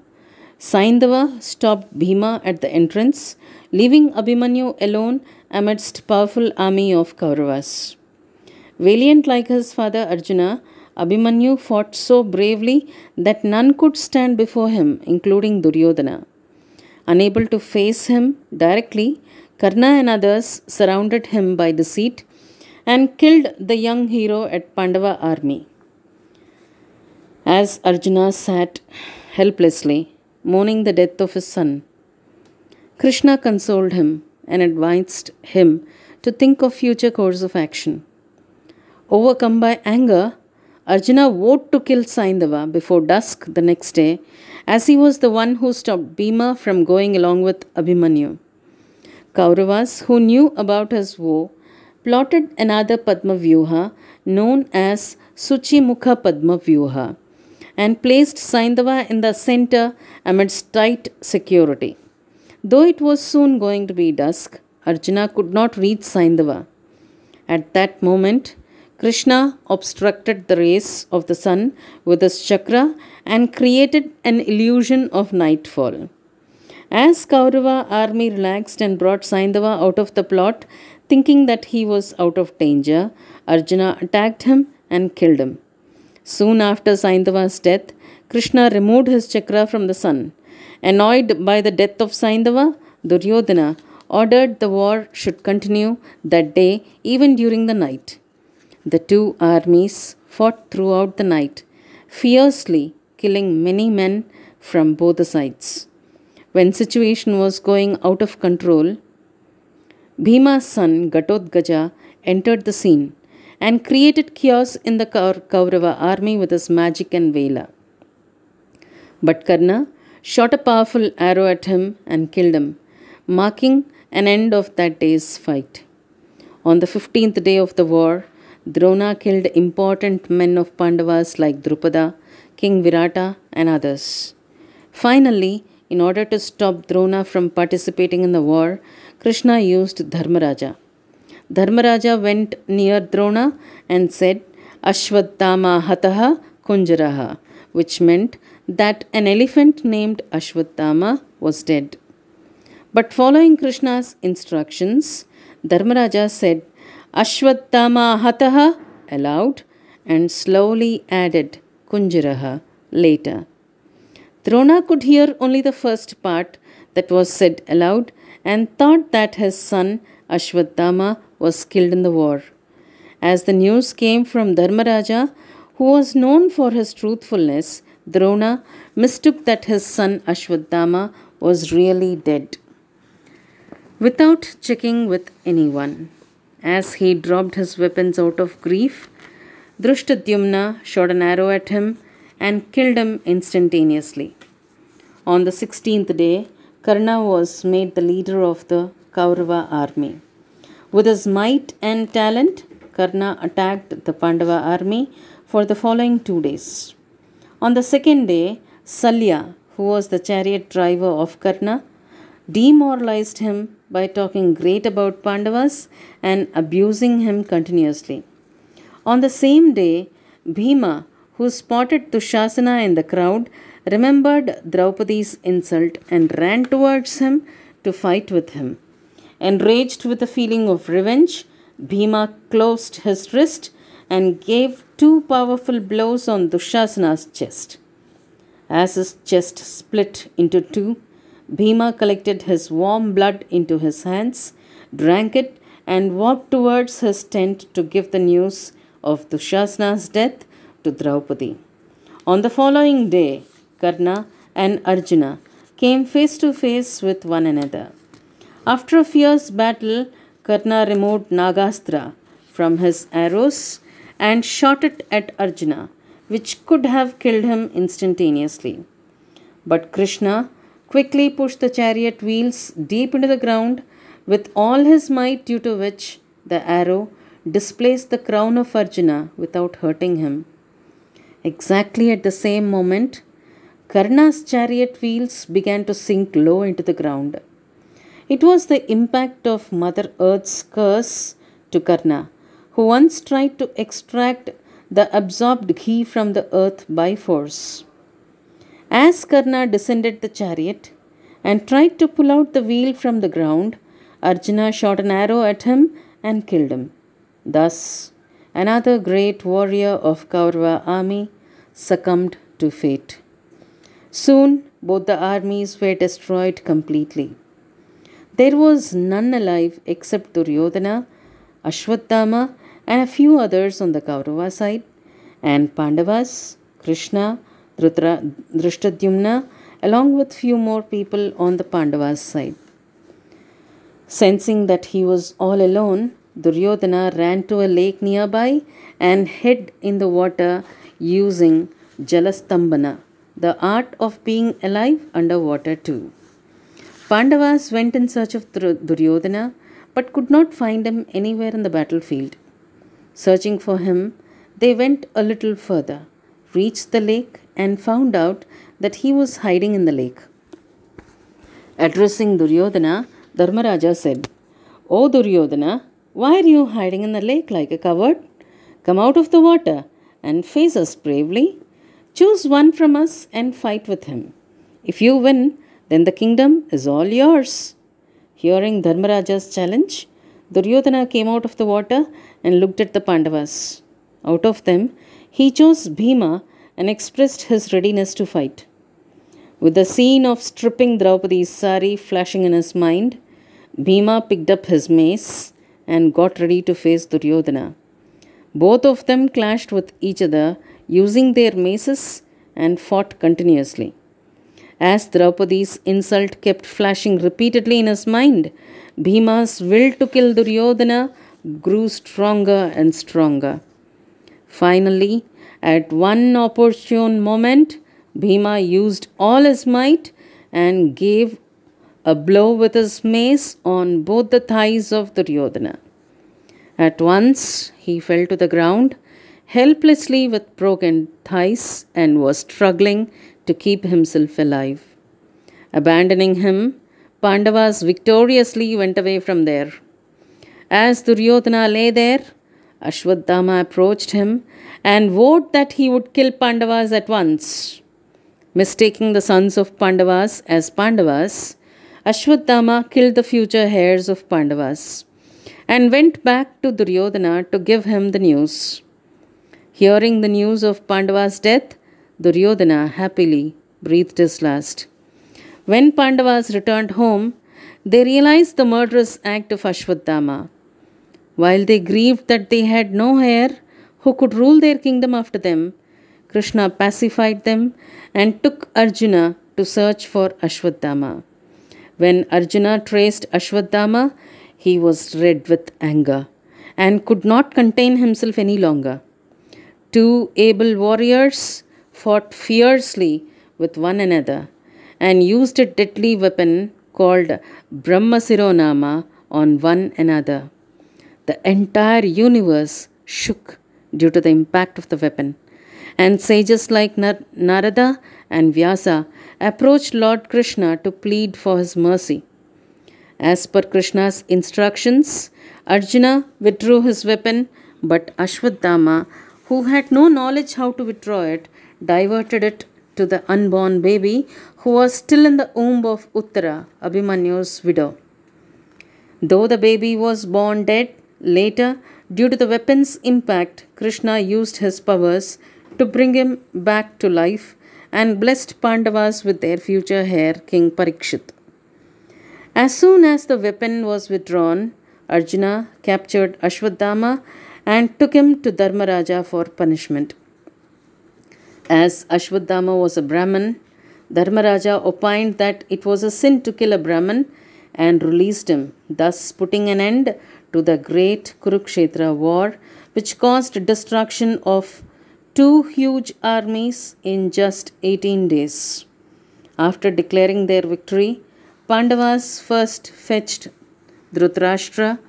Saindava stopped Bhima at the entrance, leaving Abhimanyu alone amidst powerful army of Kauravas. Valiant like his father Arjuna, Abhimanyu fought so bravely that none could stand before him, including Duryodhana. Unable to face him directly, Karna and others surrounded him by deceit and killed the young hero at Pandava army. As Arjuna sat helplessly, mourning the death of his son, Krishna consoled him and advised him to think of future course of action. Overcome by anger, Arjuna vowed to kill Saindava before dusk the next day, as he was the one who stopped Bhima from going along with Abhimanyu. Kauravas, who knew about his vow, plotted another Padma Vyuha known as Suchimukha Padma Vyuha and placed Saindava in the center amidst tight security. Though it was soon going to be dusk, Arjuna could not reach Saindava. At that moment, Krishna obstructed the rays of the sun with his chakra and created an illusion of nightfall. As Kaurava army relaxed and brought Saindava out of the plot, thinking that he was out of danger, Arjuna attacked him and killed him. Soon after Saindava's death, Krishna removed his chakra from the sun. Annoyed by the death of Saindava, Duryodhana ordered the war should continue that day even during the night. The two armies fought throughout the night, fiercely killing many men from both sides. When situation was going out of control, Bhima's son Gatotgaja entered the scene and created chaos in the Kaurava army with his magic and Vela. But Karna shot a powerful arrow at him and killed him, marking an end of that day's fight. On the 15th day of the war, Drona killed important men of Pandavas like Drupada, King Virata, and others. Finally, in order to stop Drona from participating in the war, Krishna used Dharmaraja. Dharmaraja went near Drona and said, Ashwattama hataha kunjaraha, which meant that an elephant named Ashwatthama was dead. But following Krishna's instructions, Dharmaraja said Ashwatthama Hataha aloud and slowly added Kunjaraha later. Drona could hear only the first part that was said aloud and thought that his son Ashwatthama was killed in the war. As the news came from Dharmaraja, who was known for his truthfulness, Drona mistook that his son Ashwadama was really dead without checking with anyone. As he dropped his weapons out of grief, Drushtadyumna shot an arrow at him and killed him instantaneously. On the 16th day, Karna was made the leader of the Kaurava army. With his might and talent, Karna attacked the Pandava army for the following two days. On the second day, Salya, who was the chariot driver of Karna, demoralized him by talking great about Pandavas and abusing him continuously. On the same day, Bhima, who spotted Tushasana in the crowd, remembered Draupadi's insult and ran towards him to fight with him. Enraged with a feeling of revenge, Bhima closed his wrist and gave two powerful blows on Dushasana's chest. As his chest split into two, Bhima collected his warm blood into his hands, drank it, and walked towards his tent to give the news of Dushasana's death to Draupadi. On the following day, Karna and Arjuna came face to face with one another. After a fierce battle, Karna removed Nagastra from his arrows and shot it at Arjuna, which could have killed him instantaneously. But Krishna quickly pushed the chariot wheels deep into the ground with all his might, due to which the arrow displaced the crown of Arjuna without hurting him. Exactly at the same moment, Karna's chariot wheels began to sink low into the ground. It was the impact of Mother Earth's curse to Karna who once tried to extract the absorbed ghee from the earth by force. As Karna descended the chariot and tried to pull out the wheel from the ground, Arjuna shot an arrow at him and killed him. Thus, another great warrior of Kaurava army succumbed to fate. Soon, both the armies were destroyed completely. There was none alive except Duryodhana, Ashwatthama, and a few others on the Kaurava side, and Pandavas, Krishna, Dhrutra, Drishtadyumna, along with few more people on the Pandavas side. Sensing that he was all alone, Duryodhana ran to a lake nearby and hid in the water using Jalastambana, the art of being alive underwater too. Pandavas went in search of Duryodhana but could not find him anywhere in the battlefield. Searching for him, they went a little further, reached the lake, and found out that he was hiding in the lake. Addressing Duryodhana, Dharmaraja said, O Duryodhana, why are you hiding in the lake like a coward? Come out of the water and face us bravely. Choose one from us and fight with him. If you win, then the kingdom is all yours. Hearing Dharmaraja's challenge, Duryodhana came out of the water and looked at the Pandavas. Out of them, he chose Bhima and expressed his readiness to fight. With the scene of stripping Draupadi's sari flashing in his mind, Bhima picked up his mace and got ready to face Duryodhana. Both of them clashed with each other using their maces and fought continuously. As Draupadi's insult kept flashing repeatedly in his mind, Bhima's will to kill Duryodhana grew stronger and stronger. Finally, at one opportune moment, Bhima used all his might and gave a blow with his mace on both the thighs of Duryodhana. At once he fell to the ground, helplessly with broken thighs, and was struggling to keep himself alive. Abandoning him, Pandavas victoriously went away from there. As Duryodhana lay there, Ashwatthama approached him and vowed that he would kill Pandavas at once. Mistaking the sons of Pandavas as Pandavas, Ashwatthama killed the future heirs of Pandavas and went back to Duryodhana to give him the news. Hearing the news of Pandava's death, Duryodhana happily breathed his last. When Pandavas returned home, they realized the murderous act of Ashwatthama. While they grieved that they had no heir who could rule their kingdom after them, Krishna pacified them and took Arjuna to search for Ashwatthama. When Arjuna traced Ashwatthama, he was red with anger and could not contain himself any longer. Two able warriors fought fiercely with one another and used a deadly weapon called Brahmasironama on one another. The entire universe shook due to the impact of the weapon. And sages like Nar- Narada and Vyasa approached Lord Krishna to plead for his mercy. As per Krishna's instructions, Arjuna withdrew his weapon, but Ashwadama, who had no knowledge how to withdraw it, diverted it to the unborn baby who was still in the womb of Uttara, Abhimanyu's widow. Though the baby was born dead, later, due to the weapon's impact, Krishna used his powers to bring him back to life and blessed Pandavas with their future heir, King Parikshit. As soon as the weapon was withdrawn, Arjuna captured Ashwadama and took him to Dharmaraja for punishment. As Ashwadama was a Dharma Dharmaraja opined that it was a sin to kill a Brahman, and released him, thus putting an end to the great Kurukshetra war, which caused destruction of two huge armies in just 18 days. After declaring their victory, Pandavas first fetched Dhritarashtra,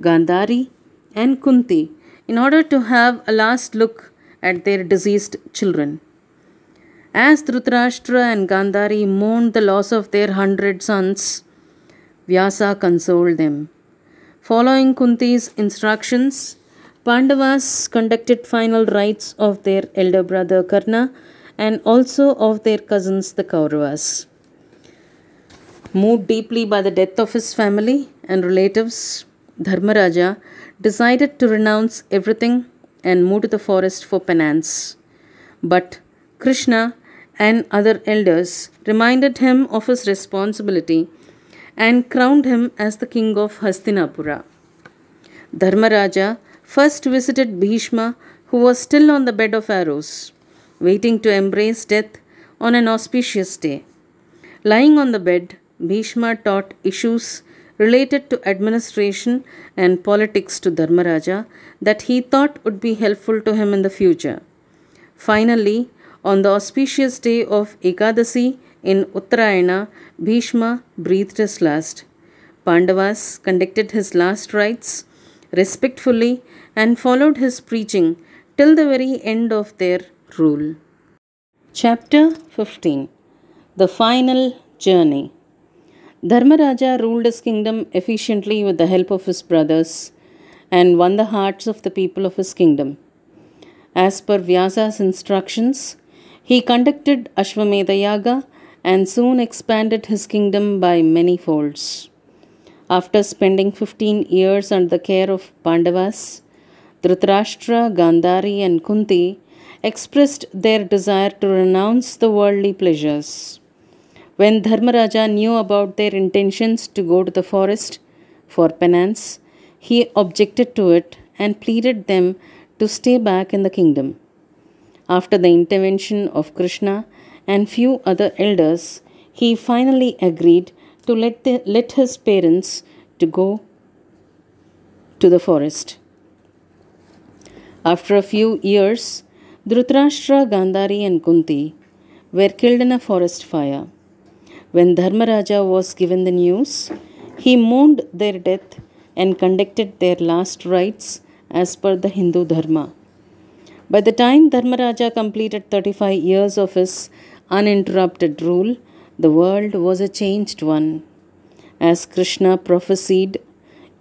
Gandhari, and Kunti in order to have a last look at their deceased children. As Dhritarashtra and Gandhari mourned the loss of their hundred sons, Vyasa consoled them. Following Kunti's instructions, Pandavas conducted final rites of their elder brother Karna and also of their cousins the Kauravas. Moved deeply by the death of his family and relatives, Dharmaraja decided to renounce everything and moved to the forest for penance. But Krishna and other elders reminded him of his responsibility and crowned him as the king of Hastinapura. Dharmaraja first visited Bhishma, who was still on the bed of arrows, waiting to embrace death on an auspicious day. Lying on the bed, Bhishma taught issues related to administration and politics to Dharmaraja that he thought would be helpful to him in the future. Finally, on the auspicious day of Ekadasi in Uttarayana, Bhishma breathed his last. Pandavas conducted his last rites respectfully and followed his preaching till the very end of their rule. Chapter 15 The Final Journey Dharmaraja ruled his kingdom efficiently with the help of his brothers and won the hearts of the people of his kingdom. As per Vyasa's instructions, he conducted Ashwamedha Yaga and soon expanded his kingdom by many folds. After spending 15 years under the care of Pandavas, Dhritarashtra, Gandhari, and Kunti expressed their desire to renounce the worldly pleasures. When Dharmaraja knew about their intentions to go to the forest for penance, he objected to it and pleaded them to stay back in the kingdom. After the intervention of Krishna and few other elders, he finally agreed to let, the, let his parents to go to the forest. After a few years, Dhritarashtra, Gandhari and Kunti were killed in a forest fire. When Dharmaraja was given the news, he mourned their death and conducted their last rites as per the Hindu Dharma. By the time Dharmaraja completed 35 years of his uninterrupted rule, the world was a changed one. As Krishna prophesied,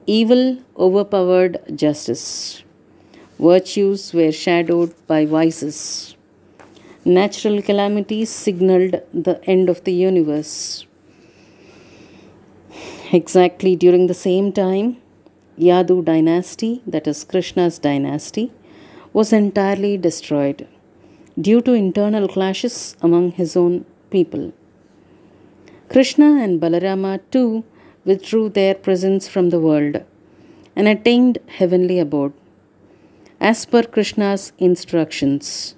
evil overpowered justice. Virtues were shadowed by vices. Natural calamities signaled the end of the universe. Exactly during the same time, Yadu dynasty, that is Krishna's dynasty, was entirely destroyed due to internal clashes among his own people. Krishna and Balarama too withdrew their presence from the world and attained heavenly abode as per Krishna's instructions.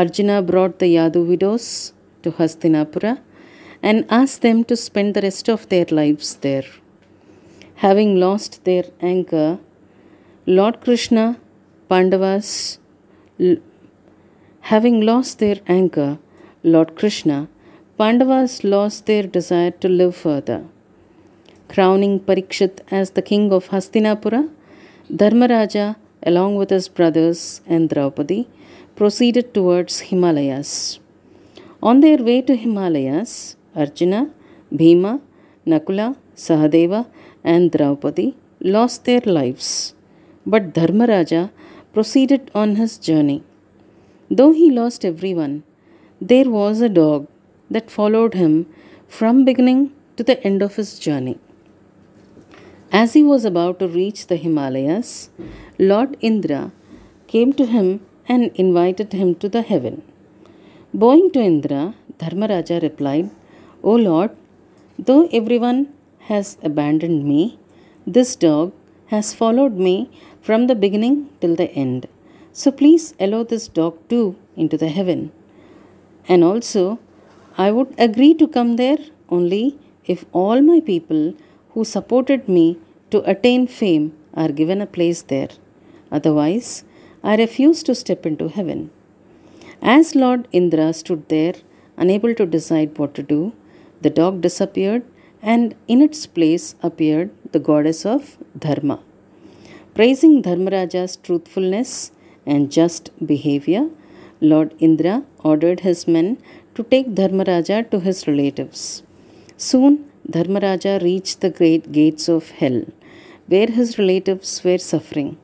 Arjuna brought the Yadu widows to Hastinapura and asked them to spend the rest of their lives there. Having lost their anchor, Lord Krishna, Pandavas, having lost their anchor, Lord Krishna, Pandavas lost their desire to live further. Crowning Parikshit as the king of Hastinapura, Dharmaraja, along with his brothers and Draupadi, proceeded towards Himalayas. On their way to Himalayas, Arjuna, Bhima, Nakula, Sahadeva, and Draupadi lost their lives. But Dharmaraja proceeded on his journey. Though he lost everyone, there was a dog that followed him from beginning to the end of his journey. As he was about to reach the Himalayas, Lord Indra came to him and invited him to the heaven. Bowing to Indra, Dharmaraja replied, O Lord, though everyone has abandoned me, this dog has followed me from the beginning till the end. So please allow this dog too into the heaven. And also, I would agree to come there only if all my people who supported me to attain fame are given a place there. Otherwise, I refuse to step into heaven. As Lord Indra stood there, unable to decide what to do, the dog disappeared and in its place appeared the goddess of Dharma. Praising Dharmaraja's truthfulness and just behavior, Lord Indra ordered his men to take Dharmaraja to his relatives. Soon, Dharmaraja reached the great gates of hell, where his relatives were suffering.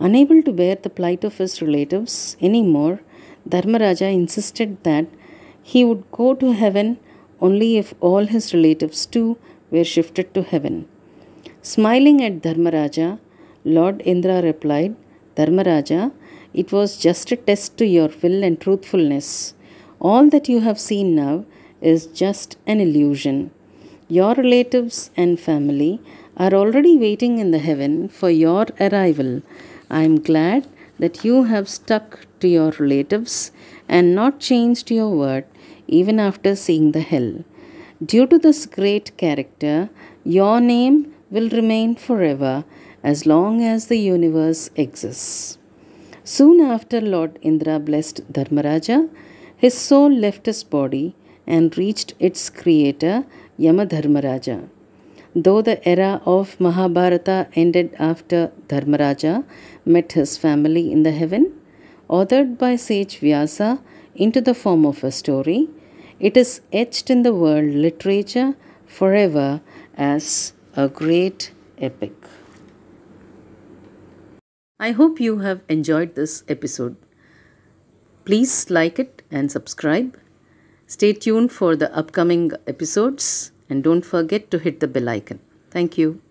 Unable to bear the plight of his relatives any more, Dharmaraja insisted that he would go to heaven only if all his relatives too were shifted to heaven. Smiling at Dharmaraja, Lord Indra replied, Dharmaraja, it was just a test to your will and truthfulness. All that you have seen now is just an illusion. Your relatives and family are already waiting in the heaven for your arrival I am glad that you have stuck to your relatives and not changed your word even after seeing the hell. Due to this great character, your name will remain forever as long as the universe exists. Soon after Lord Indra blessed Dharmaraja, his soul left his body and reached its creator Yamadharmaraja. Though the era of Mahabharata ended after Dharmaraja met his family in the heaven, authored by sage Vyasa into the form of a story, it is etched in the world literature forever as a great epic. I hope you have enjoyed this episode. Please like it and subscribe. Stay tuned for the upcoming episodes and don't forget to hit the bell icon. Thank you.